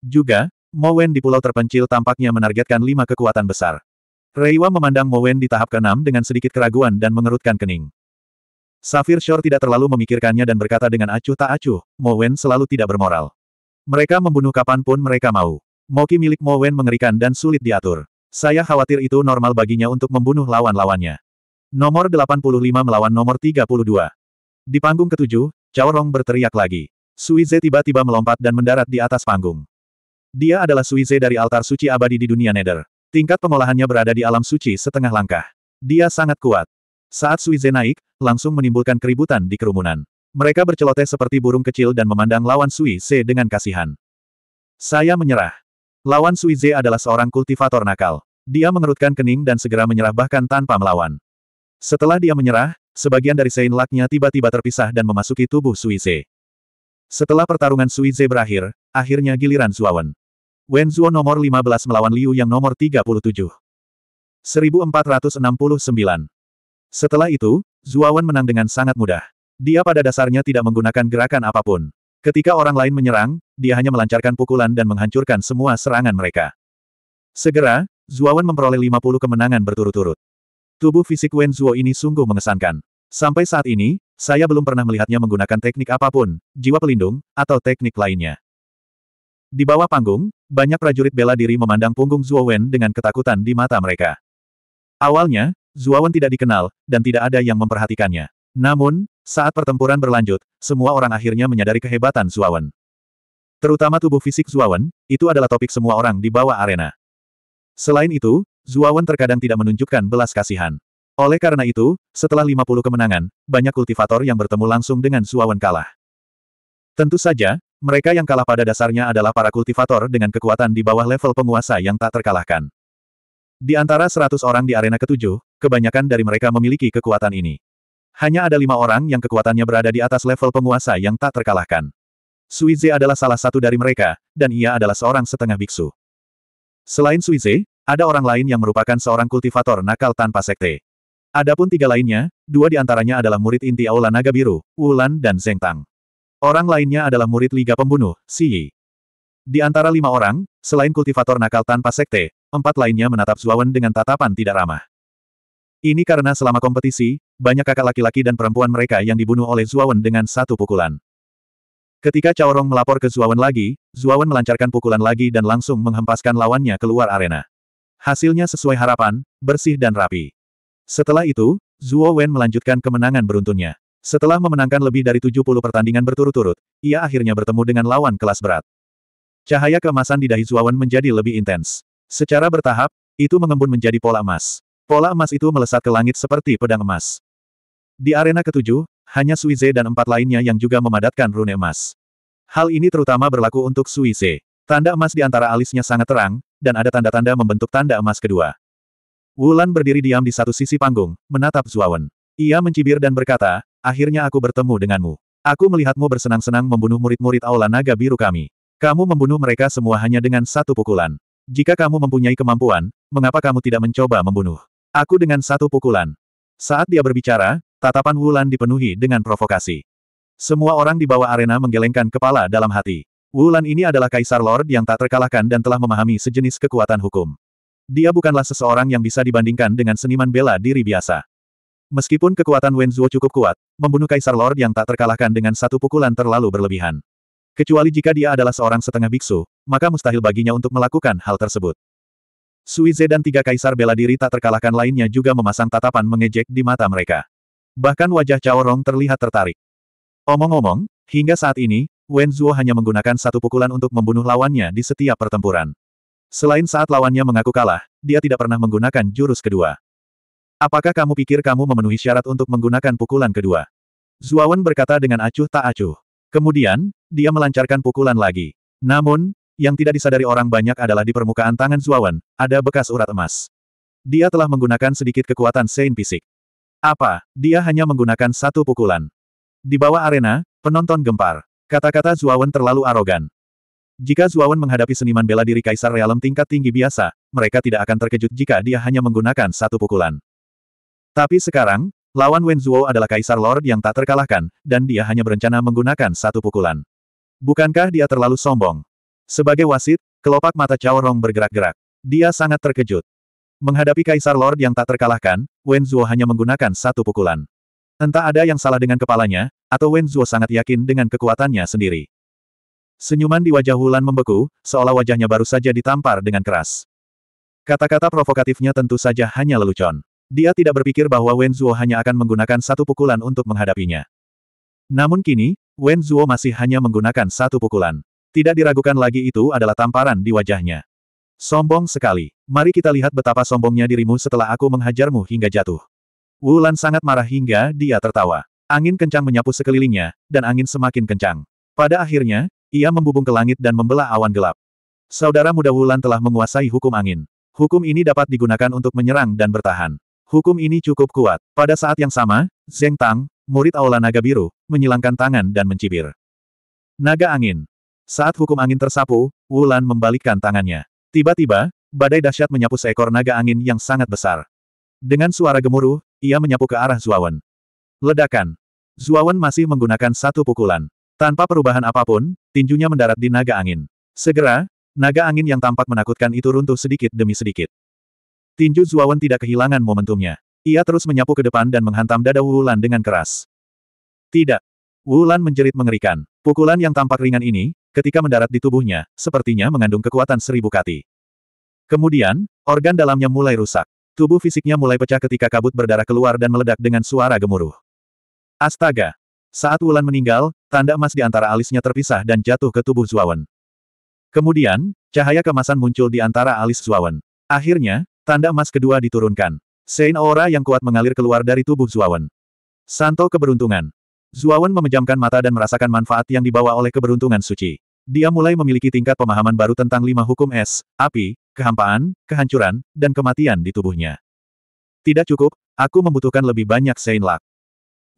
A: Juga, Mowen di pulau terpencil tampaknya menargetkan lima kekuatan besar. Reiwa memandang Mowen di tahap keenam dengan sedikit keraguan dan mengerutkan kening. Safir Shore tidak terlalu memikirkannya dan berkata dengan acuh tak acuh, Mowen selalu tidak bermoral. Mereka membunuh kapanpun mereka mau. Moki milik Mowen mengerikan dan sulit diatur. Saya khawatir itu normal baginya untuk membunuh lawan-lawannya. Nomor 85 melawan nomor 32. Di panggung ketujuh, Cao Rong berteriak lagi. Suize tiba-tiba melompat dan mendarat di atas panggung. Dia adalah Suize dari altar suci abadi di dunia nether. Tingkat pengolahannya berada di alam suci setengah langkah. Dia sangat kuat. Saat Suize naik, langsung menimbulkan keributan di kerumunan. Mereka berceloteh seperti burung kecil dan memandang lawan Suize dengan kasihan. Saya menyerah. Lawan Suize adalah seorang kultivator nakal. Dia mengerutkan kening dan segera menyerah bahkan tanpa melawan. Setelah dia menyerah, sebagian dari Sein Laknya tiba-tiba terpisah dan memasuki tubuh Suize. Setelah pertarungan Suize berakhir, akhirnya giliran Zuawan. Wen Zuo nomor 15 melawan Liu yang nomor 37. 1469. Setelah itu, Zuawan menang dengan sangat mudah. Dia pada dasarnya tidak menggunakan gerakan apapun. Ketika orang lain menyerang, dia hanya melancarkan pukulan dan menghancurkan semua serangan mereka. Segera, Zuawan memperoleh 50 kemenangan berturut-turut. Tubuh fisik Wen Zuo ini sungguh mengesankan. Sampai saat ini, saya belum pernah melihatnya menggunakan teknik apapun, jiwa pelindung, atau teknik lainnya. Di bawah panggung, banyak prajurit bela diri memandang punggung Zuo Wen dengan ketakutan di mata mereka. Awalnya, Zuo Wen tidak dikenal, dan tidak ada yang memperhatikannya. Namun, saat pertempuran berlanjut, semua orang akhirnya menyadari kehebatan Zuo Wen. Terutama tubuh fisik Zuo Wen, itu adalah topik semua orang di bawah arena. Selain itu, Zuawan terkadang tidak menunjukkan belas kasihan. Oleh karena itu, setelah 50 kemenangan, banyak kultivator yang bertemu langsung dengan Zuawan kalah. Tentu saja, mereka yang kalah pada dasarnya adalah para kultivator dengan kekuatan di bawah level penguasa yang tak terkalahkan. Di antara 100 orang di arena ketujuh, kebanyakan dari mereka memiliki kekuatan ini. Hanya ada lima orang yang kekuatannya berada di atas level penguasa yang tak terkalahkan. Suize adalah salah satu dari mereka, dan ia adalah seorang setengah biksu. Selain Suize, ada orang lain yang merupakan seorang kultivator nakal tanpa sekte. Adapun tiga lainnya, dua di antaranya adalah murid inti Aula Naga Biru, Wulan dan Zeng Tang. Orang lainnya adalah murid Liga Pembunuh, Si Yi. Di antara lima orang, selain kultivator nakal tanpa sekte, empat lainnya menatap Zuawan dengan tatapan tidak ramah. Ini karena selama kompetisi, banyak kakak laki-laki dan perempuan mereka yang dibunuh oleh Zuawan dengan satu pukulan. Ketika Caorong melapor ke Zuawan lagi, Zuawan melancarkan pukulan lagi dan langsung menghempaskan lawannya keluar arena. Hasilnya sesuai harapan, bersih dan rapi. Setelah itu, Zuo Wen melanjutkan kemenangan beruntunnya. Setelah memenangkan lebih dari 70 pertandingan berturut-turut, ia akhirnya bertemu dengan lawan kelas berat. Cahaya keemasan di dahi Zuo Wen menjadi lebih intens. Secara bertahap, itu mengembun menjadi pola emas. Pola emas itu melesat ke langit seperti pedang emas. Di arena ketujuh, hanya Suize dan empat lainnya yang juga memadatkan rune emas. Hal ini terutama berlaku untuk Suize. Tanda emas di antara alisnya sangat terang, dan ada tanda-tanda membentuk tanda emas kedua. Wulan berdiri diam di satu sisi panggung, menatap Zuawan. Ia mencibir dan berkata, akhirnya aku bertemu denganmu. Aku melihatmu bersenang-senang membunuh murid-murid Aula Naga Biru kami. Kamu membunuh mereka semua hanya dengan satu pukulan. Jika kamu mempunyai kemampuan, mengapa kamu tidak mencoba membunuh? Aku dengan satu pukulan. Saat dia berbicara, tatapan Wulan dipenuhi dengan provokasi. Semua orang di bawah arena menggelengkan kepala dalam hati. Wulan ini adalah kaisar lord yang tak terkalahkan dan telah memahami sejenis kekuatan hukum. Dia bukanlah seseorang yang bisa dibandingkan dengan seniman bela diri biasa. Meskipun kekuatan Wen Wenzuo cukup kuat, membunuh kaisar lord yang tak terkalahkan dengan satu pukulan terlalu berlebihan. Kecuali jika dia adalah seorang setengah biksu, maka mustahil baginya untuk melakukan hal tersebut. Suize dan tiga kaisar bela diri tak terkalahkan lainnya juga memasang tatapan mengejek di mata mereka. Bahkan wajah Cao Rong terlihat tertarik. Omong-omong, hingga saat ini, Wen Zhuo hanya menggunakan satu pukulan untuk membunuh lawannya di setiap pertempuran. Selain saat lawannya mengaku kalah, dia tidak pernah menggunakan jurus kedua. Apakah kamu pikir kamu memenuhi syarat untuk menggunakan pukulan kedua? Zuawan berkata dengan acuh tak acuh. Kemudian, dia melancarkan pukulan lagi. Namun, yang tidak disadari orang banyak adalah di permukaan tangan Zuawan, ada bekas urat emas. Dia telah menggunakan sedikit kekuatan Sein Fisik. Apa, dia hanya menggunakan satu pukulan. Di bawah arena, penonton gempar. Kata-kata Zuawan terlalu arogan. Jika Zuawan menghadapi seniman bela diri Kaisar Realem tingkat tinggi biasa, mereka tidak akan terkejut jika dia hanya menggunakan satu pukulan. Tapi sekarang, lawan Wen Zuo adalah Kaisar Lord yang tak terkalahkan, dan dia hanya berencana menggunakan satu pukulan. Bukankah dia terlalu sombong? Sebagai wasit, kelopak mata Cao Rong bergerak-gerak. Dia sangat terkejut. Menghadapi Kaisar Lord yang tak terkalahkan, Wen Zuo hanya menggunakan satu pukulan. Entah ada yang salah dengan kepalanya, atau Wen Zhuo sangat yakin dengan kekuatannya sendiri. Senyuman di wajah Wulan membeku, seolah wajahnya baru saja ditampar dengan keras. Kata-kata provokatifnya tentu saja hanya lelucon. Dia tidak berpikir bahwa Wen Zhuo hanya akan menggunakan satu pukulan untuk menghadapinya. Namun kini, Wen Zhuo masih hanya menggunakan satu pukulan. Tidak diragukan lagi itu adalah tamparan di wajahnya. Sombong sekali. Mari kita lihat betapa sombongnya dirimu setelah aku menghajarmu hingga jatuh. Wulan sangat marah hingga dia tertawa. Angin kencang menyapu sekelilingnya, dan angin semakin kencang. Pada akhirnya, ia membubung ke langit dan membelah awan gelap. Saudara muda Wulan telah menguasai hukum angin. Hukum ini dapat digunakan untuk menyerang dan bertahan. Hukum ini cukup kuat. Pada saat yang sama, Zeng Tang, murid Aula Naga Biru, menyilangkan tangan dan mencibir. Naga angin. Saat hukum angin tersapu, Wulan membalikkan tangannya. Tiba-tiba, badai dahsyat menyapu seekor naga angin yang sangat besar. Dengan suara gemuruh, ia menyapu ke arah Zuawan. Ledakan. Zuawan masih menggunakan satu pukulan. Tanpa perubahan apapun, tinjunya mendarat di naga angin. Segera, naga angin yang tampak menakutkan itu runtuh sedikit demi sedikit. Tinju Zuawan tidak kehilangan momentumnya. Ia terus menyapu ke depan dan menghantam dada Wulan dengan keras. Tidak. Wulan menjerit mengerikan. Pukulan yang tampak ringan ini, ketika mendarat di tubuhnya, sepertinya mengandung kekuatan seribu kati. Kemudian, organ dalamnya mulai rusak. Tubuh fisiknya mulai pecah ketika kabut berdarah keluar dan meledak dengan suara gemuruh. Astaga! Saat Wulan meninggal, tanda emas di antara alisnya terpisah dan jatuh ke tubuh Zuawan. Kemudian, cahaya kemasan muncul di antara alis Zuawan. Akhirnya, tanda emas kedua diturunkan. Sein aura yang kuat mengalir keluar dari tubuh Zuawan. Santo keberuntungan. Zuawan memejamkan mata dan merasakan manfaat yang dibawa oleh keberuntungan suci. Dia mulai memiliki tingkat pemahaman baru tentang lima hukum es, api, kehampaan, kehancuran, dan kematian di tubuhnya. Tidak cukup, aku membutuhkan lebih banyak Sein Lak.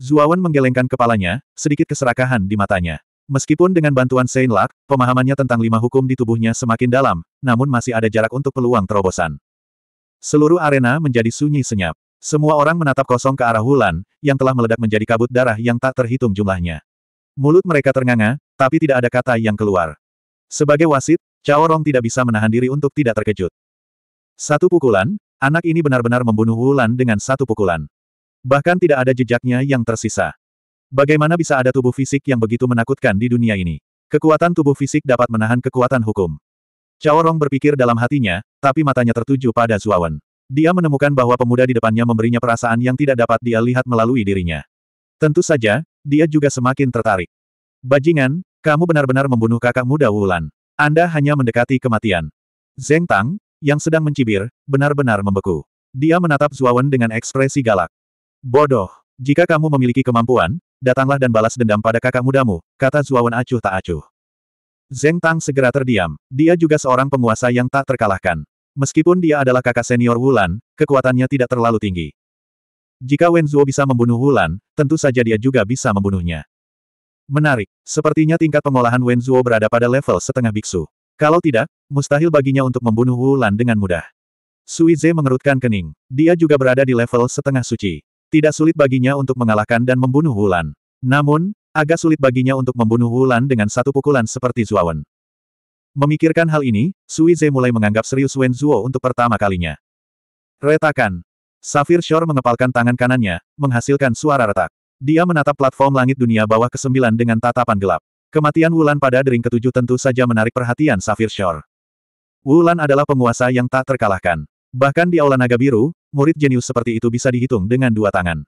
A: Zuawan menggelengkan kepalanya, sedikit keserakahan di matanya. Meskipun dengan bantuan Sein Lak, pemahamannya tentang lima hukum di tubuhnya semakin dalam, namun masih ada jarak untuk peluang terobosan. Seluruh arena menjadi sunyi senyap. Semua orang menatap kosong ke arah Wulan, yang telah meledak menjadi kabut darah yang tak terhitung jumlahnya. Mulut mereka ternganga, tapi tidak ada kata yang keluar. Sebagai wasit, Cao Rong tidak bisa menahan diri untuk tidak terkejut. Satu pukulan, anak ini benar-benar membunuh Wulan dengan satu pukulan. Bahkan tidak ada jejaknya yang tersisa. Bagaimana bisa ada tubuh fisik yang begitu menakutkan di dunia ini? Kekuatan tubuh fisik dapat menahan kekuatan hukum. Cao Rong berpikir dalam hatinya, tapi matanya tertuju pada Zuawan. Dia menemukan bahwa pemuda di depannya memberinya perasaan yang tidak dapat dia lihat melalui dirinya. Tentu saja, dia juga semakin tertarik. Bajingan, kamu benar-benar membunuh kakak muda Wulan. Anda hanya mendekati kematian. Zeng Tang, yang sedang mencibir, benar-benar membeku. Dia menatap Zuawan dengan ekspresi galak. Bodoh, jika kamu memiliki kemampuan, datanglah dan balas dendam pada kakak mudamu, kata Zuawan acuh tak acuh. Zeng Tang segera terdiam, dia juga seorang penguasa yang tak terkalahkan. Meskipun dia adalah kakak senior Wulan, kekuatannya tidak terlalu tinggi. Jika Wen Zuo bisa membunuh Wulan, tentu saja dia juga bisa membunuhnya. Menarik, sepertinya tingkat pengolahan Wenzuo berada pada level setengah biksu. Kalau tidak, mustahil baginya untuk membunuh Wulan dengan mudah. Sui mengerutkan kening. Dia juga berada di level setengah suci. Tidak sulit baginya untuk mengalahkan dan membunuh Wulan. Namun, agak sulit baginya untuk membunuh Wulan dengan satu pukulan seperti Zuawan. Memikirkan hal ini, Sui mulai menganggap serius Wen Zuo untuk pertama kalinya. Retakan. Safir Shore mengepalkan tangan kanannya, menghasilkan suara retak. Dia menatap platform langit dunia bawah ke kesembilan dengan tatapan gelap. Kematian Wulan pada dering ketujuh tentu saja menarik perhatian Safir Shore. Wulan adalah penguasa yang tak terkalahkan. Bahkan di Aula Naga Biru, murid jenius seperti itu bisa dihitung dengan dua tangan.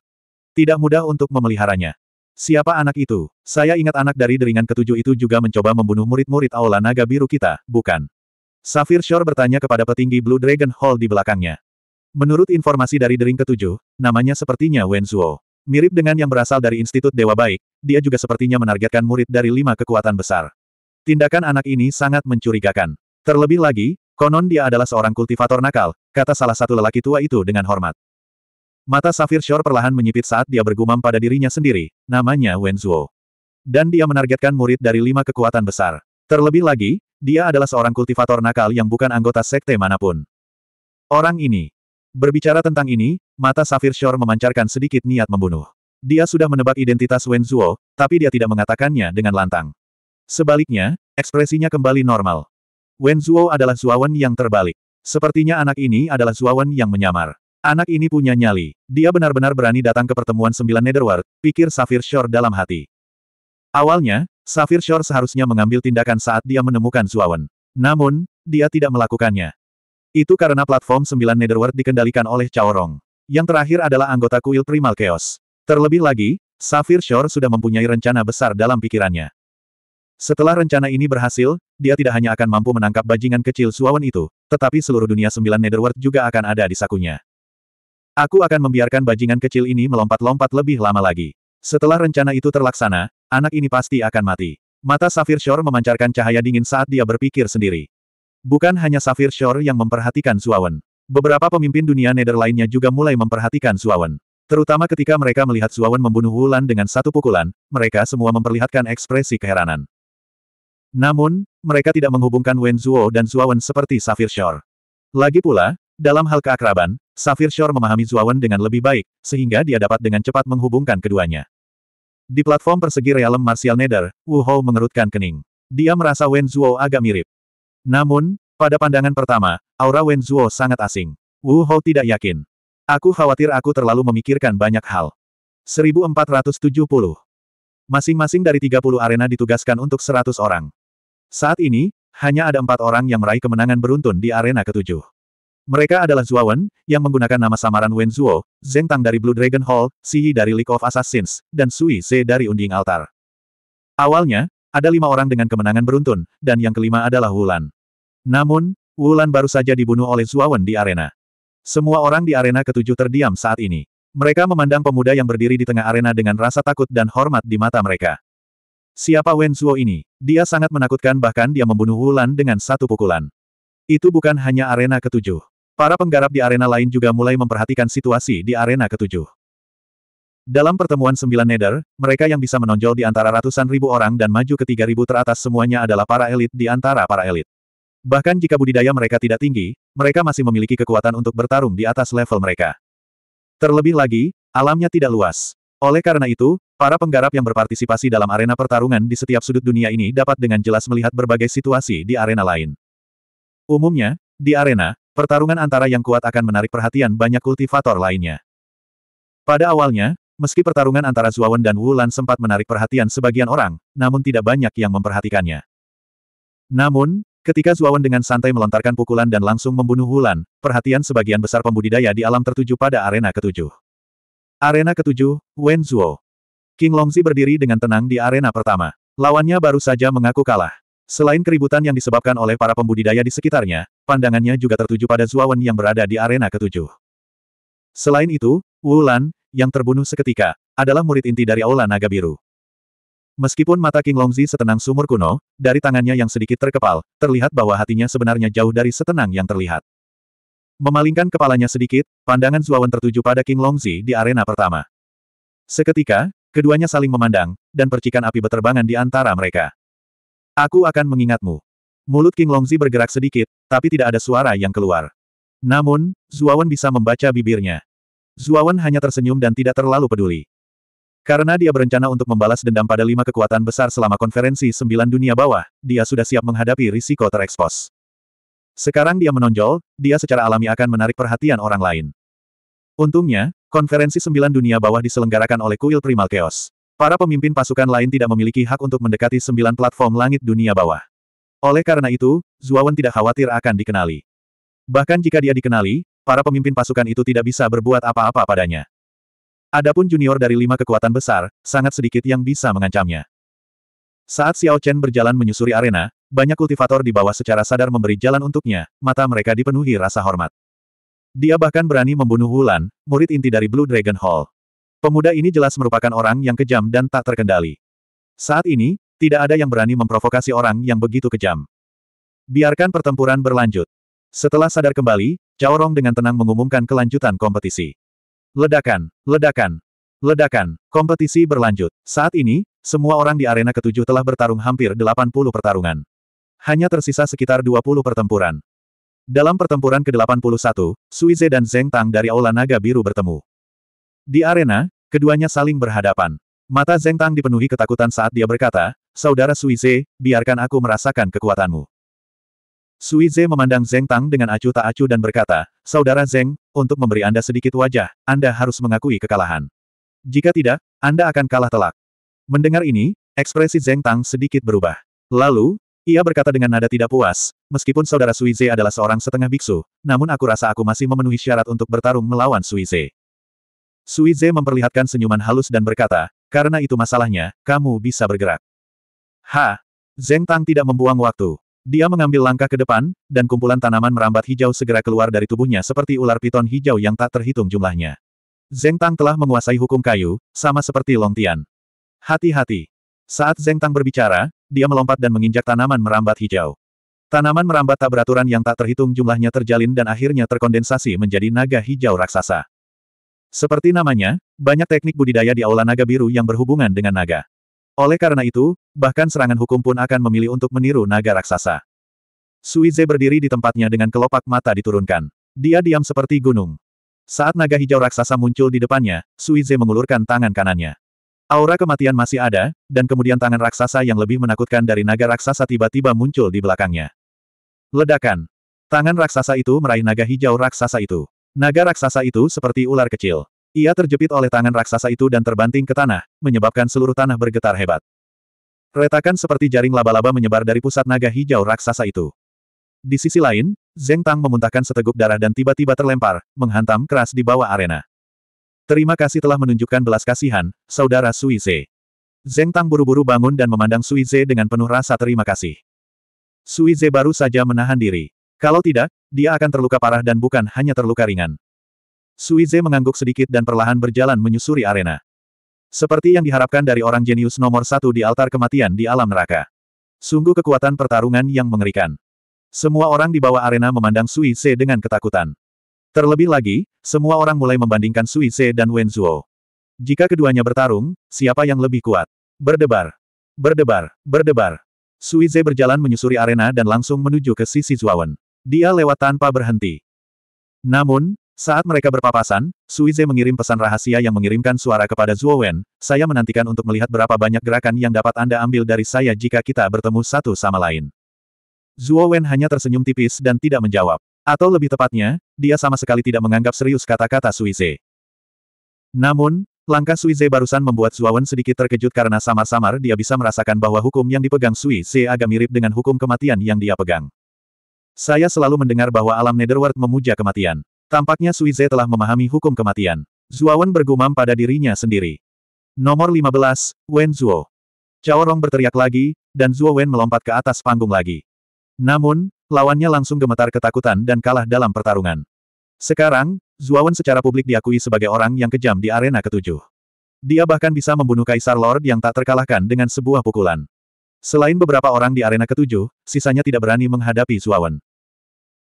A: Tidak mudah untuk memeliharanya. Siapa anak itu? Saya ingat anak dari deringan ketujuh itu juga mencoba membunuh murid-murid Aula Naga Biru kita, bukan? Safir Shore bertanya kepada petinggi Blue Dragon Hall di belakangnya. Menurut informasi dari dering ketujuh, namanya sepertinya Wen Zuo. Mirip dengan yang berasal dari Institut Dewa Baik, dia juga sepertinya menargetkan murid dari lima kekuatan besar. Tindakan anak ini sangat mencurigakan. Terlebih lagi, konon dia adalah seorang kultivator nakal, kata salah satu lelaki tua itu dengan hormat. Mata Safir Shore perlahan menyipit saat dia bergumam pada dirinya sendiri, namanya Wen Zuo, Dan dia menargetkan murid dari lima kekuatan besar. Terlebih lagi, dia adalah seorang kultivator nakal yang bukan anggota sekte manapun. Orang ini, Berbicara tentang ini, mata Safir Shore memancarkan sedikit niat membunuh. Dia sudah menebak identitas Wen Zhuo, tapi dia tidak mengatakannya dengan lantang. Sebaliknya, ekspresinya kembali normal. Wen Zhuo adalah Zuawan yang terbalik. Sepertinya anak ini adalah Zuawan yang menyamar. Anak ini punya nyali. Dia benar-benar berani datang ke pertemuan sembilan Netherworld, pikir Safir Shore dalam hati. Awalnya, Safir Shore seharusnya mengambil tindakan saat dia menemukan Zuawan. Namun, dia tidak melakukannya. Itu karena platform 9 Netherworld dikendalikan oleh Chaorong. Yang terakhir adalah anggota kuil Primal Chaos. Terlebih lagi, Safir Shore sudah mempunyai rencana besar dalam pikirannya. Setelah rencana ini berhasil, dia tidak hanya akan mampu menangkap bajingan kecil suawan itu, tetapi seluruh dunia sembilan Netherworld juga akan ada di sakunya. Aku akan membiarkan bajingan kecil ini melompat-lompat lebih lama lagi. Setelah rencana itu terlaksana, anak ini pasti akan mati. Mata Safir Shore memancarkan cahaya dingin saat dia berpikir sendiri. Bukan hanya Safir Shore yang memperhatikan Suawen. Beberapa pemimpin dunia nether lainnya juga mulai memperhatikan Suawen. Terutama ketika mereka melihat Suawen membunuh Wulan dengan satu pukulan, mereka semua memperlihatkan ekspresi keheranan. Namun, mereka tidak menghubungkan Wen Zuo dan Suawen seperti Safir Shore. Lagi pula, dalam hal keakraban, Safir Shore memahami Zuawan dengan lebih baik, sehingga dia dapat dengan cepat menghubungkan keduanya. Di platform persegi realem Martial Nether, Wu Hou mengerutkan kening. Dia merasa Wen Zuo agak mirip. Namun, pada pandangan pertama, aura Wenzuo sangat asing. Wu Hou tidak yakin. Aku khawatir aku terlalu memikirkan banyak hal. 1470. Masing-masing dari 30 arena ditugaskan untuk 100 orang. Saat ini, hanya ada empat orang yang meraih kemenangan beruntun di arena ketujuh. Mereka adalah Wen, yang menggunakan nama samaran Wen Zuo, Zeng Tang dari Blue Dragon Hall, Xi dari League of Assassins, dan Sui Ze dari Unding Altar. Awalnya, ada lima orang dengan kemenangan beruntun, dan yang kelima adalah Wulan. Namun, Wulan baru saja dibunuh oleh Zuawan di arena. Semua orang di arena ketujuh terdiam saat ini. Mereka memandang pemuda yang berdiri di tengah arena dengan rasa takut dan hormat di mata mereka. Siapa Wen Zuo ini? Dia sangat menakutkan bahkan dia membunuh Wulan dengan satu pukulan. Itu bukan hanya arena ketujuh. Para penggarap di arena lain juga mulai memperhatikan situasi di arena ketujuh. Dalam pertemuan sembilan nether, mereka yang bisa menonjol di antara ratusan ribu orang dan maju ke tiga ribu teratas semuanya adalah para elit di antara para elit. Bahkan jika budidaya mereka tidak tinggi, mereka masih memiliki kekuatan untuk bertarung di atas level mereka. Terlebih lagi, alamnya tidak luas. Oleh karena itu, para penggarap yang berpartisipasi dalam arena pertarungan di setiap sudut dunia ini dapat dengan jelas melihat berbagai situasi di arena lain. Umumnya, di arena, pertarungan antara yang kuat akan menarik perhatian banyak kultivator lainnya. Pada awalnya, Meski pertarungan antara Zuawan dan Wulan sempat menarik perhatian sebagian orang, namun tidak banyak yang memperhatikannya. Namun, ketika Zuawan dengan santai melontarkan pukulan dan langsung membunuh Wulan, perhatian sebagian besar pembudidaya di alam tertuju pada arena ketujuh. Arena ketujuh, Wen Zuo. King Longzi berdiri dengan tenang di arena pertama. Lawannya baru saja mengaku kalah. Selain keributan yang disebabkan oleh para pembudidaya di sekitarnya, pandangannya juga tertuju pada Zuawan yang berada di arena ketujuh. Selain itu, Wulan, yang terbunuh seketika, adalah murid inti dari Aula Naga Biru. Meskipun mata King Longzi setenang sumur kuno, dari tangannya yang sedikit terkepal, terlihat bahwa hatinya sebenarnya jauh dari setenang yang terlihat. Memalingkan kepalanya sedikit, pandangan Zuawan tertuju pada King Longzi di arena pertama. Seketika, keduanya saling memandang, dan percikan api beterbangan di antara mereka. Aku akan mengingatmu. Mulut King Longzi bergerak sedikit, tapi tidak ada suara yang keluar. Namun, Zuawan bisa membaca bibirnya. Zuawan hanya tersenyum dan tidak terlalu peduli. Karena dia berencana untuk membalas dendam pada lima kekuatan besar selama konferensi sembilan dunia bawah, dia sudah siap menghadapi risiko terekspos. Sekarang dia menonjol, dia secara alami akan menarik perhatian orang lain. Untungnya, konferensi sembilan dunia bawah diselenggarakan oleh kuil Primal Chaos. Para pemimpin pasukan lain tidak memiliki hak untuk mendekati sembilan platform langit dunia bawah. Oleh karena itu, Zuawan tidak khawatir akan dikenali. Bahkan jika dia dikenali, para pemimpin pasukan itu tidak bisa berbuat apa-apa padanya. Adapun junior dari lima kekuatan besar, sangat sedikit yang bisa mengancamnya. Saat Xiao Chen berjalan menyusuri arena, banyak kultivator di bawah secara sadar memberi jalan untuknya, mata mereka dipenuhi rasa hormat. Dia bahkan berani membunuh Wulan, murid inti dari Blue Dragon Hall. Pemuda ini jelas merupakan orang yang kejam dan tak terkendali. Saat ini, tidak ada yang berani memprovokasi orang yang begitu kejam. Biarkan pertempuran berlanjut. Setelah sadar kembali, Cao Rong dengan tenang mengumumkan kelanjutan kompetisi. Ledakan, ledakan, ledakan, kompetisi berlanjut. Saat ini, semua orang di arena ketujuh telah bertarung hampir 80 pertarungan. Hanya tersisa sekitar 20 pertempuran. Dalam pertempuran ke-81, Suize dan Zeng Tang dari Aula Naga Biru bertemu. Di arena, keduanya saling berhadapan. Mata Zeng Tang dipenuhi ketakutan saat dia berkata, Saudara Suize, biarkan aku merasakan kekuatanmu. Sui memandang Zeng Tang dengan acuh tak acuh dan berkata, Saudara Zeng, untuk memberi Anda sedikit wajah, Anda harus mengakui kekalahan. Jika tidak, Anda akan kalah telak. Mendengar ini, ekspresi Zeng Tang sedikit berubah. Lalu, ia berkata dengan nada tidak puas, meskipun saudara Sui adalah seorang setengah biksu, namun aku rasa aku masih memenuhi syarat untuk bertarung melawan Sui Zhe. memperlihatkan senyuman halus dan berkata, karena itu masalahnya, kamu bisa bergerak. Ha! Zeng Tang tidak membuang waktu. Dia mengambil langkah ke depan, dan kumpulan tanaman merambat hijau segera keluar dari tubuhnya seperti ular piton hijau yang tak terhitung jumlahnya. Zeng Tang telah menguasai hukum kayu, sama seperti Long Tian. Hati-hati. Saat Zeng Tang berbicara, dia melompat dan menginjak tanaman merambat hijau. Tanaman merambat tak beraturan yang tak terhitung jumlahnya terjalin dan akhirnya terkondensasi menjadi naga hijau raksasa. Seperti namanya, banyak teknik budidaya di aula naga biru yang berhubungan dengan naga. Oleh karena itu, bahkan serangan hukum pun akan memilih untuk meniru naga raksasa. Suize berdiri di tempatnya dengan kelopak mata diturunkan. Dia diam seperti gunung. Saat naga hijau raksasa muncul di depannya, Suize mengulurkan tangan kanannya. Aura kematian masih ada, dan kemudian tangan raksasa yang lebih menakutkan dari naga raksasa tiba-tiba muncul di belakangnya. Ledakan. Tangan raksasa itu meraih naga hijau raksasa itu. Naga raksasa itu seperti ular kecil. Ia terjepit oleh tangan raksasa itu dan terbanting ke tanah, menyebabkan seluruh tanah bergetar hebat. Retakan seperti jaring laba-laba menyebar dari pusat naga hijau raksasa itu. Di sisi lain, Zeng Tang memuntahkan seteguk darah dan tiba-tiba terlempar, menghantam keras di bawah arena. Terima kasih telah menunjukkan belas kasihan, Saudara Sui Ze. Zeng Tang buru-buru bangun dan memandang Sui Ze dengan penuh rasa terima kasih. Sui Ze baru saja menahan diri. Kalau tidak, dia akan terluka parah dan bukan hanya terluka ringan. Suize mengangguk sedikit dan perlahan berjalan menyusuri arena. Seperti yang diharapkan dari orang jenius nomor satu di altar kematian di alam neraka. Sungguh kekuatan pertarungan yang mengerikan. Semua orang di bawah arena memandang Suize dengan ketakutan. Terlebih lagi, semua orang mulai membandingkan Suize dan Wenzuo. Jika keduanya bertarung, siapa yang lebih kuat? Berdebar. Berdebar, berdebar. Suize berjalan menyusuri arena dan langsung menuju ke sisi Zuawan. Dia lewat tanpa berhenti. Namun, saat mereka berpapasan, Suize mengirim pesan rahasia yang mengirimkan suara kepada Zuo Wen, saya menantikan untuk melihat berapa banyak gerakan yang dapat Anda ambil dari saya jika kita bertemu satu sama lain. Zuo Wen hanya tersenyum tipis dan tidak menjawab. Atau lebih tepatnya, dia sama sekali tidak menganggap serius kata-kata Suize. Namun, Langkah Suize barusan membuat Wen sedikit terkejut karena samar-samar dia bisa merasakan bahwa hukum yang dipegang Suize agak mirip dengan hukum kematian yang dia pegang. Saya selalu mendengar bahwa alam netherworld memuja kematian. Tampaknya Suize telah memahami hukum kematian. Zuawan bergumam pada dirinya sendiri. Nomor 15, Wen Zuo. Cao Rong berteriak lagi, dan Zuo Wen melompat ke atas panggung lagi. Namun, lawannya langsung gemetar ketakutan dan kalah dalam pertarungan. Sekarang, Zuawan secara publik diakui sebagai orang yang kejam di arena ketujuh. Dia bahkan bisa membunuh Kaisar Lord yang tak terkalahkan dengan sebuah pukulan. Selain beberapa orang di arena ketujuh, sisanya tidak berani menghadapi Zuawan.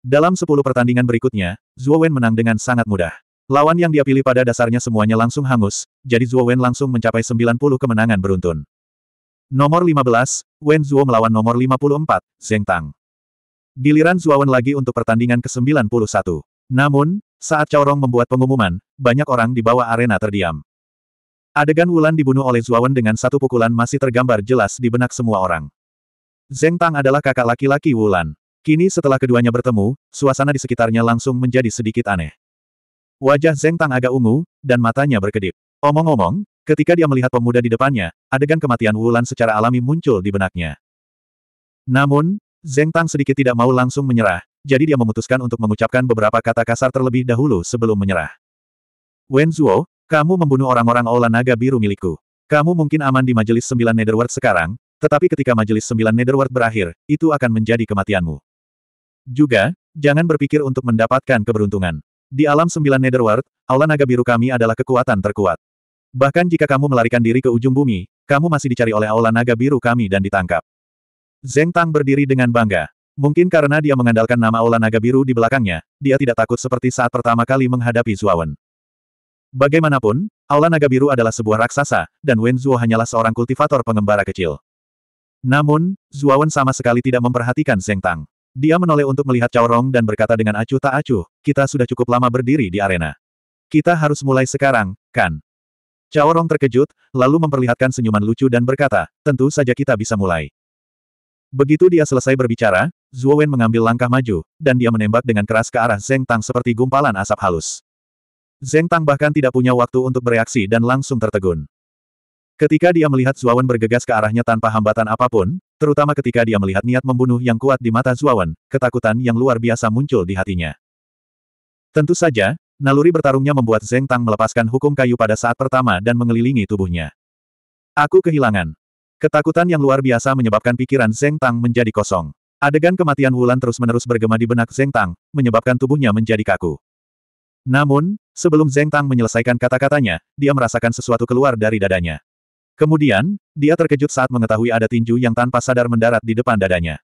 A: Dalam sepuluh pertandingan berikutnya, Zhuo Wen menang dengan sangat mudah. Lawan yang dia pilih pada dasarnya semuanya langsung hangus, jadi Zhuo Wen langsung mencapai 90 kemenangan beruntun. Nomor 15, Wen Zhuo melawan nomor 54, Zheng Tang. Giliran Zhuo Wen lagi untuk pertandingan ke-91. Namun, saat Cao Rong membuat pengumuman, banyak orang di bawah arena terdiam. Adegan Wulan dibunuh oleh Zhuo Wen dengan satu pukulan masih tergambar jelas di benak semua orang. Zheng Tang adalah kakak laki-laki Wulan. Kini setelah keduanya bertemu, suasana di sekitarnya langsung menjadi sedikit aneh. Wajah Zeng Tang agak ungu, dan matanya berkedip. Omong-omong, ketika dia melihat pemuda di depannya, adegan kematian Wulan secara alami muncul di benaknya. Namun, Zeng Tang sedikit tidak mau langsung menyerah, jadi dia memutuskan untuk mengucapkan beberapa kata kasar terlebih dahulu sebelum menyerah. Wen Zhuo, kamu membunuh orang-orang Aula Naga Biru milikku. Kamu mungkin aman di Majelis Sembilan Netherworld sekarang, tetapi ketika Majelis Sembilan Netherworld berakhir, itu akan menjadi kematianmu. Juga, jangan berpikir untuk mendapatkan keberuntungan. Di alam sembilan Netherworld, aula naga biru kami adalah kekuatan terkuat. Bahkan jika kamu melarikan diri ke ujung bumi, kamu masih dicari oleh aula naga biru kami dan ditangkap. Zeng Tang berdiri dengan bangga. Mungkin karena dia mengandalkan nama aula naga biru di belakangnya, dia tidak takut seperti saat pertama kali menghadapi Zuawan. Bagaimanapun, Aula Naga Biru adalah sebuah raksasa, dan Wen Zhuo hanyalah seorang kultivator pengembara kecil. Namun, Zuawan sama sekali tidak memperhatikan Zeng Tang. Dia menoleh untuk melihat Cao Rong dan berkata dengan acuh tak acuh, kita sudah cukup lama berdiri di arena. Kita harus mulai sekarang, kan? Cao Rong terkejut, lalu memperlihatkan senyuman lucu dan berkata, tentu saja kita bisa mulai. Begitu dia selesai berbicara, Zhuo Wen mengambil langkah maju, dan dia menembak dengan keras ke arah Zeng Tang seperti gumpalan asap halus. Zeng Tang bahkan tidak punya waktu untuk bereaksi dan langsung tertegun. Ketika dia melihat Zhuo Wen bergegas ke arahnya tanpa hambatan apapun, Terutama ketika dia melihat niat membunuh yang kuat di mata Zuawan, ketakutan yang luar biasa muncul di hatinya. Tentu saja, naluri bertarungnya membuat Zeng Tang melepaskan hukum kayu pada saat pertama dan mengelilingi tubuhnya. Aku kehilangan. Ketakutan yang luar biasa menyebabkan pikiran Zeng Tang menjadi kosong. Adegan kematian Wulan terus-menerus bergema di benak Zeng Tang, menyebabkan tubuhnya menjadi kaku. Namun, sebelum Zeng Tang menyelesaikan kata-katanya, dia merasakan sesuatu keluar dari dadanya. Kemudian, dia terkejut saat mengetahui ada tinju yang tanpa sadar mendarat di depan dadanya.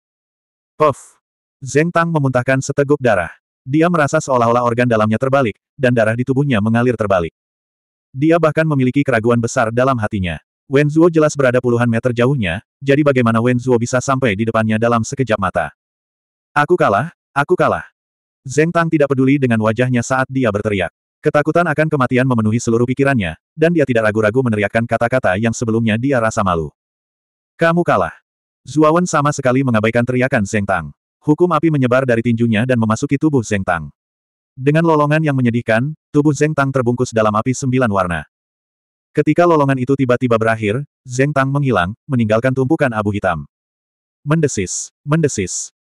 A: Puff! Zeng Tang memuntahkan seteguk darah. Dia merasa seolah-olah organ dalamnya terbalik, dan darah di tubuhnya mengalir terbalik. Dia bahkan memiliki keraguan besar dalam hatinya. Wen Zhuo jelas berada puluhan meter jauhnya, jadi bagaimana Wen Zhuo bisa sampai di depannya dalam sekejap mata. Aku kalah, aku kalah. Zeng Tang tidak peduli dengan wajahnya saat dia berteriak. Ketakutan akan kematian memenuhi seluruh pikirannya, dan dia tidak ragu-ragu meneriakkan kata-kata yang sebelumnya dia rasa malu. Kamu kalah. Zuawan sama sekali mengabaikan teriakan Zeng Tang. Hukum api menyebar dari tinjunya dan memasuki tubuh Zeng Tang. Dengan lolongan yang menyedihkan, tubuh Zeng Tang terbungkus dalam api sembilan warna. Ketika lolongan itu tiba-tiba berakhir, Zeng Tang menghilang, meninggalkan tumpukan abu hitam. Mendesis, mendesis.